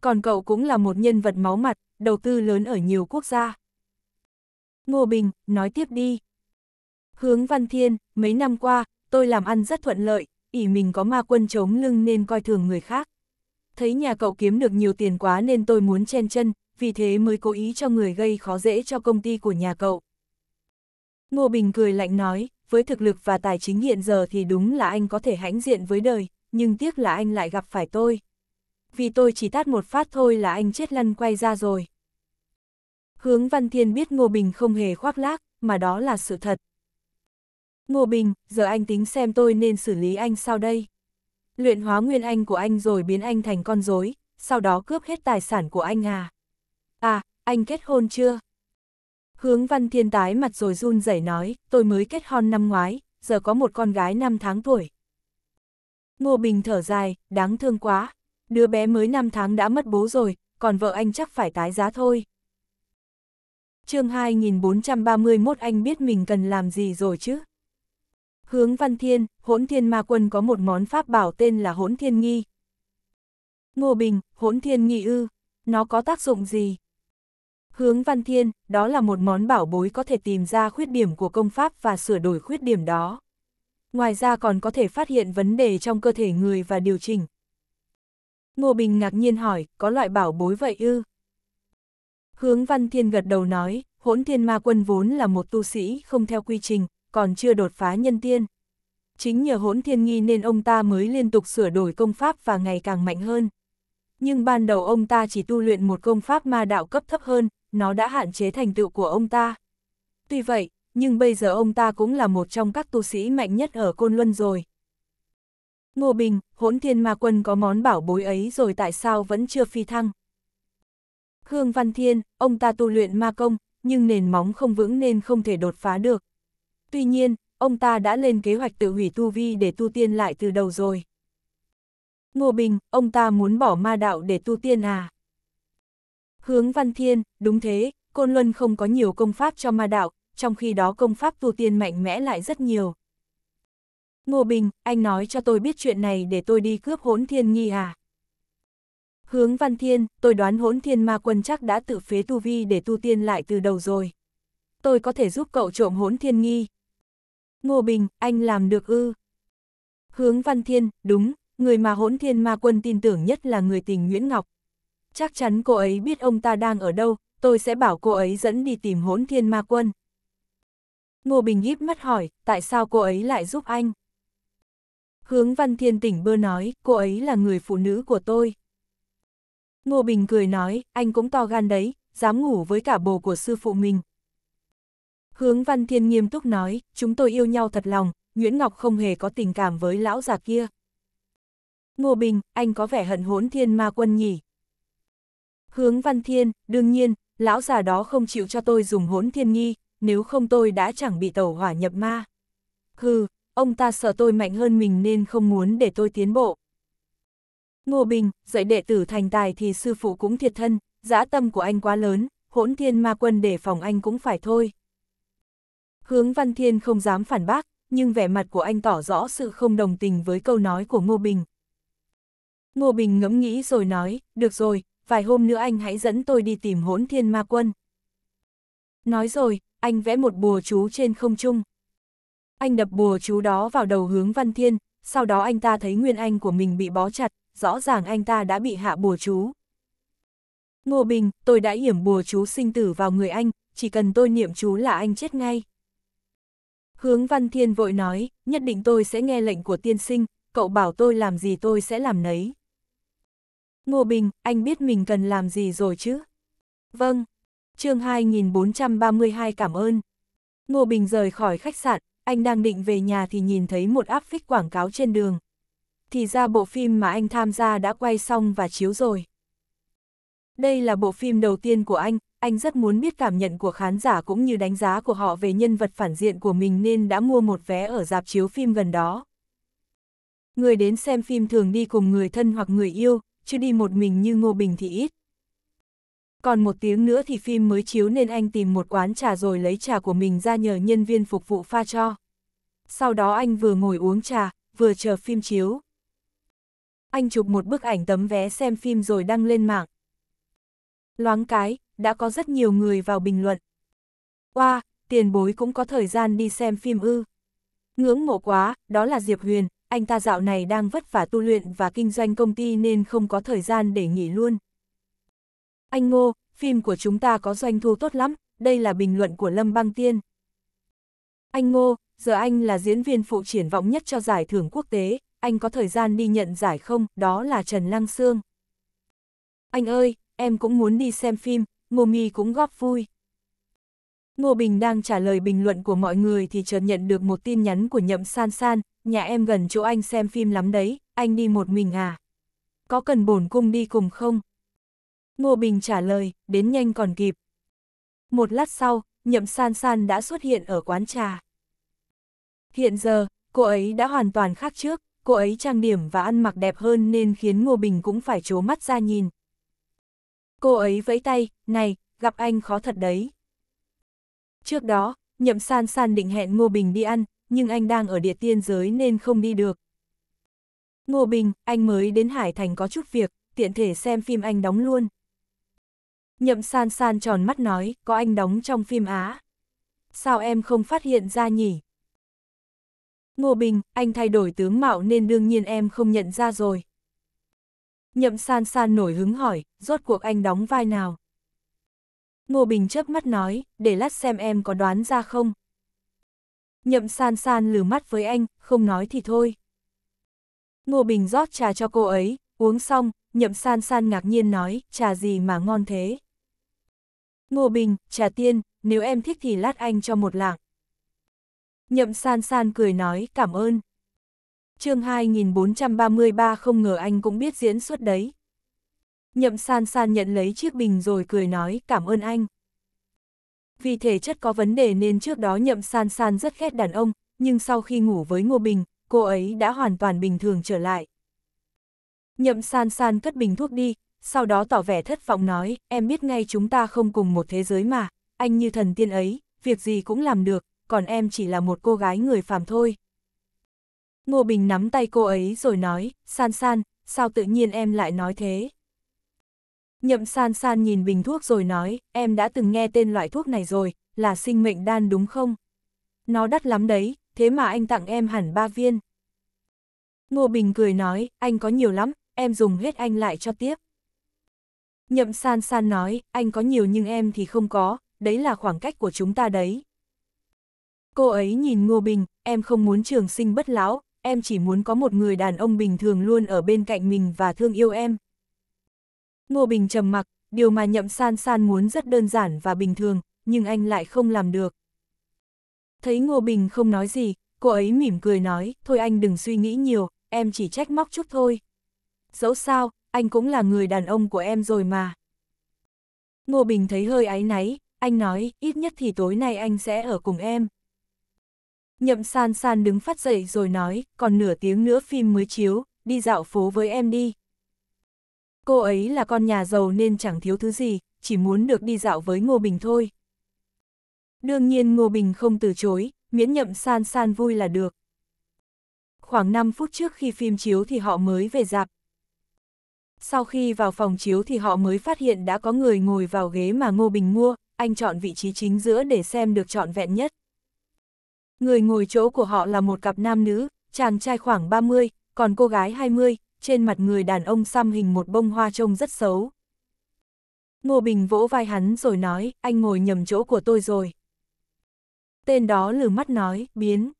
Speaker 1: Còn cậu cũng là một nhân vật máu mặt, đầu tư lớn ở nhiều quốc gia. Ngô Bình, nói tiếp đi. Hướng Văn Thiên, mấy năm qua, tôi làm ăn rất thuận lợi, ỉ mình có ma quân chống lưng nên coi thường người khác. Thấy nhà cậu kiếm được nhiều tiền quá nên tôi muốn chen chân, vì thế mới cố ý cho người gây khó dễ cho công ty của nhà cậu. Ngô Bình cười lạnh nói, với thực lực và tài chính hiện giờ thì đúng là anh có thể hãnh diện với đời, nhưng tiếc là anh lại gặp phải tôi. Vì tôi chỉ tát một phát thôi là anh chết lăn quay ra rồi. Hướng Văn Thiên biết Ngô Bình không hề khoác lác, mà đó là sự thật. Ngô Bình, giờ anh tính xem tôi nên xử lý anh sao đây? Luyện hóa nguyên anh của anh rồi biến anh thành con rối, sau đó cướp hết tài sản của anh à? À, anh kết hôn chưa? Hướng Văn Thiên tái mặt rồi run rẩy nói, tôi mới kết hôn năm ngoái, giờ có một con gái 5 tháng tuổi. Ngô Bình thở dài, đáng thương quá. Đứa bé mới 5 tháng đã mất bố rồi, còn vợ anh chắc phải tái giá thôi chương 2431 anh biết mình cần làm gì rồi chứ? Hướng Văn Thiên, hỗn thiên ma quân có một món pháp bảo tên là hỗn thiên nghi. Ngô Bình, hỗn thiên nghi ư, nó có tác dụng gì? Hướng Văn Thiên, đó là một món bảo bối có thể tìm ra khuyết điểm của công pháp và sửa đổi khuyết điểm đó. Ngoài ra còn có thể phát hiện vấn đề trong cơ thể người và điều chỉnh. Ngô Bình ngạc nhiên hỏi, có loại bảo bối vậy ư? Hướng Văn Thiên gật đầu nói, hỗn thiên ma quân vốn là một tu sĩ không theo quy trình, còn chưa đột phá nhân tiên. Chính nhờ hỗn thiên nghi nên ông ta mới liên tục sửa đổi công pháp và ngày càng mạnh hơn. Nhưng ban đầu ông ta chỉ tu luyện một công pháp ma đạo cấp thấp hơn, nó đã hạn chế thành tựu của ông ta. Tuy vậy, nhưng bây giờ ông ta cũng là một trong các tu sĩ mạnh nhất ở Côn Luân rồi. Ngô Bình, hỗn thiên ma quân có món bảo bối ấy rồi tại sao vẫn chưa phi thăng? Khương Văn Thiên, ông ta tu luyện ma công, nhưng nền móng không vững nên không thể đột phá được. Tuy nhiên, ông ta đã lên kế hoạch tự hủy tu vi để tu tiên lại từ đầu rồi. Ngô Bình, ông ta muốn bỏ ma đạo để tu tiên à? Hướng Văn Thiên, đúng thế, Côn Luân không có nhiều công pháp cho ma đạo, trong khi đó công pháp tu tiên mạnh mẽ lại rất nhiều. Ngô Bình, anh nói cho tôi biết chuyện này để tôi đi cướp hỗn thiên nghi à? Hướng Văn Thiên, tôi đoán hỗn thiên ma quân chắc đã tự phế tu vi để tu tiên lại từ đầu rồi. Tôi có thể giúp cậu trộm hỗn thiên nghi. Ngô Bình, anh làm được ư. Hướng Văn Thiên, đúng, người mà hỗn thiên ma quân tin tưởng nhất là người tình Nguyễn Ngọc. Chắc chắn cô ấy biết ông ta đang ở đâu, tôi sẽ bảo cô ấy dẫn đi tìm hỗn thiên ma quân. Ngô Bình híp mắt hỏi, tại sao cô ấy lại giúp anh? Hướng Văn Thiên tỉnh bơ nói, cô ấy là người phụ nữ của tôi. Ngô Bình cười nói, anh cũng to gan đấy, dám ngủ với cả bồ của sư phụ mình. Hướng Văn Thiên nghiêm túc nói, chúng tôi yêu nhau thật lòng, Nguyễn Ngọc không hề có tình cảm với lão già kia. Ngô Bình, anh có vẻ hận hỗn thiên ma quân nhỉ. Hướng Văn Thiên, đương nhiên, lão già đó không chịu cho tôi dùng hỗn thiên nghi, nếu không tôi đã chẳng bị tẩu hỏa nhập ma. Hừ, ông ta sợ tôi mạnh hơn mình nên không muốn để tôi tiến bộ. Ngô Bình, dạy đệ tử thành tài thì sư phụ cũng thiệt thân, dã tâm của anh quá lớn, hỗn thiên ma quân để phòng anh cũng phải thôi. Hướng Văn Thiên không dám phản bác, nhưng vẻ mặt của anh tỏ rõ sự không đồng tình với câu nói của Ngô Bình. Ngô Bình ngẫm nghĩ rồi nói, được rồi, vài hôm nữa anh hãy dẫn tôi đi tìm hỗn thiên ma quân. Nói rồi, anh vẽ một bùa chú trên không trung. Anh đập bùa chú đó vào đầu hướng Văn Thiên, sau đó anh ta thấy Nguyên Anh của mình bị bó chặt, rõ ràng anh ta đã bị hạ bùa chú. Ngô Bình, tôi đã hiểm bùa chú sinh tử vào người anh, chỉ cần tôi niệm chú là anh chết ngay. Hướng Văn Thiên vội nói, nhất định tôi sẽ nghe lệnh của tiên sinh, cậu bảo tôi làm gì tôi sẽ làm nấy. Ngô Bình, anh biết mình cần làm gì rồi chứ? Vâng. chương 2432 cảm ơn. Ngô Bình rời khỏi khách sạn, anh đang định về nhà thì nhìn thấy một áp phích quảng cáo trên đường thì ra bộ phim mà anh tham gia đã quay xong và chiếu rồi. Đây là bộ phim đầu tiên của anh, anh rất muốn biết cảm nhận của khán giả cũng như đánh giá của họ về nhân vật phản diện của mình nên đã mua một vé ở dạp chiếu phim gần đó. Người đến xem phim thường đi cùng người thân hoặc người yêu, chứ đi một mình như Ngô Bình thì ít. Còn một tiếng nữa thì phim mới chiếu nên anh tìm một quán trà rồi lấy trà của mình ra nhờ nhân viên phục vụ pha cho. Sau đó anh vừa ngồi uống trà, vừa chờ phim chiếu anh chụp một bức ảnh tấm vé xem phim rồi đăng lên mạng. Loáng cái, đã có rất nhiều người vào bình luận. Oa, wow, tiền bối cũng có thời gian đi xem phim ư. Ngưỡng mộ quá, đó là Diệp Huyền, anh ta dạo này đang vất vả tu luyện và kinh doanh công ty nên không có thời gian để nghỉ luôn. Anh Ngô, phim của chúng ta có doanh thu tốt lắm, đây là bình luận của Lâm Băng Tiên. Anh Ngô, giờ anh là diễn viên phụ triển vọng nhất cho giải thưởng quốc tế, anh có thời gian đi nhận giải không, đó là Trần Lăng Sương. Anh ơi, em cũng muốn đi xem phim, Ngô Mi cũng góp vui. Ngô Bình đang trả lời bình luận của mọi người thì chợt nhận được một tin nhắn của Nhậm San San, nhà em gần chỗ anh xem phim lắm đấy, anh đi một mình à? Có cần bổn cung đi cùng không? Ngô Bình trả lời, đến nhanh còn kịp. Một lát sau, Nhậm San San đã xuất hiện ở quán trà. Hiện giờ, cô ấy đã hoàn toàn khác trước, cô ấy trang điểm và ăn mặc đẹp hơn nên khiến Ngô Bình cũng phải trố mắt ra nhìn. Cô ấy vẫy tay, này, gặp anh khó thật đấy. Trước đó, Nhậm San San định hẹn Ngô Bình đi ăn, nhưng anh đang ở địa tiên giới nên không đi được. Ngô Bình, anh mới đến Hải Thành có chút việc, tiện thể xem phim anh đóng luôn. Nhậm San San tròn mắt nói, có anh đóng trong phim Á. Sao em không phát hiện ra nhỉ? Ngô Bình, anh thay đổi tướng mạo nên đương nhiên em không nhận ra rồi. Nhậm san san nổi hứng hỏi, rốt cuộc anh đóng vai nào? Ngô Bình chớp mắt nói, để lát xem em có đoán ra không. Nhậm san san lử mắt với anh, không nói thì thôi. Ngô Bình rót trà cho cô ấy, uống xong, nhậm san san ngạc nhiên nói, trà gì mà ngon thế. Ngô Bình, trà tiên, nếu em thích thì lát anh cho một lạng. Nhậm san san cười nói cảm ơn. chương 2433 không ngờ anh cũng biết diễn xuất đấy. Nhậm san san nhận lấy chiếc bình rồi cười nói cảm ơn anh. Vì thể chất có vấn đề nên trước đó nhậm san san rất ghét đàn ông, nhưng sau khi ngủ với Ngô Bình, cô ấy đã hoàn toàn bình thường trở lại. Nhậm san san cất bình thuốc đi, sau đó tỏ vẻ thất vọng nói, em biết ngay chúng ta không cùng một thế giới mà, anh như thần tiên ấy, việc gì cũng làm được, còn em chỉ là một cô gái người phàm thôi. Ngô Bình nắm tay cô ấy rồi nói, san san, sao tự nhiên em lại nói thế? Nhậm san san nhìn bình thuốc rồi nói, em đã từng nghe tên loại thuốc này rồi, là sinh mệnh đan đúng không? Nó đắt lắm đấy, thế mà anh tặng em hẳn ba viên. Ngô Bình cười nói, anh có nhiều lắm, em dùng hết anh lại cho tiếp. Nhậm san san nói, anh có nhiều nhưng em thì không có, đấy là khoảng cách của chúng ta đấy. Cô ấy nhìn Ngô Bình, em không muốn trường sinh bất lão, em chỉ muốn có một người đàn ông bình thường luôn ở bên cạnh mình và thương yêu em. Ngô Bình trầm mặc, điều mà nhậm san san muốn rất đơn giản và bình thường, nhưng anh lại không làm được. Thấy Ngô Bình không nói gì, cô ấy mỉm cười nói, thôi anh đừng suy nghĩ nhiều, em chỉ trách móc chút thôi. Dẫu sao, anh cũng là người đàn ông của em rồi mà. Ngô Bình thấy hơi áy náy, anh nói, ít nhất thì tối nay anh sẽ ở cùng em. Nhậm san san đứng phát dậy rồi nói, còn nửa tiếng nữa phim mới chiếu, đi dạo phố với em đi. Cô ấy là con nhà giàu nên chẳng thiếu thứ gì, chỉ muốn được đi dạo với Ngô Bình thôi. Đương nhiên Ngô Bình không từ chối, miễn nhậm san san vui là được. Khoảng 5 phút trước khi phim chiếu thì họ mới về dạp. Sau khi vào phòng chiếu thì họ mới phát hiện đã có người ngồi vào ghế mà Ngô Bình mua, anh chọn vị trí chính giữa để xem được trọn vẹn nhất. Người ngồi chỗ của họ là một cặp nam nữ, chàng trai khoảng 30, còn cô gái 20, trên mặt người đàn ông xăm hình một bông hoa trông rất xấu. Ngô Bình vỗ vai hắn rồi nói, anh ngồi nhầm chỗ của tôi rồi. Tên đó lử mắt nói, biến.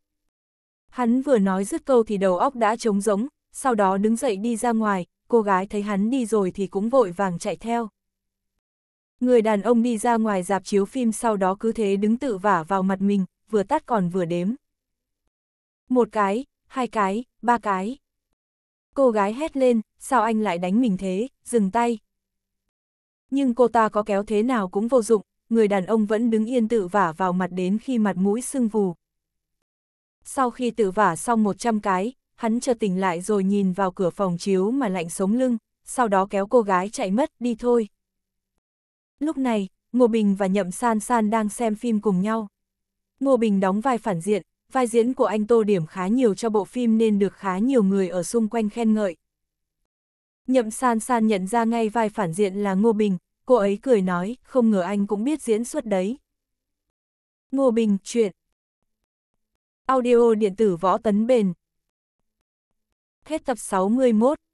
Speaker 1: Hắn vừa nói dứt câu thì đầu óc đã trống rỗng, sau đó đứng dậy đi ra ngoài, cô gái thấy hắn đi rồi thì cũng vội vàng chạy theo. Người đàn ông đi ra ngoài dạp chiếu phim sau đó cứ thế đứng tự vả vào mặt mình, vừa tát còn vừa đếm. Một cái, hai cái, ba cái. Cô gái hét lên, sao anh lại đánh mình thế, dừng tay. Nhưng cô ta có kéo thế nào cũng vô dụng, người đàn ông vẫn đứng yên tự vả vào mặt đến khi mặt mũi sưng vù. Sau khi tự vả xong 100 cái, hắn chợt tỉnh lại rồi nhìn vào cửa phòng chiếu mà lạnh sống lưng, sau đó kéo cô gái chạy mất đi thôi. Lúc này, Ngô Bình và Nhậm San San đang xem phim cùng nhau. Ngô Bình đóng vai phản diện, vai diễn của anh tô điểm khá nhiều cho bộ phim nên được khá nhiều người ở xung quanh khen ngợi. Nhậm san san nhận ra ngay vai phản diện là Ngô Bình, cô ấy cười nói, không ngờ anh cũng biết diễn xuất đấy. Ngô Bình, chuyện. Audio điện tử võ tấn bền. Hết tập 61